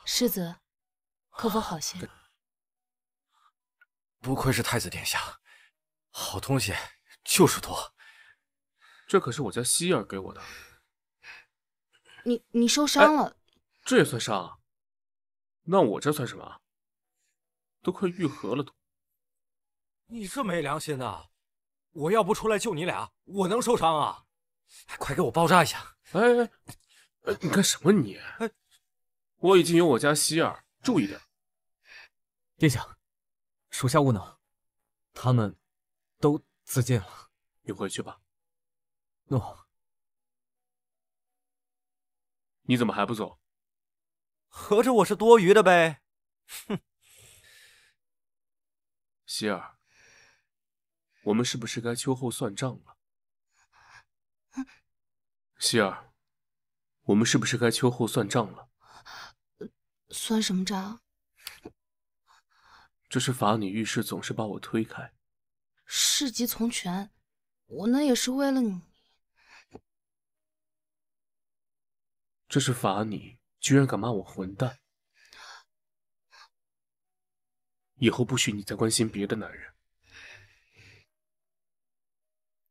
世子，可否好些？不愧是太子殿下，好东西就是多。这可是我家希儿给我的。你你受伤了？这也算伤？那我这算什么？都快愈合了，都！你这没良心的！我要不出来救你俩，我能受伤啊？快给我包扎一下！哎哎，哎，你干什么你？我已经有我家希儿，注意点。殿下，属下无能，他们都自尽了。你回去吧。诺。你怎么还不走？合着我是多余的呗？哼！希儿，我们是不是该秋后算账了？希儿，我们是不是该秋后算账了？算什么账？这是罚你遇事总是把我推开。事急从权，我那也是为了你。这是罚你居然敢骂我混蛋。以后不许你再关心别的男人。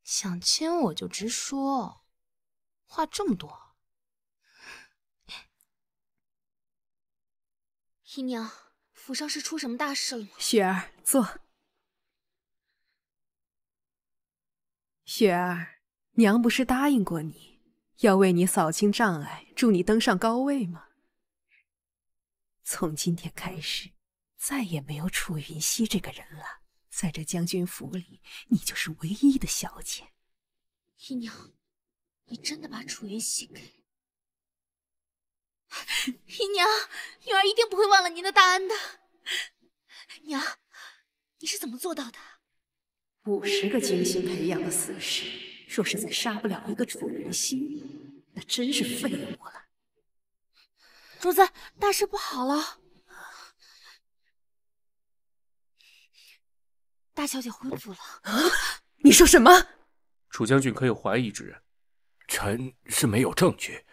想亲我就直说，话这么多。姨娘，府上是出什么大事了吗？雪儿，坐。雪儿，娘不是答应过你要为你扫清障碍，助你登上高位吗？从今天开始。再也没有楚云溪这个人了，在这将军府里，你就是唯一的小姐。姨娘，你真的把楚云溪给 姨娘，女儿一定不会忘了您的大恩的。娘，你是怎么做到的？五十个精心培养的死士，若是再杀不了一个楚云溪，那真是废物了。主子，大事不好了！大小姐恢复了。啊！你说什么？楚将军可有怀疑之人？臣是没有证据，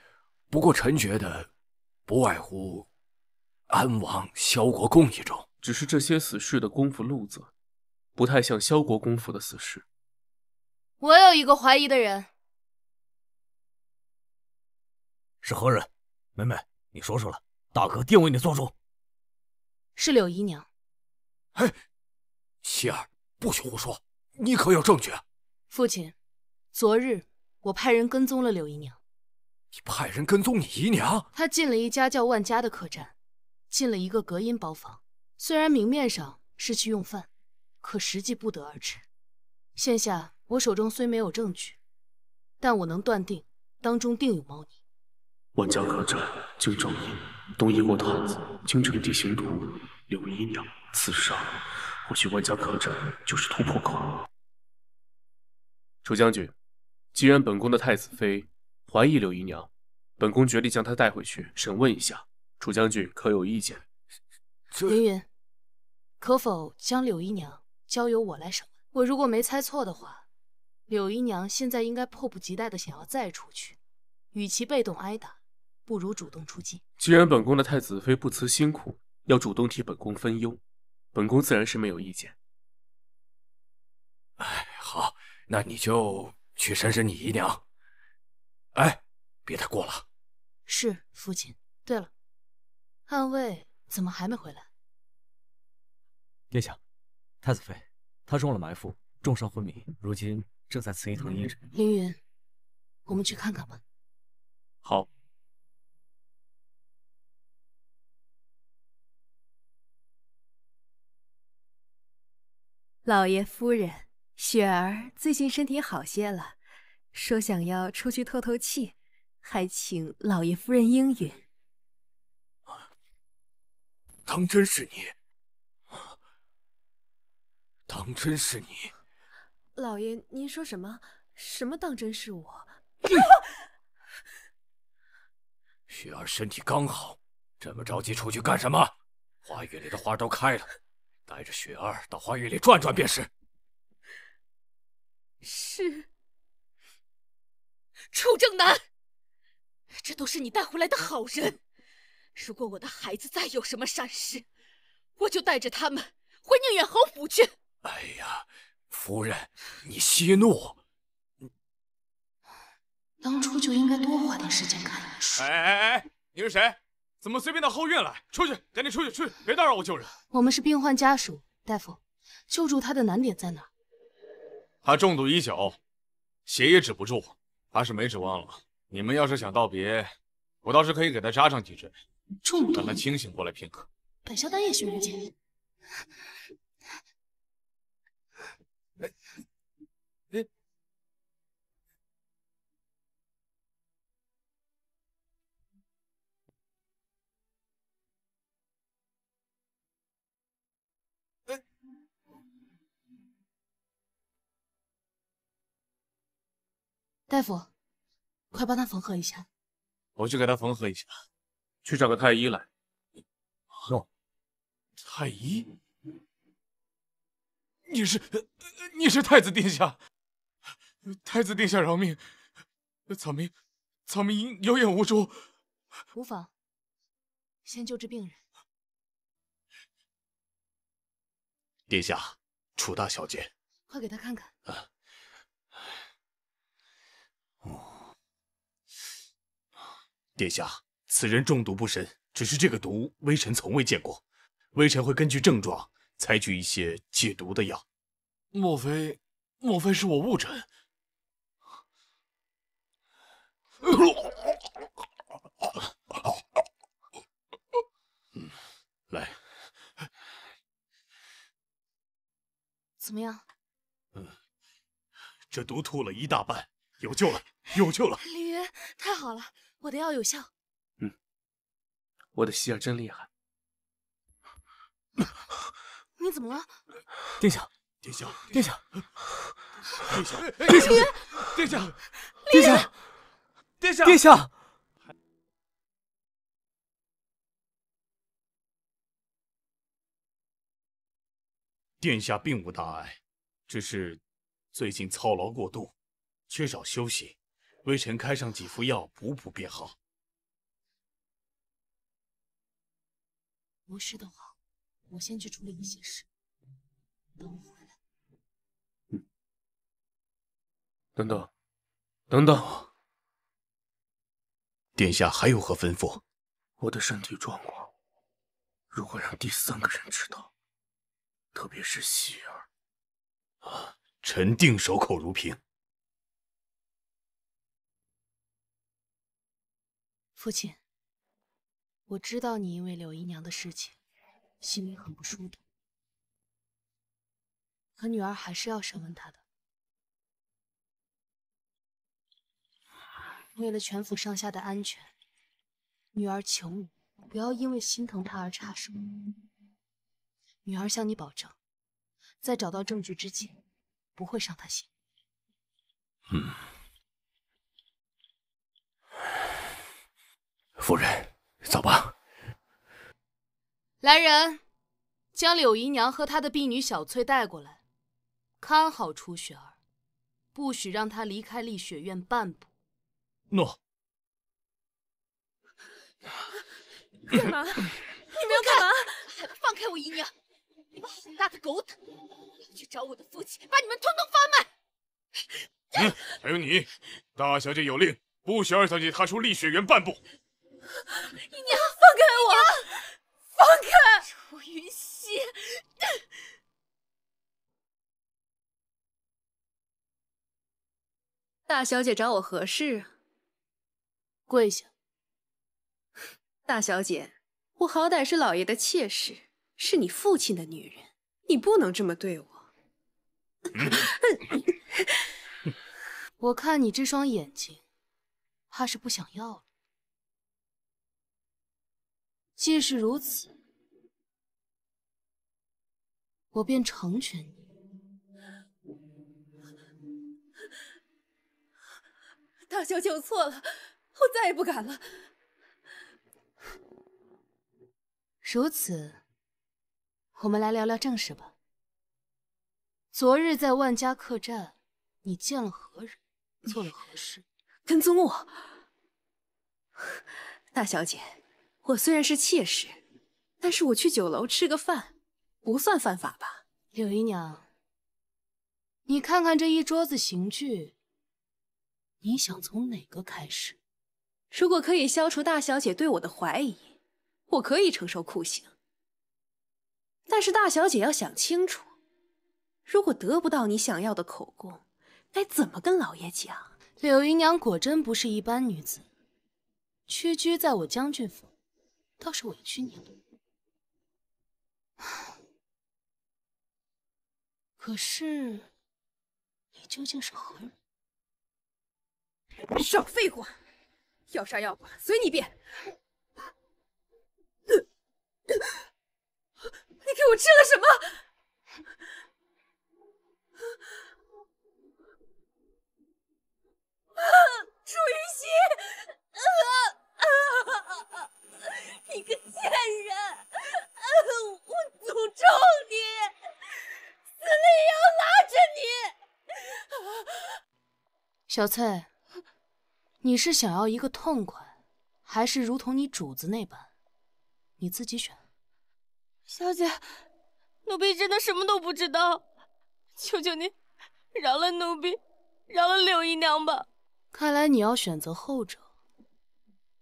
不过臣觉得，不外乎安王、萧国公一种。只是这些死士的功夫路子，不太像萧国公府的死士。我有一个怀疑的人。是何人？妹妹，你说出来大哥定为你做主。是柳姨娘。嘿，希儿，不许胡说！你可有证据？父亲，昨日我派人跟踪了柳姨娘。你派人跟踪你姨娘？她进了一家叫万家的客栈，进了一个隔音包房。虽然明面上是去用饭，可实际不得而知。现下我手中虽没有证据，但我能断定当中定有猫腻。万家客栈，京兆尹，东一国探子，京城地形图，柳姨娘，刺杀。或许万家客栈就是突破口。楚将军，既然本宫的太子妃怀疑柳姨娘，本宫决定将她带回去审问一下。楚将军可有意见？凌云，可否将柳姨娘交由我来审问？我如果没猜错的话，柳姨娘现在应该迫不及待的想要再出去。与其被动挨打，不如主动出击。既然本宫的太子妃不辞辛苦，要主动替本宫分忧。本宫自然是没有意见。哎，好，那你就去审审你姨娘。哎，别太过了。是，父亲。对了，暗卫怎么还没回来？殿下，太子妃，她中了埋伏，重伤昏迷，如今正在慈衣堂医治。凌云，我们去看看吧。好。老爷夫人，雪儿最近身体好些了，说想要出去透透气，还请老爷夫人应允。当真是你，当真是你！老爷，您说什么？什么当真是我？雪儿身体刚好，这么着急出去干什么？花园里的花都开了。带着雪儿到花园里转转便是。是，楚正南，这都是你带回来的好人。如果我的孩子再有什么闪失，我就带着他们回宁远侯府去。哎呀，夫人，你息怒。当初就应该多花点时间看医术。哎哎哎，你是谁？怎么随便到后院来？出去，赶紧出去，出去！别打扰我救人。我们是病患家属，大夫，救助他的难点在哪？他中毒已久，血也止不住，怕是没指望了。你们要是想道别，我倒是可以给他扎上几针，让他清醒过来片刻。本小丹也需要解大夫，快帮他缝合一下！我去给他缝合一下，去找个太医来。no，太医，你是你是太子殿下，太子殿下饶命！草民草民有眼无珠。无妨，先救治病人。殿下，楚大小姐，快给他看看。啊。殿下，此人中毒不深，只是这个毒，微臣从未见过。微臣会根据症状采取一些解毒的药。莫非，莫非是我误诊？来。怎么样？嗯，这毒吐了一大半，有救了，有救了！凌云，太好了！我的药有效。嗯，我的希儿真厉害。你怎么了？殿下，殿下，殿下，殿下，殿下，殿下，殿下，殿下，殿下。殿下并无大碍，只是最近操劳过度，缺少休息。微臣开上几副药，补补便好。无事的话，我先去处理一些事，等我回来。嗯，等等，等等，殿下还有何吩咐？我的身体状况，如果让第三个人知道，特别是喜儿，啊，臣定守口如瓶。父亲，我知道你因为柳姨娘的事情心里很不舒坦，可女儿还是要审问她的。为了全府上下的安全，女儿求你不要因为心疼她而插手。女儿向你保证，在找到证据之前，不会伤她心。嗯。夫人，走吧。来人，将柳姨娘和她的婢女小翠带过来，看好初雪儿，不许让她离开丽雪院半步。诺。干嘛？你们要干嘛？放开我姨娘！你们好大的狗胆！我要去找我的父亲，把你们通通发卖！嗯，还有你，大小姐有令，不许二小姐踏出丽雪园半步。姨娘，放开我！放开！楚云溪，大小姐找我何事？跪下！大小姐，我好歹是老爷的妾室，是你父亲的女人，你不能这么对我。我看你这双眼睛，怕是不想要了。既是如此，我便成全你。大小姐，我错了，我再也不敢了。如此，我们来聊聊正事吧。昨日在万家客栈，你见了何人，做了何事？跟踪我，大小姐。我虽然是妾室，但是我去酒楼吃个饭，不算犯法吧？柳姨娘，你看看这一桌子刑具，你想从哪个开始？如果可以消除大小姐对我的怀疑，我可以承受酷刑。但是大小姐要想清楚，如果得不到你想要的口供，该怎么跟老爷讲？柳姨娘果真不是一般女子，屈居在我将军府。倒是委屈你了，可是，你究竟是何人？少废话，要杀要剐随你便。你给我吃了什么？啊，楚云溪！啊啊啊！你个贱人！我诅咒你，死了也要拉着你。小翠，你是想要一个痛快，还是如同你主子那般？你自己选。小姐，奴婢真的什么都不知道，求求您，饶了奴婢，饶了柳姨娘吧。看来你要选择后者，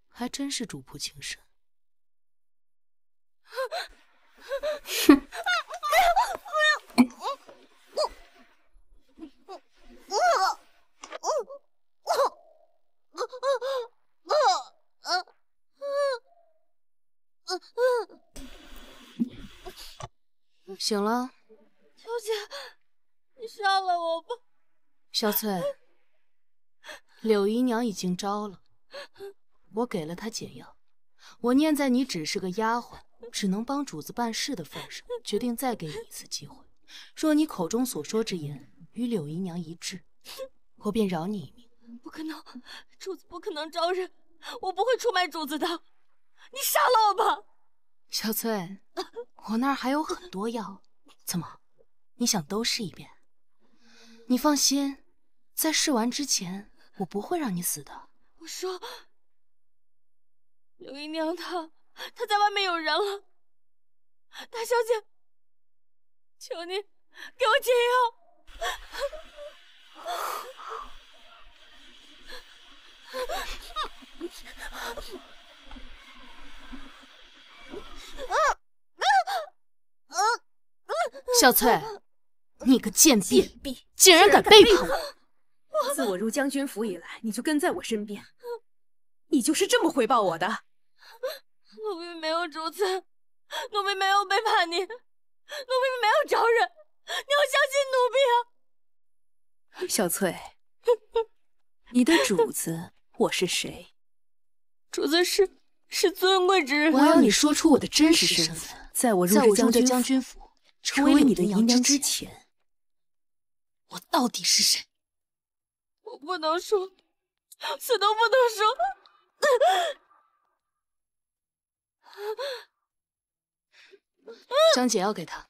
还真是主仆情深。醒了，小姐，你杀了我吧。小翠，柳姨娘已经招了，我给了她解药，我念在你只是个丫鬟。只能帮主子办事的份上，决定再给你一次机会。若你口中所说之言与柳姨娘一致，我便饶你一命。不可能，主子不可能招认，我不会出卖主子的。你杀了我吧，小翠。我那儿还有很多药，怎么？你想都试一遍？你放心，在试完之前，我不会让你死的。我说，柳姨娘她。他在外面有人了，大小姐，求你给我解药。小翠，你个贱婢，竟然敢背叛我！自我入将军府以来，你就跟在我身边，你就是这么回报我的。奴婢没有主子，奴婢没有背叛您，奴婢没有招人，你要相信奴婢啊，小翠，你的主子我是谁？主子是是尊贵之人，我要你说出我的真实身份，在我入这将军府成为你的姨娘之前，我到底是谁？我不能说，死都不能说。将解药给他。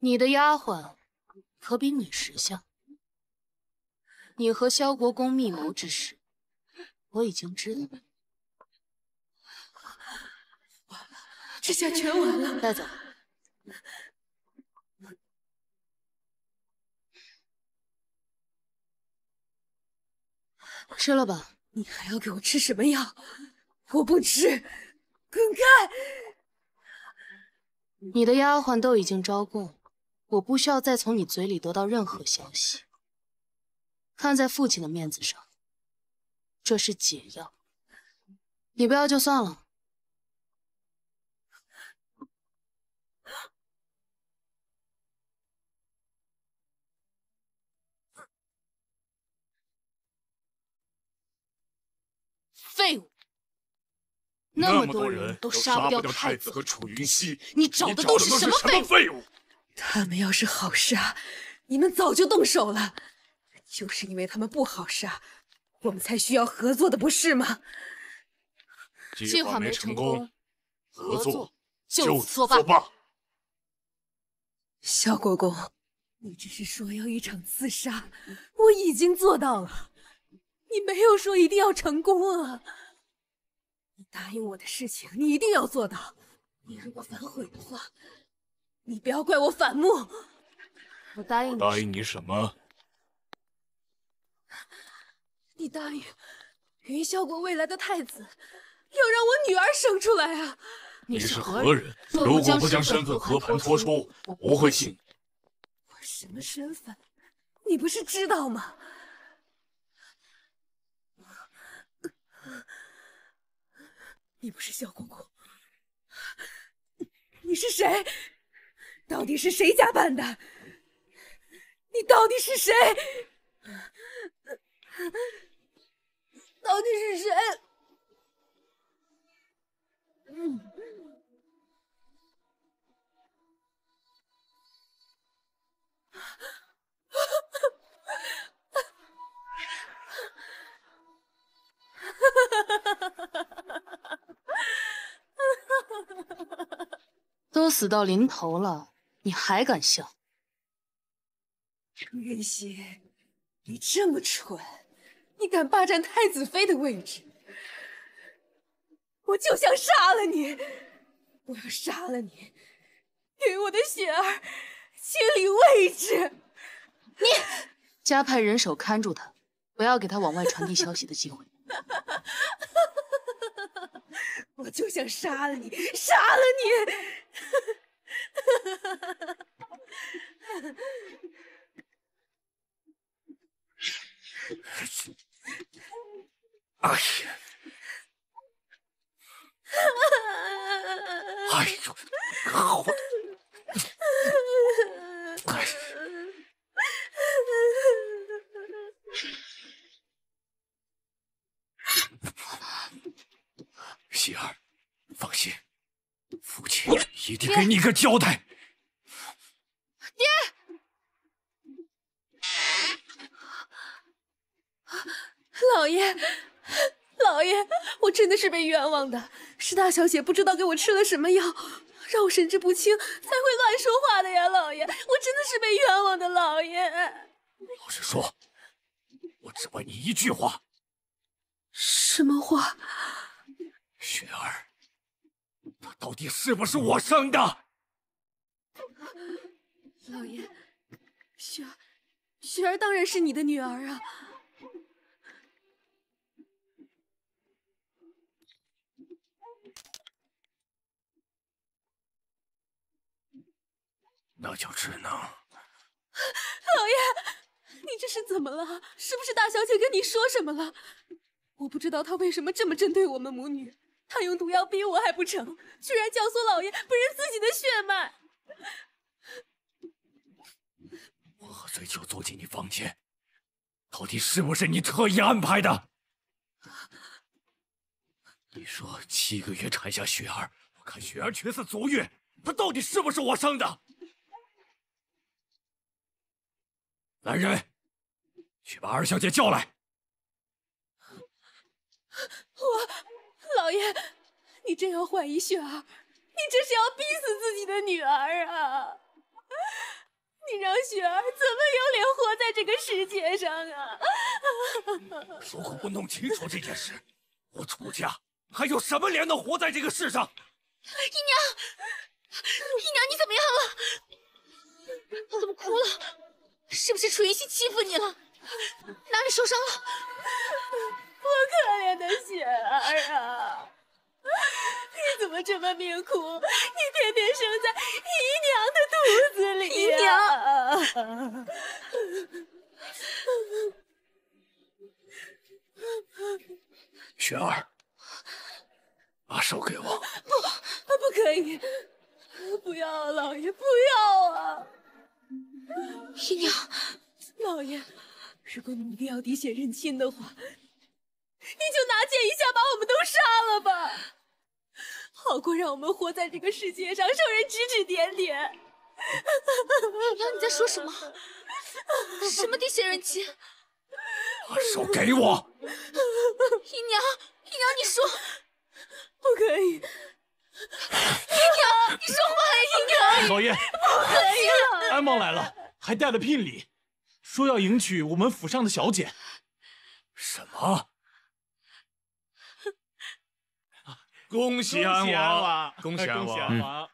你的丫鬟可比你识相。你和萧国公密谋之事，我已经知道了。这下全完了。带走。吃了吧。你还要给我吃什么药？我不吃，滚开。你的丫鬟都已经招供我不需要再从你嘴里得到任何消息。看在父亲的面子上，这是解药，你不要就算了。废物！那么多人都杀不掉太子和楚云溪，你找的都是什么废物？他们要是好杀，你们早就动手了。就是因为他们不好杀，我们才需要合作的，不是吗？计划没成功，合作就此作罢。萧国公，你只是说要一场刺杀，我已经做到了。你没有说一定要成功啊！你答应我的事情，你一定要做到。你如果反悔的话，你不要怪我反目。我答应你。答应你什么？你答应云霄国未来的太子，要让我女儿生出来啊！你是何人？如果不将身份和盘托出，我不会信你。我什么身份？你不是知道吗？你不是萧公公，你你是谁？到底是谁假扮的？你到底是谁？到底是谁？都死到临头了，你还敢笑？程云溪，你这么蠢！你敢霸占太子妃的位置，我就想杀了你！我要杀了你，给我的雪儿清理位置。你加派人手看住他，不要给他往外传递消息的机会。我就想杀了你，杀了你！哎呀！哎呦，好的。喜儿，放心，父亲一定给你一个交代。爹。老爷，老爷，我真的是被冤枉的，是大小姐不知道给我吃了什么药，让我神志不清，才会乱说话的呀，老爷，我真的是被冤枉的，老爷。老实说，我只问你一句话。什么话？雪儿，她到底是不是我生的？老爷，雪儿，雪儿当然是你的女儿啊。那就只能。老爷，你这是怎么了？是不是大小姐跟你说什么了？我不知道她为什么这么针对我们母女。她用毒药逼我还不成，居然教唆老爷不认自己的血脉。我和醉酒走进你房间，到底是不是你特意安排的？你说七个月产下雪儿，我看雪儿却似足月，她到底是不是我生的？来人，去把二小姐叫来。我老爷，你真要怀疑雪儿？你这是要逼死自己的女儿啊！你让雪儿怎么有脸活在这个世界上啊？如 果不弄清楚这件事，我楚家还有什么脸能活在这个世上？姨娘，姨娘，你怎么样了？怎么哭了？是不是楚云溪欺负你了？哪里受伤了？我可怜的雪儿啊，你怎么这么命苦？你偏偏生在姨娘的肚子里啊。姨娘，雪儿，把手给我。不，不可以！不要，老爷，不要啊！姨娘，老爷，如果你一定要滴血认亲的话，你就拿剑一下把我们都杀了吧，好过让我们活在这个世界上受人指指点点。姨娘你在说什么？什么滴血认亲？把手给我！姨娘，姨娘你说，不可以。娘，你说话呀！姨娘，老爷，不可以了。安王来了，还带了聘礼，说要迎娶我们府上的小姐。什么？恭喜安王！恭喜安王！恭喜安王！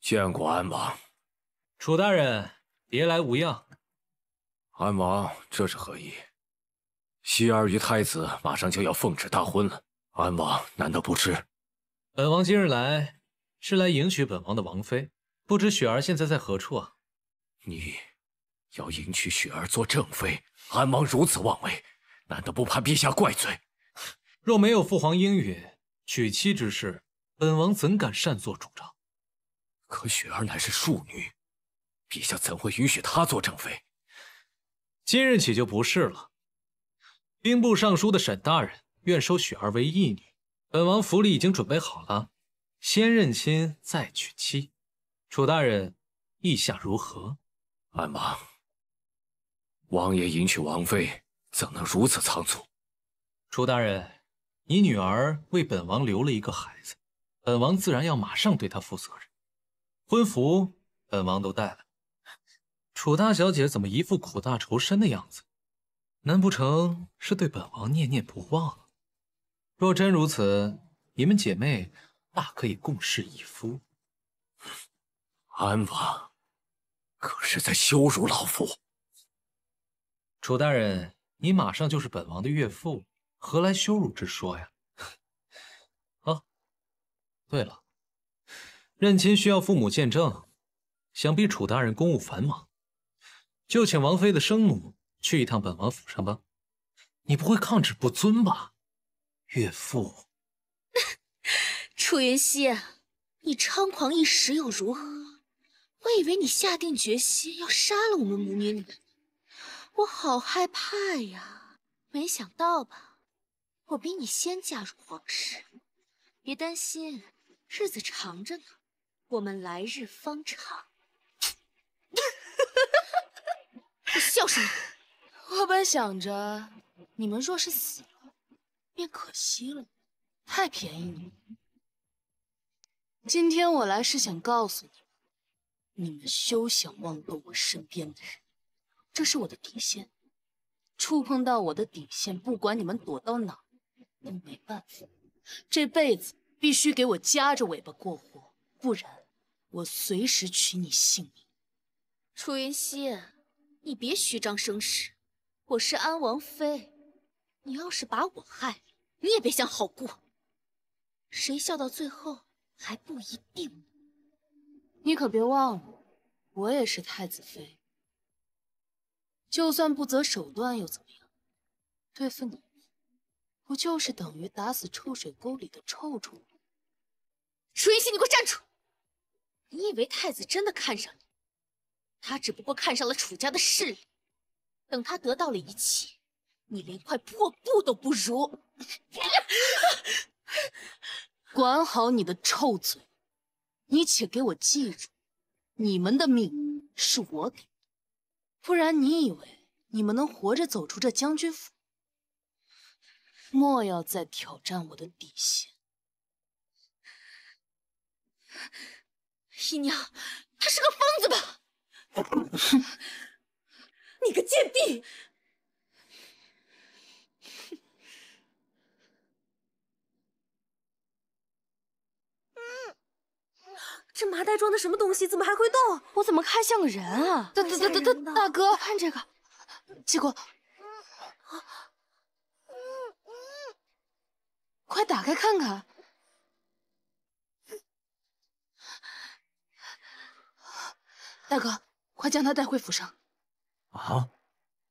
见过安王。楚大人，别来无恙。安王，这是何意？雪儿与太子马上就要奉旨大婚了，安王难道不知？本王今日来是来迎娶本王的王妃，不知雪儿现在在何处啊？你，要迎娶雪儿做正妃，安王如此妄为，难道不怕陛下怪罪？若没有父皇应允娶妻之事，本王怎敢擅作主张？可雪儿乃是庶女，陛下怎会允许她做正妃？今日起就不是了。兵部尚书的沈大人愿收雪儿为义女，本王府里已经准备好了，先认亲再娶妻。楚大人意下如何？安王，王爷迎娶王妃，怎能如此仓促？楚大人，你女儿为本王留了一个孩子，本王自然要马上对她负责任。婚服本王都带了，楚大小姐怎么一副苦大仇深的样子？难不成是对本王念念不忘？若真如此，你们姐妹大可以共侍一夫。安王，可是在羞辱老夫。楚大人，你马上就是本王的岳父何来羞辱之说呀？啊，对了，认亲需要父母见证，想必楚大人公务繁忙，就请王妃的生母。去一趟本王府上吧，你不会抗旨不尊吧，岳父？楚云溪，你猖狂一时又如何？我以为你下定决心要杀了我们母女俩，我好害怕呀！没想到吧，我比你先嫁入皇室。别担心，日子长着呢，我们来日方长。你笑什么？我本想着，你们若是死了，便可惜了，太便宜你们。今天我来是想告诉你们，你们休想妄动我身边的人，这是我的底线。触碰到我的底线，不管你们躲到哪，都没办法。这辈子必须给我夹着尾巴过活，不然我随时取你性命。楚云溪，你别虚张声势。我是安王妃，你要是把我害了，你也别想好过。谁笑到最后还不一定呢。你可别忘了，我也是太子妃。就算不择手段又怎么样？对付你，不就是等于打死臭水沟里的臭虫吗？楚云溪，你给我站住！你以为太子真的看上你？他只不过看上了楚家的势力。等他得到了一切，你连块破布都不如。管好你的臭嘴！你且给我记住，你们的命是我给的，不然你以为你们能活着走出这将军府？莫要再挑战我的底线！姨娘，他是个疯子吧？哼！你个贱婢！这麻袋装的什么东西？怎么还会动？我怎么看像个人啊？大大大大大大哥，看这个，结果，快打开看看！大哥，快将他带回府上。啊！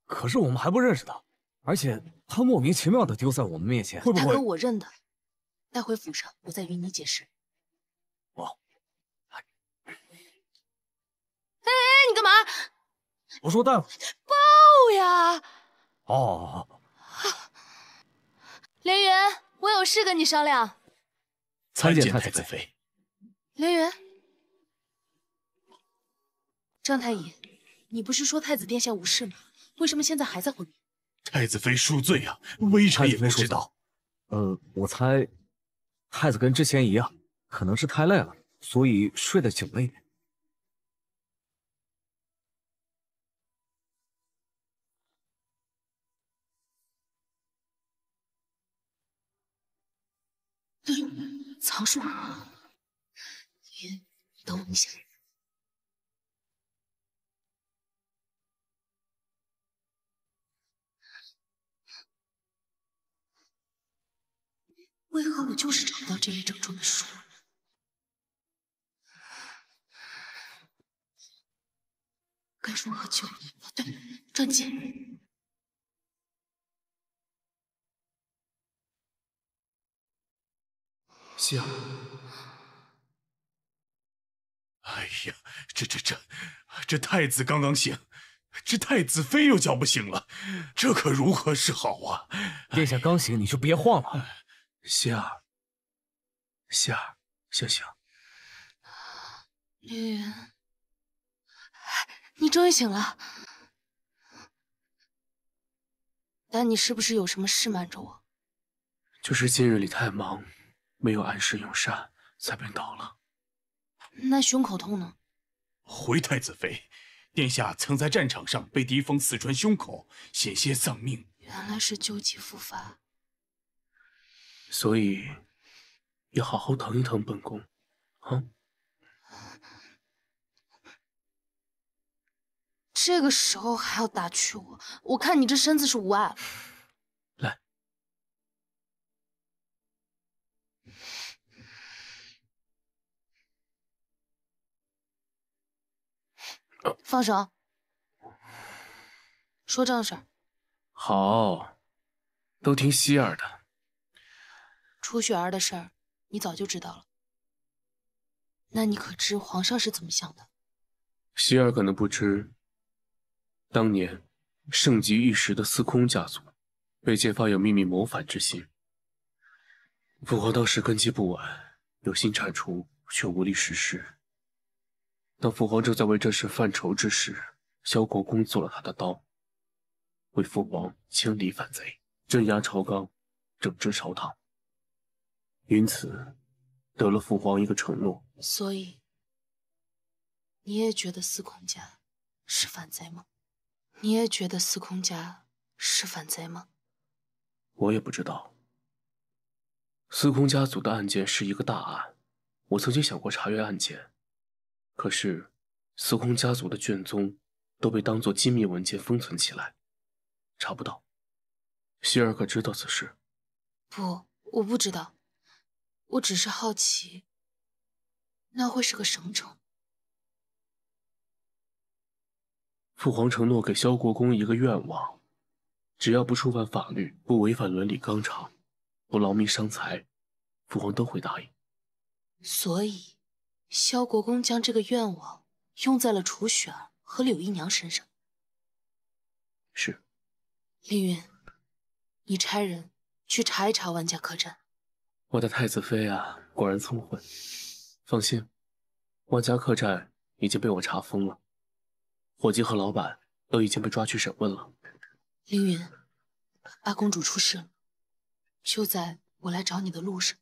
可是我们还不认识他，而且他莫名其妙的丢在我们面前，会不会？他跟我认的，带回府上，我再与你解释。哦。哎哎，你干嘛？我说大夫。抱呀！哦哦哦。连云，我有事跟你商量。参见太子妃。连云。张太医。你不是说太子殿下无事吗？为什么现在还在昏迷？太子妃恕罪啊，微臣也不知道。呃，我猜，太子跟之前一样，可能是太累了，所以睡得久了一点。曹叔，你等我一下。为何我就是找不到这位正中的书？该如何救？对，传进。西阳。哎呀，这这这，这太子刚刚醒，这太子妃又叫不醒了，这可如何是好啊？殿下刚醒，你就别晃了。希儿，希儿，醒醒！凌云，你终于醒了。但你是不是有什么事瞒着我？就是近日里太忙，没有按时用膳，才病倒了。那胸口痛呢？回太子妃，殿下曾在战场上被敌方刺穿胸口，险些丧命。原来是旧疾复发。所以，要好好疼一疼本宫，啊！这个时候还要打趣我，我看你这身子是无碍了。来，放手，说正事。好，都听希儿的。楚雪儿的事儿，你早就知道了。那你可知皇上是怎么想的？熙儿可能不知。当年，盛极一时的司空家族被揭发有秘密谋反之心。父皇当时根基不稳，有心铲除却无力实施。当父皇正在为这事犯愁之时，萧国公做了他的刀，为父皇清理反贼，镇压朝纲，整治朝堂。因此，得了父皇一个承诺。所以，你也觉得司空家是反贼吗？你也觉得司空家是反贼吗？我也不知道。司空家族的案件是一个大案，我曾经想过查阅案件，可是，司空家族的卷宗都被当做机密文件封存起来，查不到。希儿可知道此事？不，我不知道。我只是好奇，那会是个什么宠？父皇承诺给萧国公一个愿望，只要不触犯法律，不违反伦理纲常，不劳民伤财，父皇都会答应。所以，萧国公将这个愿望用在了楚雪儿和柳姨娘身上。是。凌云，你差人去查一查万家客栈。我的太子妃啊，果然聪慧。放心，我家客栈已经被我查封了，伙计和老板都已经被抓去审问了。凌云，八公主出事了，就在我来找你的路上，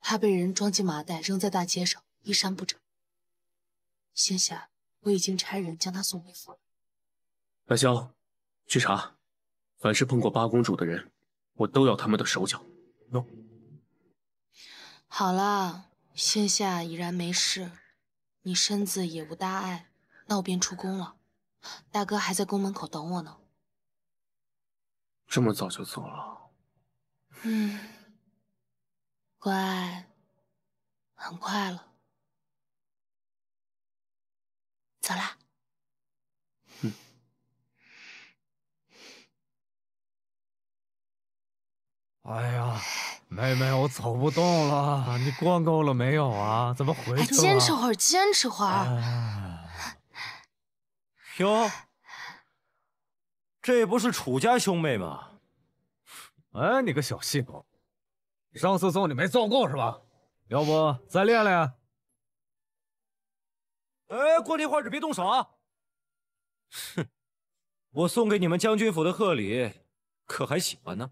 她被人装进麻袋扔在大街上，衣衫不整。现下我已经差人将她送回府了。白萧，去查，凡是碰过八公主的人，我都要他们的手脚。有。好了，现下已然没事，你身子也无大碍，那我便出宫了。大哥还在宫门口等我呢。这么早就走了？嗯，乖，很快了，走啦。哎呀，妹妹，我走不动了。你逛够了没有啊？咱们回去。哎，坚持会儿，坚持会儿。哟，这不是楚家兄妹吗？哎，你个小细狗，上次揍你没揍够是吧？要不再练练？哎，过了一会儿就别动手啊！哼，我送给你们将军府的贺礼，可还喜欢呢？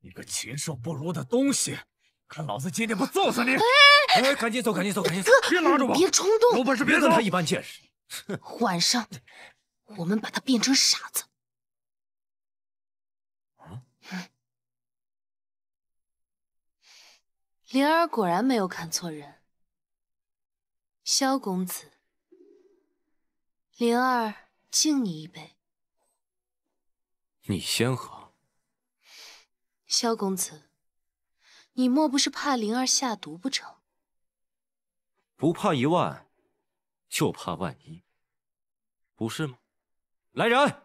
你个禽兽不如的东西，看老子今天不揍死你！哎，赶紧走，赶紧走，赶紧走！别拉着我，别冲动，有本事别跟他一般见识。晚上我们把他变成傻子。灵儿果然没有看错人，萧公子，灵儿敬你一杯。你先喝。萧公子，你莫不是怕灵儿下毒不成？不怕一万，就怕万一，不是吗？来人！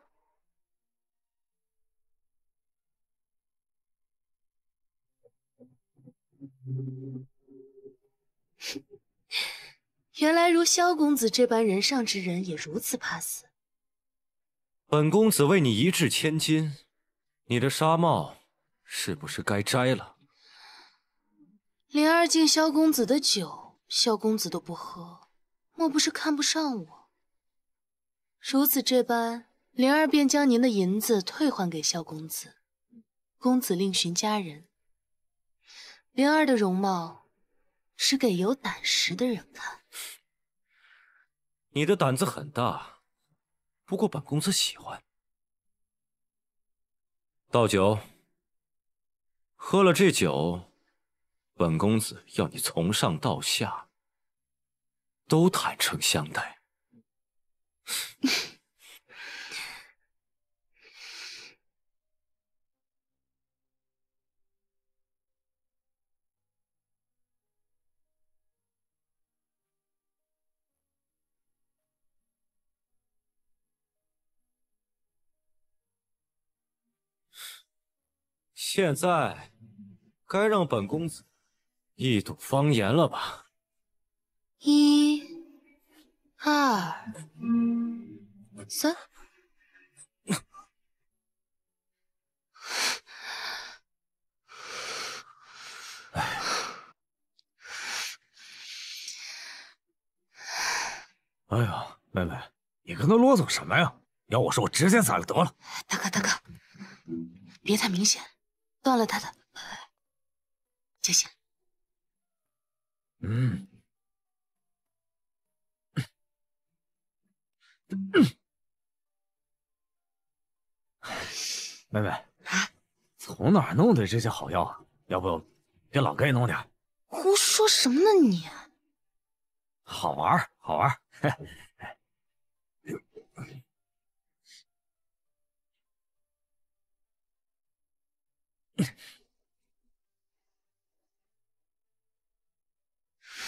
原来如萧公子这般人上之人，也如此怕死。本公子为你一掷千金，你的纱帽。是不是该摘了？灵儿敬萧公子的酒，萧公子都不喝，莫不是看不上我？如此这般，灵儿便将您的银子退还给萧公子，公子另寻佳人。灵儿的容貌是给有胆识的人看。你的胆子很大，不过本公子喜欢。倒酒。喝了这酒，本公子要你从上到下都坦诚相待。现在。该让本公子一睹芳颜了吧？一、二、三。哎呀，妹妹，你跟他啰嗦什么呀？要我说，我直接宰了得了。大哥，大哥，别太明显，断了他的。就行。嗯。妹妹，从哪儿弄的这些好药啊？要不，给老哥也弄点胡说什么呢你？好玩好玩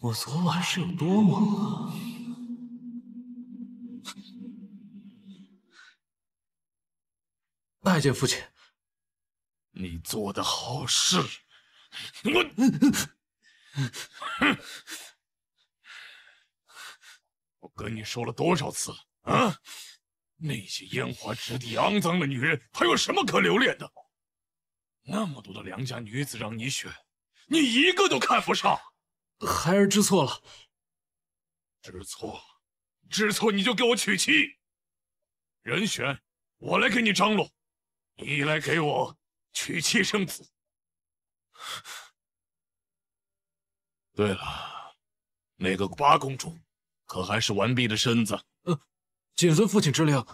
我昨晚是有多猛啊！拜见父亲，你做的好事，我，我跟你说了多少次了啊？那些烟花之地肮脏的女人，还有什么可留恋的？那么多的良家女子让你选，你一个都看不上。孩儿知错了，知错，知错你就给我娶妻，人选我来给你张罗，你来给我娶妻生子。对了，那个八公主可还是完璧的身子？呃，谨遵父亲之令，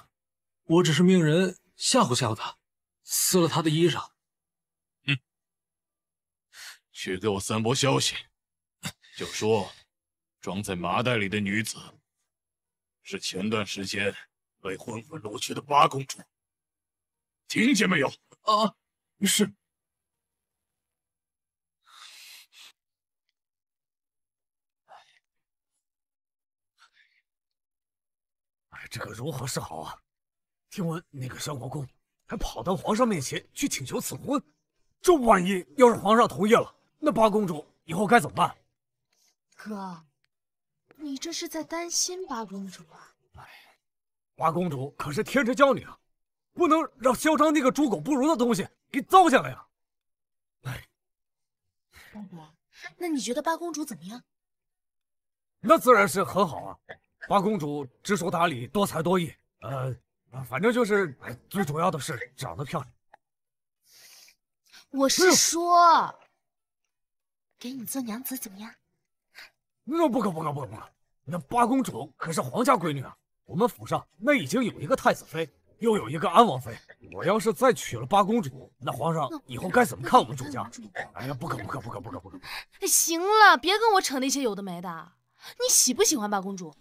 我只是命人吓唬吓唬她，撕了她的衣裳。嗯，去给我散播消息。就说，装在麻袋里的女子是前段时间被昏昏掳去的八公主。听见没有？啊，是。哎，这可如何是好啊？听闻那个襄国公还跑到皇上面前去请求赐婚，这万一要是皇上同意了，那八公主以后该怎么办？哥，你这是在担心八公主啊？哎，八公主可是天之娇女啊，不能让嚣张那个猪狗不如的东西给糟践了呀！哎，大哥，那你觉得八公主怎么样？那自然是很好啊！八公主知书达理，多才多艺，呃，反正就是最主要的是长得漂亮。我是说，给你做娘子怎么样？那不可不可不可不可！那八公主可是皇家闺女啊，我们府上那已经有一个太子妃，又有一个安王妃，我要是再娶了八公主，那皇上以后该怎么看我们主家？哎呀，不可不可不可不可不可！行了，别跟我扯那些有的没的。你喜不喜欢八公主？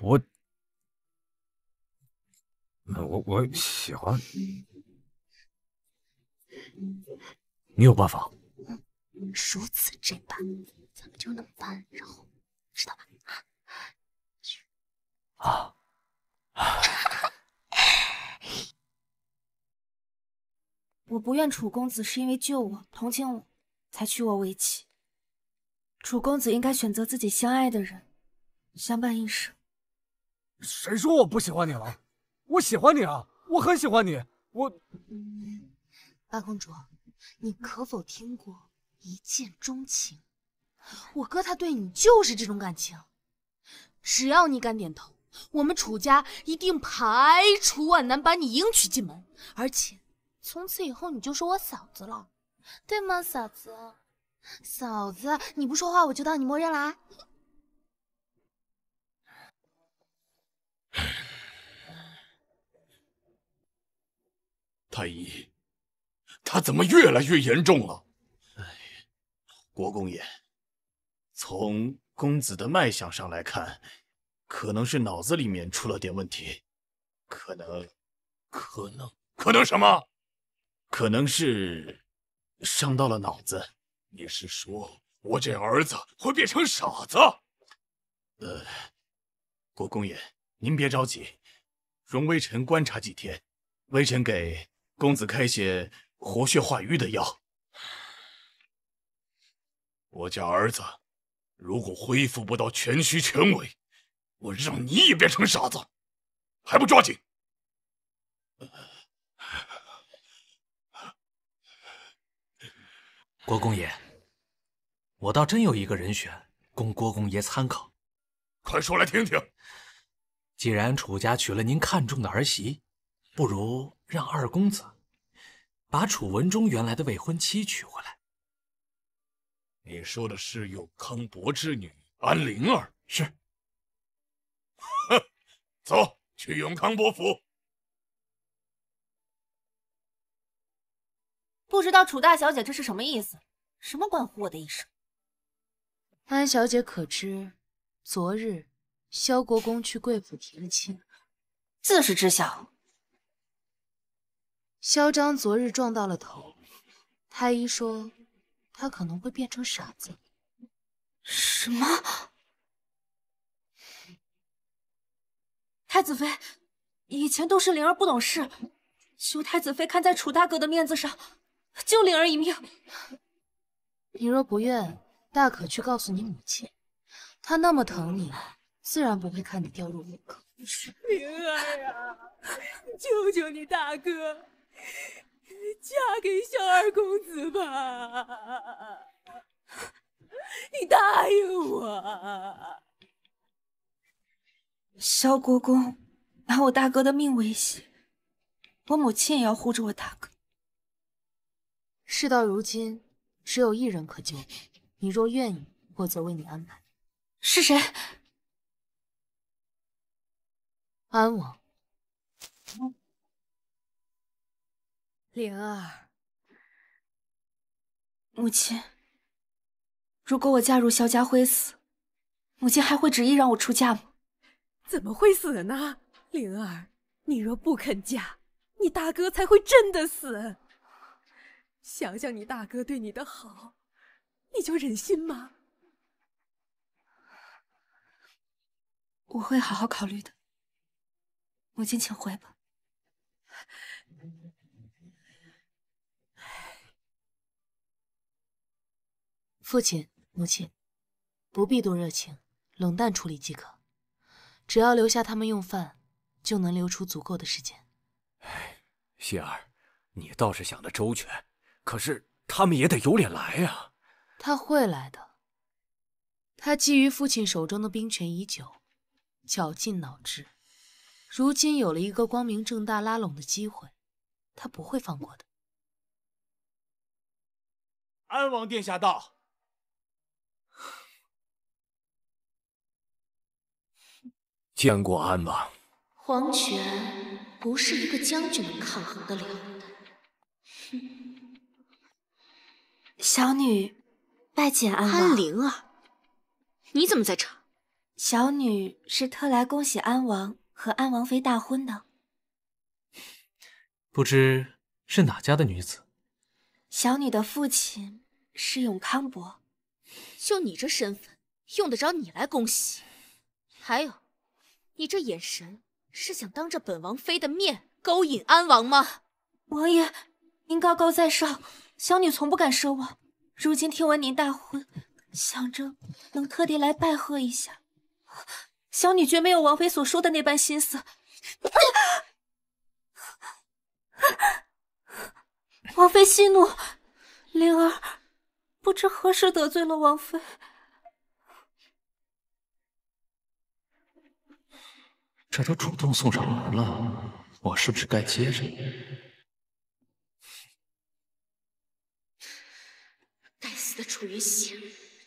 我……那我我喜欢。你有办法？如此这般。咱们就那么办，然后知道吧？啊！啊！我不怨楚公子，是因为救我、同情我，才娶我为妻。楚公子应该选择自己相爱的人，相伴一生。谁说我不喜欢你了？我喜欢你啊！我很喜欢你。我八公主，你可否听过一见钟情？我哥他对你就是这种感情，只要你敢点头，我们楚家一定排除万难把你迎娶进门，而且从此以后你就是我嫂子了，对吗，嫂子？嫂子，你不说话我就当你默认了啊。太医，他怎么越来越严重了？哎，国公爷。从公子的脉象上来看，可能是脑子里面出了点问题，可能，可能，可能什么？可能是伤到了脑子。你是说，我这儿子会变成傻子？呃，国公爷，您别着急，容微臣观察几天，微臣给公子开些活血化瘀的药。我家儿子。如果恢复不到全虚全伪，我让你也变成傻子，还不抓紧？郭公爷，我倒真有一个人选供郭公爷参考，快说来听听。既然楚家娶了您看中的儿媳，不如让二公子把楚文忠原来的未婚妻娶回来。你说的是永康伯之女安灵儿，是。哼，走去永康伯府。不知道楚大小姐这是什么意思？什么关乎我的一生？安小姐可知，昨日萧国公去贵府提了亲？自是知晓。嚣张昨日撞到了头，太医说。他可能会变成傻子。什么？太子妃，以前都是灵儿不懂事，求太子妃看在楚大哥的面子上，救灵儿一命。你若不愿，大可去告诉你母亲，她那么疼你，自然不会看你掉入虎口。灵儿啊，救救你大哥！嫁给萧二公子吧，你答应我。萧国公拿我大哥的命威胁，我母亲也要护着我大哥。事到如今，只有一人可救。你若愿意，我则为你安排。是谁？安王。灵儿，母亲，如果我嫁入萧家会死，母亲还会执意让我出嫁吗？怎么会死呢？灵儿，你若不肯嫁，你大哥才会真的死。想想你大哥对你的好，你就忍心吗？我会好好考虑的。母亲，请回吧。父亲，母亲，不必多热情，冷淡处理即可。只要留下他们用饭，就能留出足够的时间。哎，希儿，你倒是想得周全，可是他们也得有脸来呀。他会来的。他觊觎父亲手中的兵权已久，绞尽脑汁，如今有了一个光明正大拉拢的机会，他不会放过的。安王殿下到。见过安王，黄泉不是一个将军能抗衡得了的。哼，小女拜见安王。灵儿，你怎么在这？小女是特来恭喜安王和安王妃大婚的。不知是哪家的女子？小女的父亲是永康伯。就你这身份，用得着你来恭喜？还有。你这眼神是想当着本王妃的面勾引安王吗？王爷，您高高在上，小女从不敢奢望。如今听闻您大婚，想着能特地来拜贺一下，小女绝没有王妃所说的那般心思。王妃息怒，灵儿不知何时得罪了王妃。这都主动送上门了，我是不是该接着？该死的楚云溪，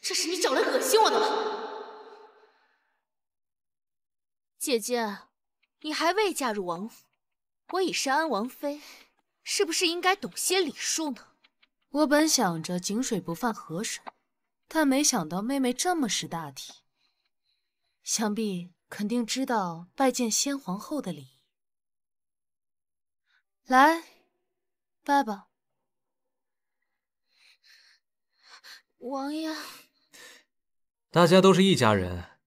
这是你找来恶心我的吗？姐姐，你还未嫁入王府，我已是安王妃，是不是应该懂些礼数呢？我本想着井水不犯河水，但没想到妹妹这么识大体，想必。肯定知道拜见先皇后的礼仪。来，拜吧。王爷，大家都是一家人，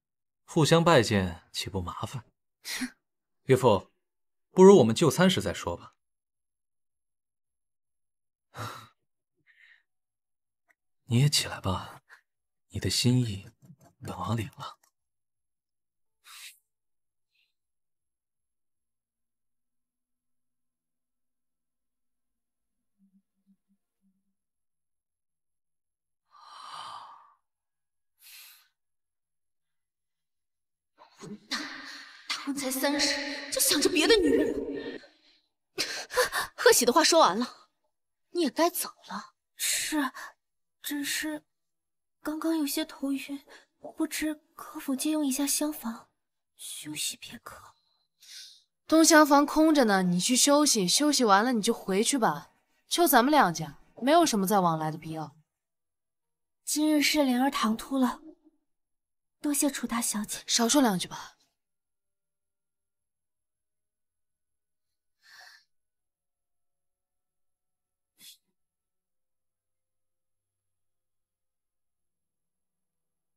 互相拜见岂不麻烦？岳父，不如我们就餐时再说吧。你也起来吧，你的心意，本王领了。混蛋，大婚才三十，就想着别的女人。贺喜的话说完了，你也该走了。是，只是刚刚有些头晕，不知可否借用一下厢房休息片刻。东厢房空着呢，你去休息。休息完了你就回去吧。就咱们两家，没有什么再往来的必要。今日是灵儿唐突了。多谢楚大小姐。少说两句吧。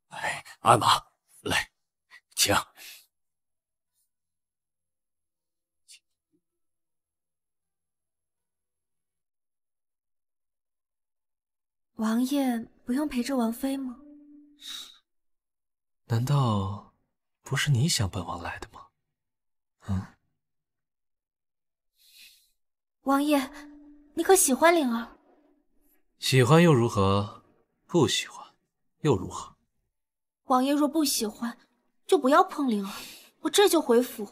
哎，阿玛，来，请。王爷不用陪着王妃吗？难道不是你想本王来的吗？嗯，王爷，你可喜欢灵儿？喜欢又如何？不喜欢又如何？王爷若不喜欢，就不要碰灵儿。我这就回府。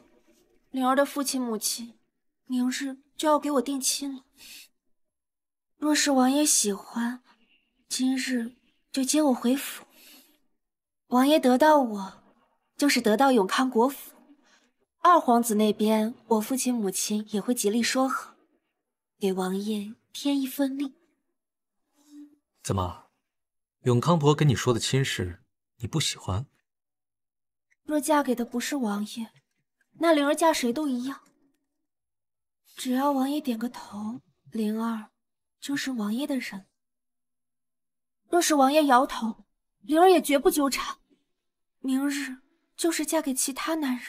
灵儿的父亲母亲，明日就要给我定亲了。若是王爷喜欢，今日就接我回府。王爷得到我，就是得到永康国府。二皇子那边，我父亲母亲也会极力说和，给王爷添一份力。怎么，永康伯跟你说的亲事，你不喜欢？若嫁给的不是王爷，那灵儿嫁谁都一样。只要王爷点个头，灵儿就是王爷的人。若是王爷摇头，灵儿也绝不纠缠。明日就是嫁给其他男人，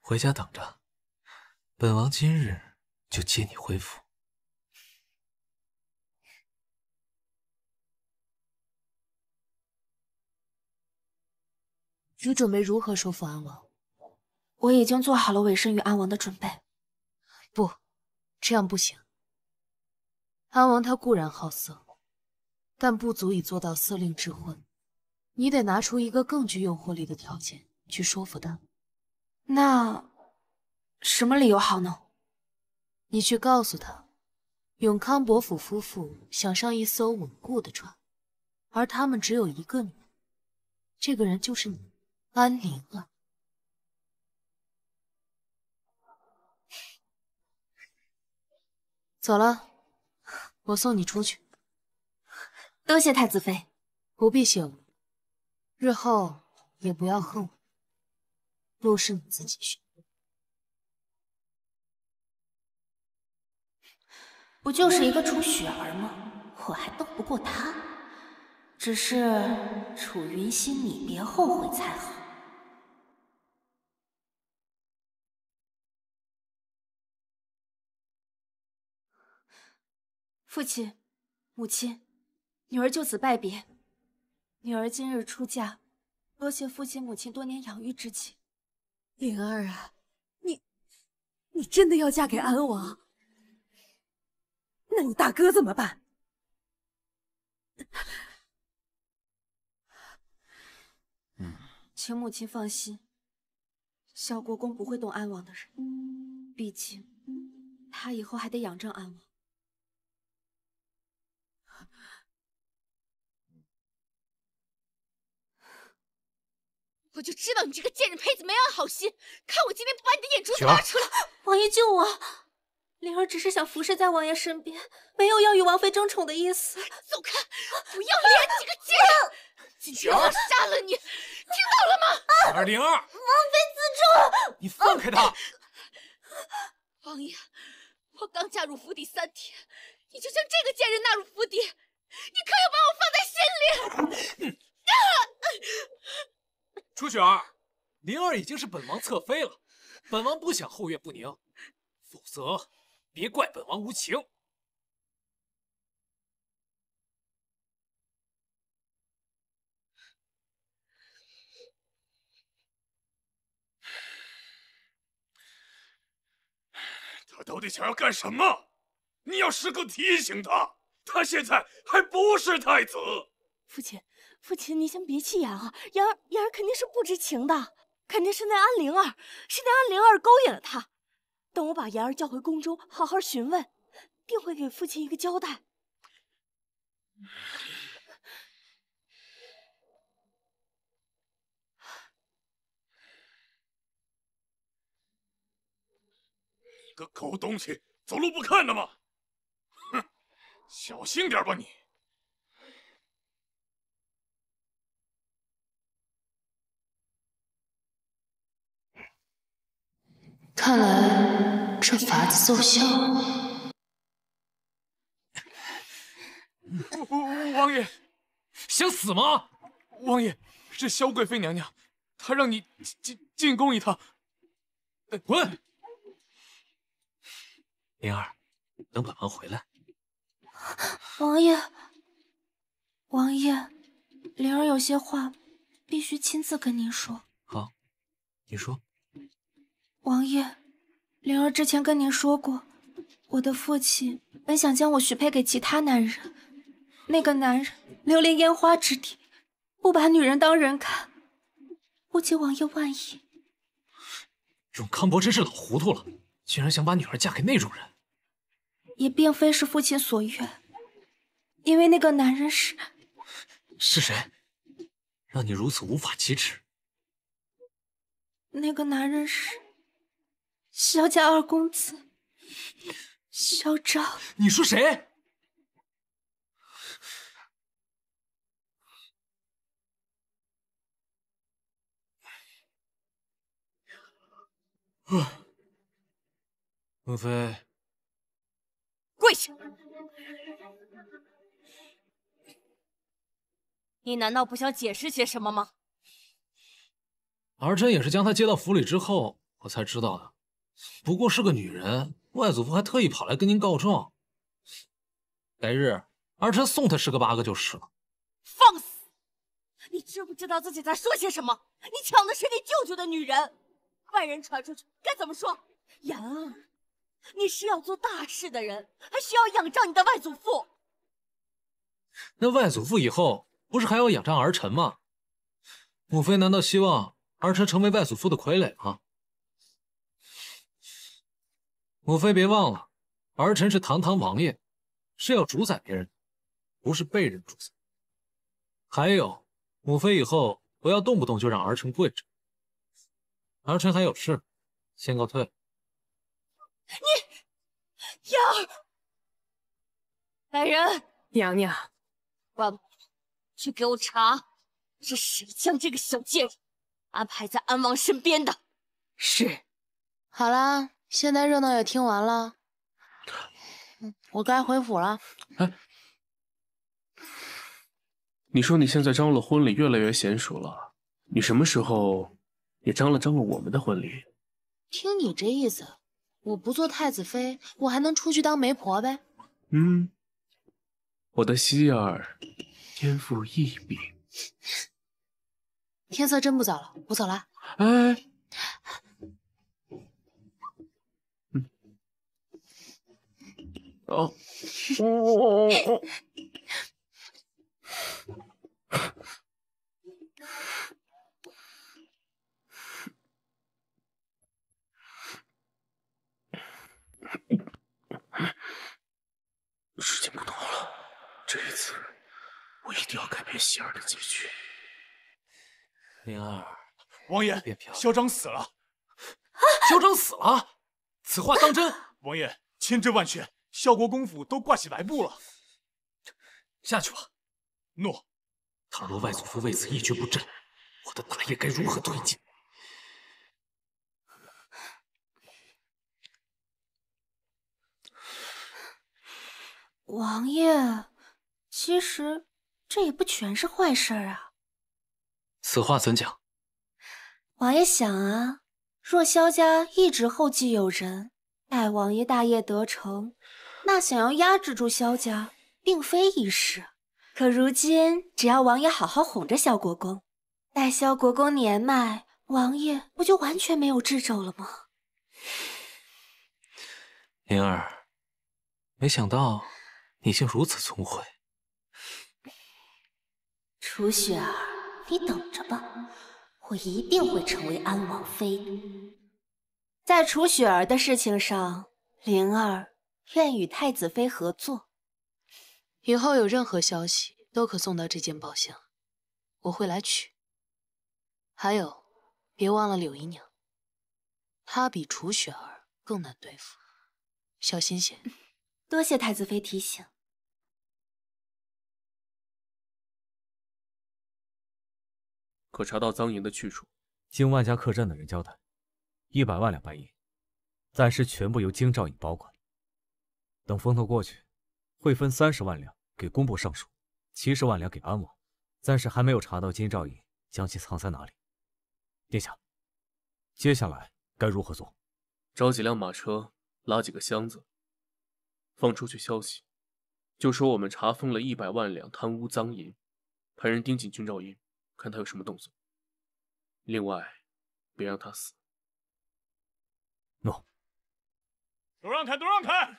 回家等着。本王今日就接你回府。你准备如何收服安王？我已经做好了委身于安王的准备。不，这样不行。安王他固然好色，但不足以做到色令智昏。你得拿出一个更具诱惑力的条件去说服他。那什么理由好呢？你去告诉他，永康伯府夫妇想上一艘稳固的船，而他们只有一个女人，这个人就是你，安宁了。走了，我送你出去。多谢太子妃，不必谢我。日后也不要恨我，路是你自己选。不就是一个楚雪儿吗？我还斗不过她。只是楚云溪，你别后悔才好。父亲，母亲，女儿就此拜别。女儿今日出嫁，多谢父亲母亲多年养育之情。灵儿啊，你，你真的要嫁给安王？那你大哥怎么办？请母亲放心，小国公不会动安王的人，毕竟他以后还得仰仗安王。我就知道你这个贱人胚子没安好心，看我今天不把你的眼珠子挖出来！王爷救我！灵儿只是想服侍在王爷身边，没有要与王妃争宠的意思。走开！不要脸！你个贱人！灵儿，我要杀了你！听到了吗？二灵儿，王妃自重。你放开她！王爷，我刚嫁入府邸三天，你就将这个贱人纳入府邸，你可有把我放在心里？初雪儿，灵儿已经是本王侧妃了，本王不想后院不宁，否则别怪本王无情。他到底想要干什么？你要时刻提醒他，他现在还不是太子。父亲。父亲，您先别气眼啊！妍儿，妍儿肯定是不知情的，肯定是那安灵儿，是那安灵儿勾引了她。等我把妍儿叫回宫中，好好询问，定会给父亲一个交代。你个狗东西，走路不看的吗？哼，小心点吧你！看来这法子奏效了。王爷，想死吗？王爷，是萧贵妃娘娘，她让你进进宫一趟。滚！灵儿，等本王回来。王爷，王爷，灵儿有些话必须亲自跟您说。好，你说。王爷，灵儿之前跟您说过，我的父亲本想将我许配给其他男人，那个男人流连烟花之地，不把女人当人看。我及王爷万一。永康伯真是老糊涂了，竟然想把女儿嫁给那种人。也并非是父亲所愿，因为那个男人是，是谁，让你如此无法启齿？那个男人是。萧家二公子，萧昭。你说谁？孟非，跪下！你难道不想解释些什么吗？儿臣也是将他接到府里之后，我才知道的。不过是个女人，外祖父还特意跑来跟您告状。白日儿臣送他十个八个就是了。放肆！你知不知道自己在说些什么？你抢的是你舅舅的女人，外人传出去该怎么说？言儿，你是要做大事的人，还需要仰仗你的外祖父。那外祖父以后不是还要仰仗儿臣吗？母妃难道希望儿臣成为外祖父的傀儡吗？母妃别忘了，儿臣是堂堂王爷，是要主宰别人不是被人主宰。还有，母妃以后不要动不动就让儿臣跪着。儿臣还有事，先告退。你，幺儿，来人！娘娘，管，去给我查是谁将这个小贱人安排在安王身边的。是。好了。现在热闹也听完了，我该回府了。哎，你说你现在张罗婚礼越来越娴熟了，你什么时候也张罗张罗我们的婚礼？听你这意思，我不做太子妃，我还能出去当媒婆呗？嗯，我的希儿天赋异禀。天色真不早了，我走了。哎。哦，时间不多了，这一次我一定要改变喜儿的结局。灵儿，王爷，嚣张死了！嚣张死了！此话当真？王爷，千真万确。萧国公府都挂起白布了，下去吧。诺，倘若外祖父为此一蹶不振，我的大业该如何推进？王爷，其实这也不全是坏事啊。此话怎讲？王爷想啊，若萧家一直后继有人，待王爷大业得成。那想要压制住萧家，并非易事。可如今，只要王爷好好哄着萧国公，待萧国公年迈，王爷不就完全没有掣肘了吗？灵儿，没想到你竟如此聪慧。楚雪儿，你等着吧，我一定会成为安王妃的。在楚雪儿的事情上，灵儿。愿与太子妃合作。以后有任何消息都可送到这间宝箱，我会来取。还有，别忘了柳姨娘，她比楚雪儿更难对付，小心些。多谢太子妃提醒。可查到赃银的去处，经万家客栈的人交代，一百万两白银，暂时全部由京兆尹保管。等风头过去，会分三十万两给工部尚书，七十万两给安王。暂时还没有查到金兆尹将其藏在哪里。殿下，接下来该如何做？找几辆马车，拉几个箱子，放出去消息，就说我们查封了一百万两贪污赃银，派人盯紧金兆尹，看他有什么动作。另外，别让他死。诺。都让开！都让开！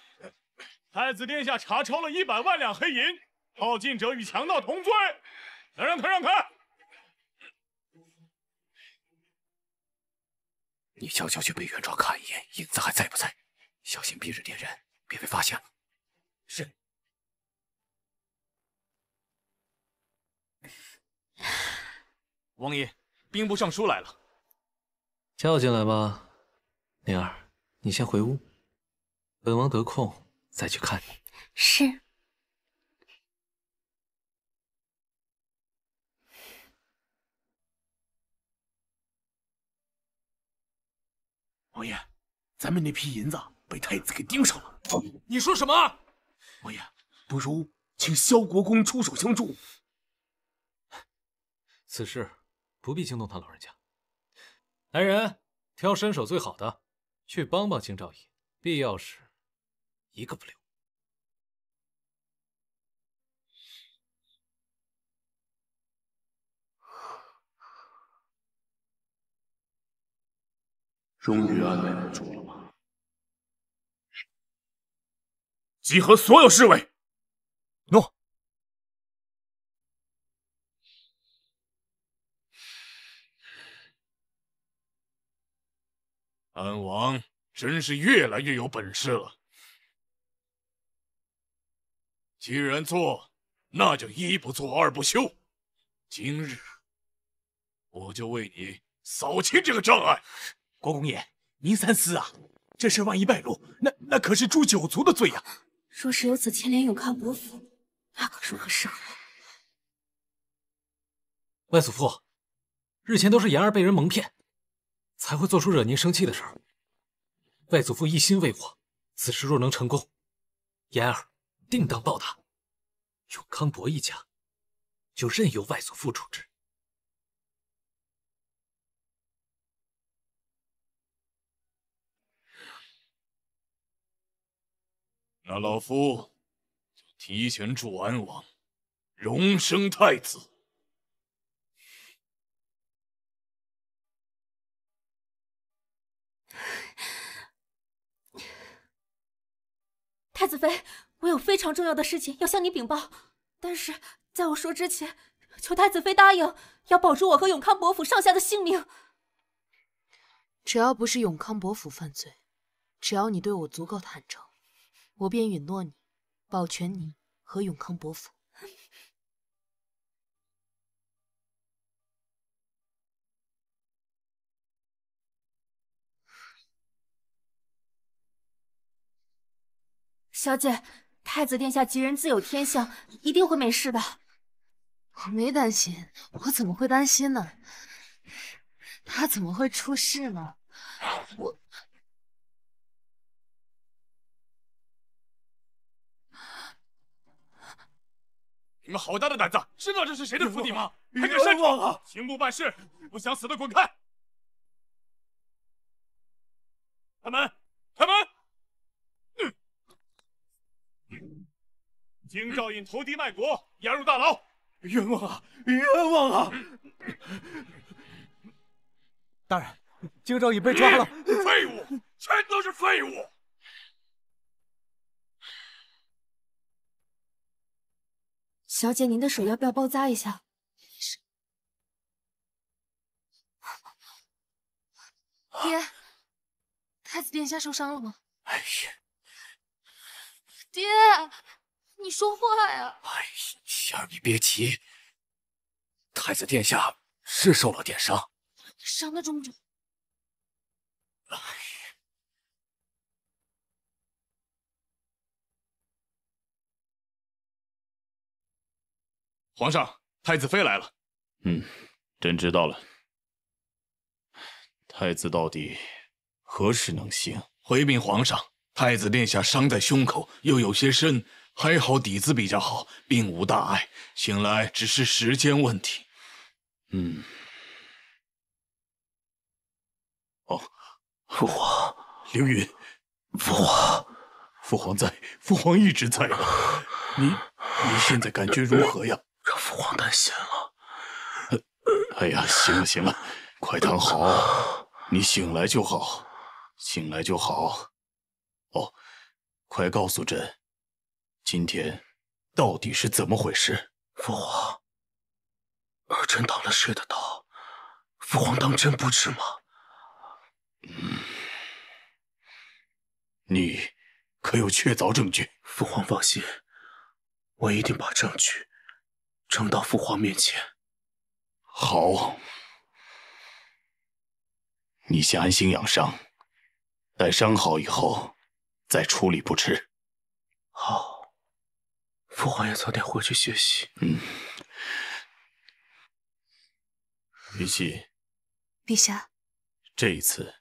太子殿下查抄了一百万两黑银，耗尽者与强盗同罪。来，让他让开。你悄悄去北院庄看一眼，影子还在不在？小心避着点人，别被发现了。是。王爷，兵部尚书来了。叫进来吧。灵儿，你先回屋。本王得空。再去看你。是。王爷，咱们那批银子被太子给盯上了。你说什么？王爷，不如请萧国公出手相助。此事不必惊动他老人家。来人，挑身手最好的去帮帮京兆尹，必要时。一个不留，终于安排不住了吗？集合所有侍卫！诺。安王真是越来越有本事了。既然做，那就一不做二不休。今日我就为你扫清这个障碍。国公爷，您三思啊！这事儿万一败露，那那可是诛九族的罪呀！若是有此牵连永康伯府，那可如何是好？外祖父，日前都是言儿被人蒙骗，才会做出惹您生气的事儿。外祖父一心为我，此事若能成功，言儿。定当报答，永康伯一家就任由外祖父处置。那老夫就提前祝安王荣升太子，太子妃。我有非常重要的事情要向你禀报，但是在我说之前，求太子妃答应要保住我和永康伯府上下的性命。只要不是永康伯府犯罪，只要你对我足够坦诚，我便允诺你保全你和永康伯府。小姐。太子殿下吉人自有天相，一定会没事的。我没担心，我怎么会担心呢？他怎么会出事呢？我，你们好大的胆子！知道这是谁的府邸吗？还敢擅闯！刑部办事，不想死的滚开！开门，开门！京兆尹投敌卖国，押入大牢，冤枉啊！冤枉啊！大人，京兆尹被抓了。废物，全都是废物。小姐，您的手要不要包扎一下？爹，太子殿下受伤了吗？哎呀，爹。你说话呀！哎呀，儿，你别急。太子殿下是受了点伤，伤得重不重？皇上，太子妃来了。嗯，朕知道了。太子到底何时能醒？回禀皇上，太子殿下伤在胸口，又有些深。还好底子比较好，并无大碍，醒来只是时间问题。嗯。哦，父皇，凌云，父皇，父皇在，父皇一直在。你你现在感觉如何呀？让父皇担心了。哎呀，行了行了，快躺好，你醒来就好，醒来就好。哦，快告诉朕。今天到底是怎么回事？父皇，儿臣挡了谁的刀？父皇当真不知吗？你可有确凿证据？父皇放心，我一定把证据呈到父皇面前。好，你先安心养伤，待伤好以后再处理不迟。好。父皇也早点回去休息。嗯。雨溪，陛下，这一次，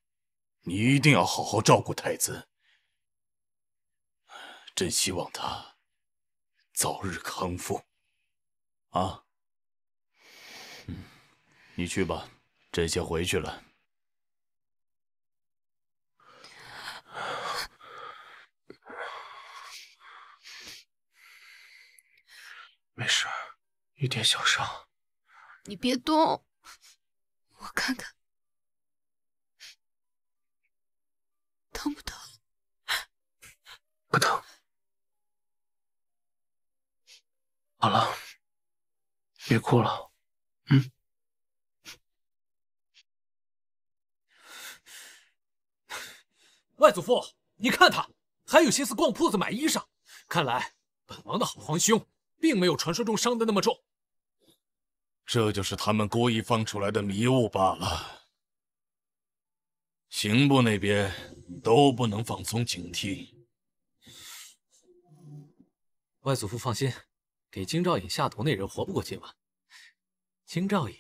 你一定要好好照顾太子。朕希望他早日康复。啊。嗯，你去吧，朕先回去了。没事，一点小伤。你别动，我看看，疼不疼？不疼。好了，别哭了。嗯。外祖父，你看他还有心思逛铺子买衣裳，看来本王的好皇兄。并没有传说中伤的那么重，这就是他们故意放出来的迷雾罢了。刑部那边都不能放松警惕。外祖父放心，给京兆尹下毒那人活不过今晚，京兆尹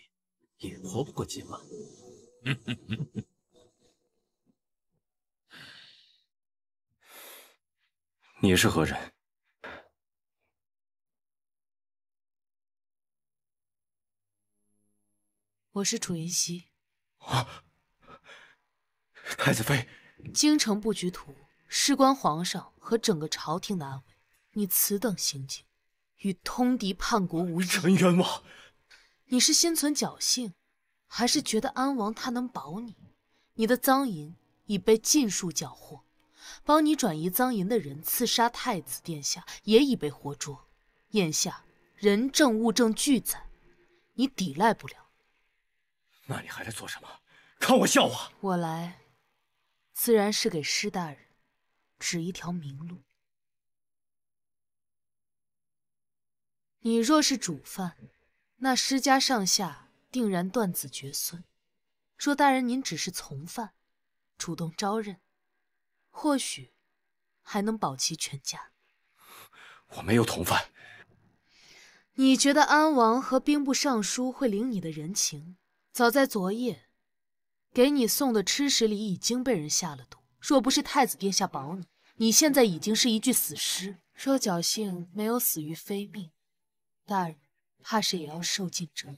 也活不过今晚。你是何人？我是楚云溪，我太子妃。京城布局图事关皇上和整个朝廷的安危，你此等行径与通敌叛国无异。臣冤枉！你是心存侥幸，还是觉得安王他能保你？你的赃银已被尽数缴获，帮你转移赃银的人刺杀太子殿下也已被活捉。眼下人证物证俱在，你抵赖不了。那你还来做什么？看我笑话！我来，自然是给施大人指一条明路。你若是主犯，那施家上下定然断子绝孙；若大人您只是从犯，主动招认，或许还能保齐全家。我没有同犯。你觉得安王和兵部尚书会领你的人情？早在昨夜，给你送的吃食里已经被人下了毒。若不是太子殿下保你，你现在已经是一具死尸。若侥幸没有死于非命，大人怕是也要受尽折磨，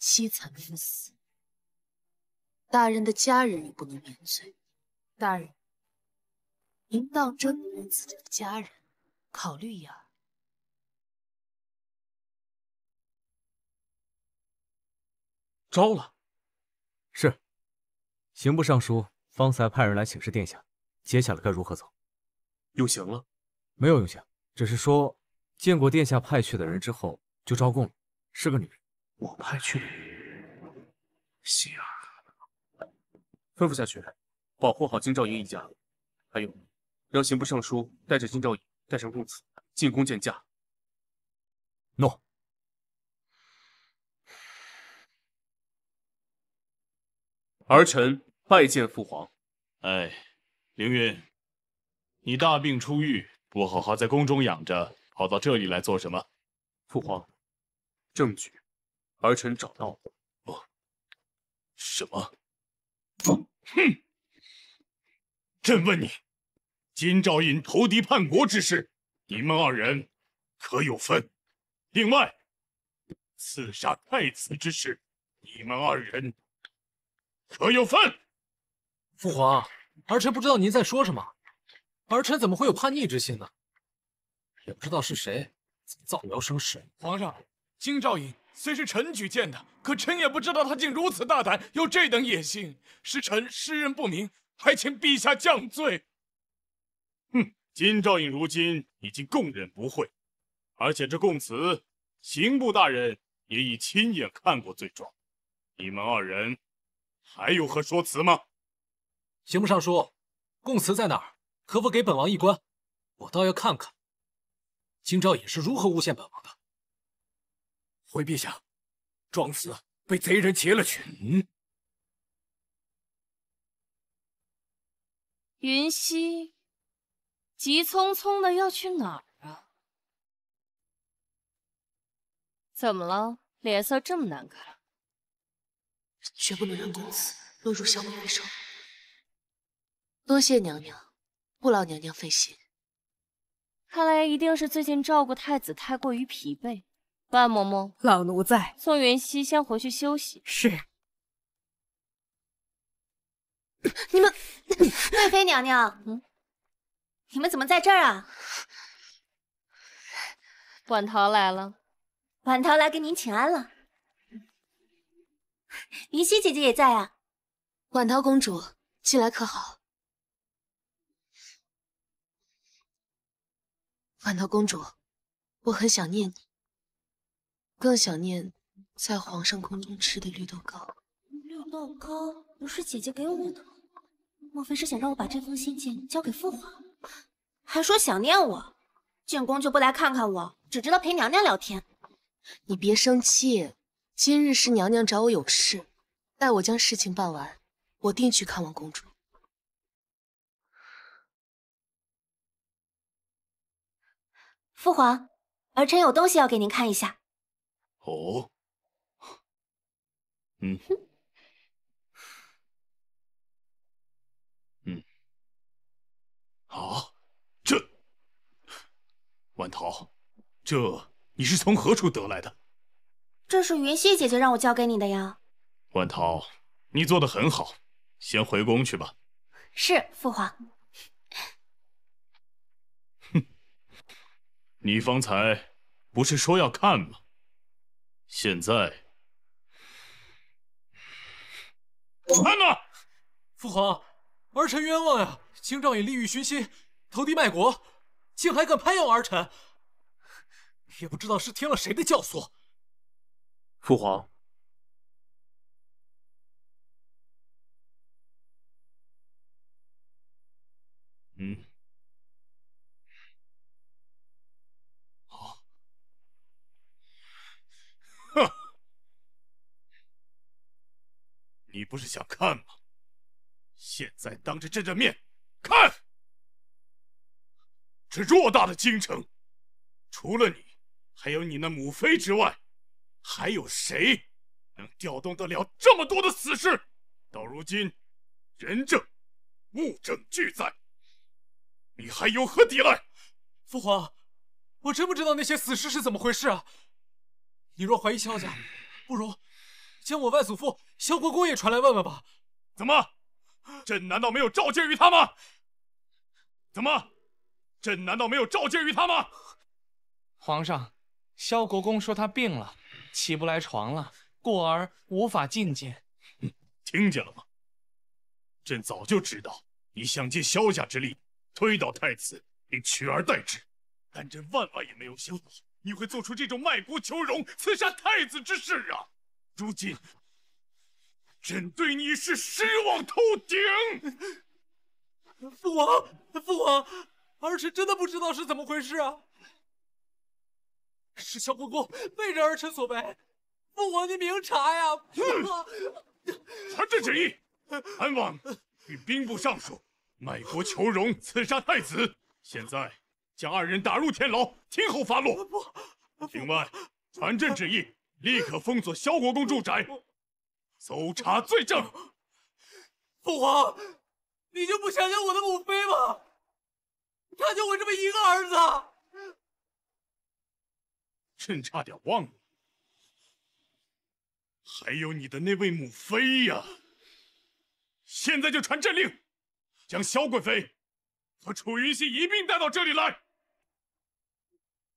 凄惨赴死。大人的家人也不能免罪。大人，您当真为自己的家人考虑一二？招了，是刑部尚书方才派人来请示殿下，接下来该如何走？用刑了？没有用刑，只是说见过殿下派去的人之后就招供了，是个女人。我派去。行，吩咐下去，保护好金兆英一家，还有让刑部尚书带着金兆英带上公子进宫见驾。诺。儿臣拜见父皇。哎，凌云，你大病初愈，不好好在宫中养着，跑到这里来做什么？父皇，证据，儿臣找到了。哦，什么？哼！朕问你，金兆尹投敌叛国之事，你们二人可有份？另外，刺杀太子之事，你们二人。何有份？父皇，儿臣不知道您在说什么。儿臣怎么会有叛逆之心呢？也不知道是谁造谣生事。皇上，金兆尹虽是臣举荐的，可臣也不知道他竟如此大胆，有这等野心。是臣识人不明，还请陛下降罪。哼，金兆尹如今已经供认不讳，而且这供词，刑部大人也已亲眼看过罪状。你们二人。还有何说辞吗？刑部尚书，供词在哪儿？可否给本王一观？我倒要看看，秦兆尹是如何诬陷本王的。回陛下，庄子被贼人劫了去。嗯。云溪，急匆匆的要去哪儿啊？怎么了？脸色这么难看。绝不能让公子落入小妹之手。多谢娘娘，不劳娘娘费心。看来一定是最近照顾太子太过于疲惫。万嬷嬷，老奴在。宋云溪先回去休息。是。你们，贵妃娘娘，你们怎么在这儿啊？婉桃来了。婉桃来给您请安了。云溪姐姐也在啊，婉桃公主近来可好？婉桃公主，我很想念你，更想念在皇上宫中吃的绿豆糕。绿豆糕不是姐姐给我的吗？莫非是想让我把这封信件交给父皇？还说想念我，进宫就不来看看我，只知道陪娘娘聊天。你别生气。今日是娘娘找我有事，待我将事情办完，我定去看望公主。父皇，儿臣有东西要给您看一下。哦，嗯，嗯，好，这，婉桃，这你是从何处得来的？这是云溪姐姐让我交给你的呀，万桃，你做的很好，先回宫去吧。是父皇。哼，你方才不是说要看吗？现在看呢？父皇，儿臣冤枉呀！京兆尹利欲熏心，投敌卖国，竟还敢攀咬儿臣，也不知道是听了谁的教唆。父皇，嗯，好，哼，你不是想看吗？现在当着朕的面看。这偌大的京城，除了你，还有你那母妃之外。还有谁能调动得了这么多的死士？到如今，人证、物证俱在，你还有何抵赖？父皇，我真不知道那些死士是怎么回事啊！你若怀疑萧家，不如将我外祖父萧国公也传来问问吧。怎么，朕难道没有召见于他吗？怎么，朕难道没有召见于他吗？皇上，萧国公说他病了。起不来床了，故而无法觐见。听见了吗？朕早就知道你想借萧家之力推倒太子，并取而代之。但朕万万也没有想到你会做出这种卖国求荣、刺杀太子之事啊！如今，朕对你是失望透顶。父王，父王，儿臣真的不知道是怎么回事啊！是萧国公背着儿臣所为，父王您明察呀！传朕旨意，安王与兵部尚书卖国求荣，刺杀太子，现在将二人打入天牢，听候发落。不，另外传朕旨意，立刻封锁萧国公住宅，搜查罪证。父皇，你就不想想我的母妃吗？她就我这么一个儿子。朕差点忘了，还有你的那位母妃呀！现在就传朕令，将萧贵妃和楚云溪一并带到这里来。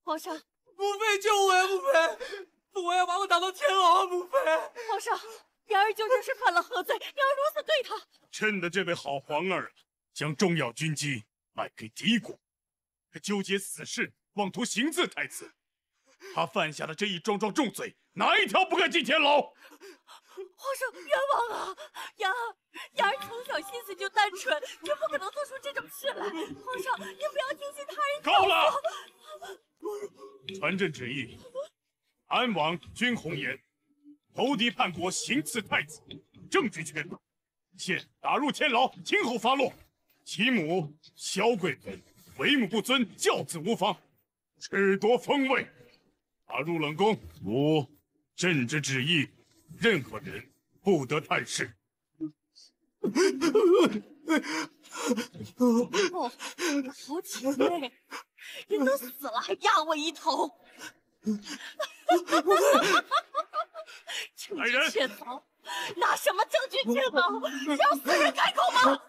皇上，母妃救我！母妃，王要把我打到天牢啊！母妃，皇上，然儿究竟是犯了何罪？你要如此对他？朕的这位好皇儿啊，将重要军机卖给敌国，纠结此事，妄图行刺太子。他犯下的这一桩桩重罪，哪一条不该进天牢？皇上冤枉啊！雅儿，雅儿从小心思就单纯，绝不可能做出这种事来。皇上，您不要听信他人够了！传朕旨意，安王君红言，投敌叛国，行刺太子，证据确凿，现打入天牢，听候发落。其母萧贵妃，为母不尊，教子无方，褫夺封位。打入冷宫！无，朕之旨意，任何人不得探视。不，好姐妹，人都死了还压我一头。证据确凿，拿什么证据确凿？要死人开口吗？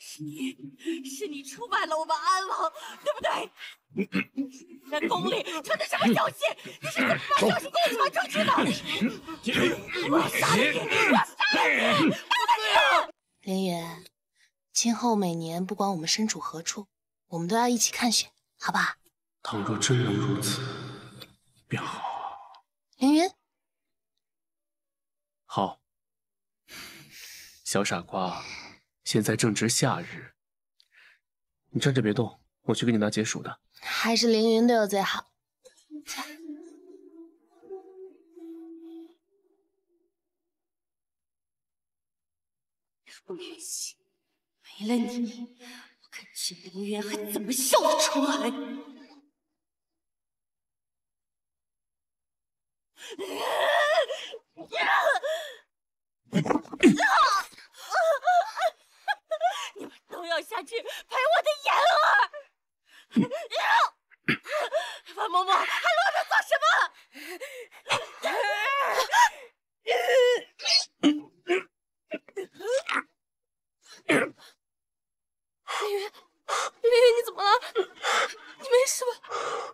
是你是你出卖了我们安王，对不对？你在宫里穿的什么消息？你是怎么把赵氏给我瞒出去的？我杀你！我杀！你！我杀！来人！凌云，今后每年不管我们身处何处，我们都要一起看雪，好不好？倘若真能如此，便好。凌云，好，小傻瓜。现在正值夏日，你站着别动，我去给你拿解暑的。还是凌云对我最好。凌云没了你，我看秦凌云还怎么笑得出来？都要下去陪我的言儿。王嬷嬷，还愣着做什么？林云，林云，你怎么了？你没事吧？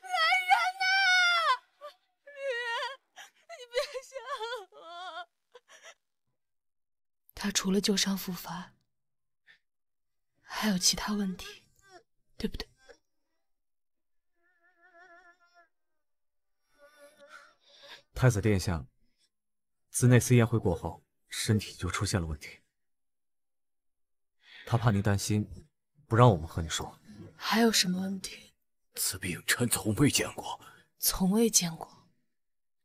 来人！他除了旧伤复发，还有其他问题，对不对？太子殿下，自那次宴会过后，身体就出现了问题。他怕您担心，不让我们和你说。还有什么问题？此病臣从未见过。从未见过。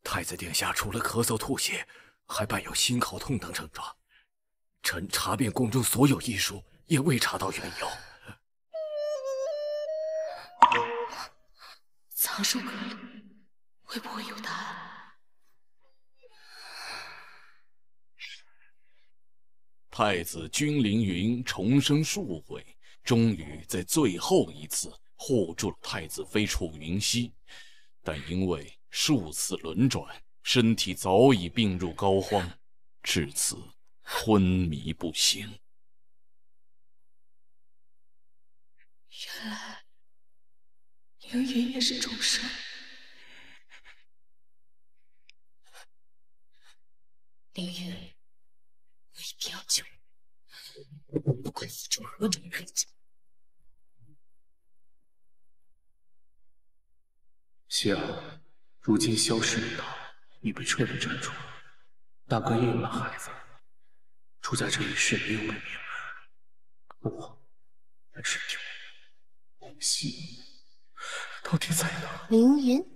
太子殿下除了咳嗽、吐血，还伴有心口痛等症状。臣查遍宫中所有医书，也未查到缘由。藏书阁会不会有答案？太子君凌云重生数回，终于在最后一次护住了太子妃楚云溪，但因为数次轮转，身体早已病入膏肓，至此。昏迷不醒。原来凌云也是重伤。凌云，我一定要救你！不管付出何种代价。希儿，如今萧氏的党已被彻底铲除，大哥也有了孩子。住在这里是没有秘密的。我，来确定，王心到底在哪？凌云。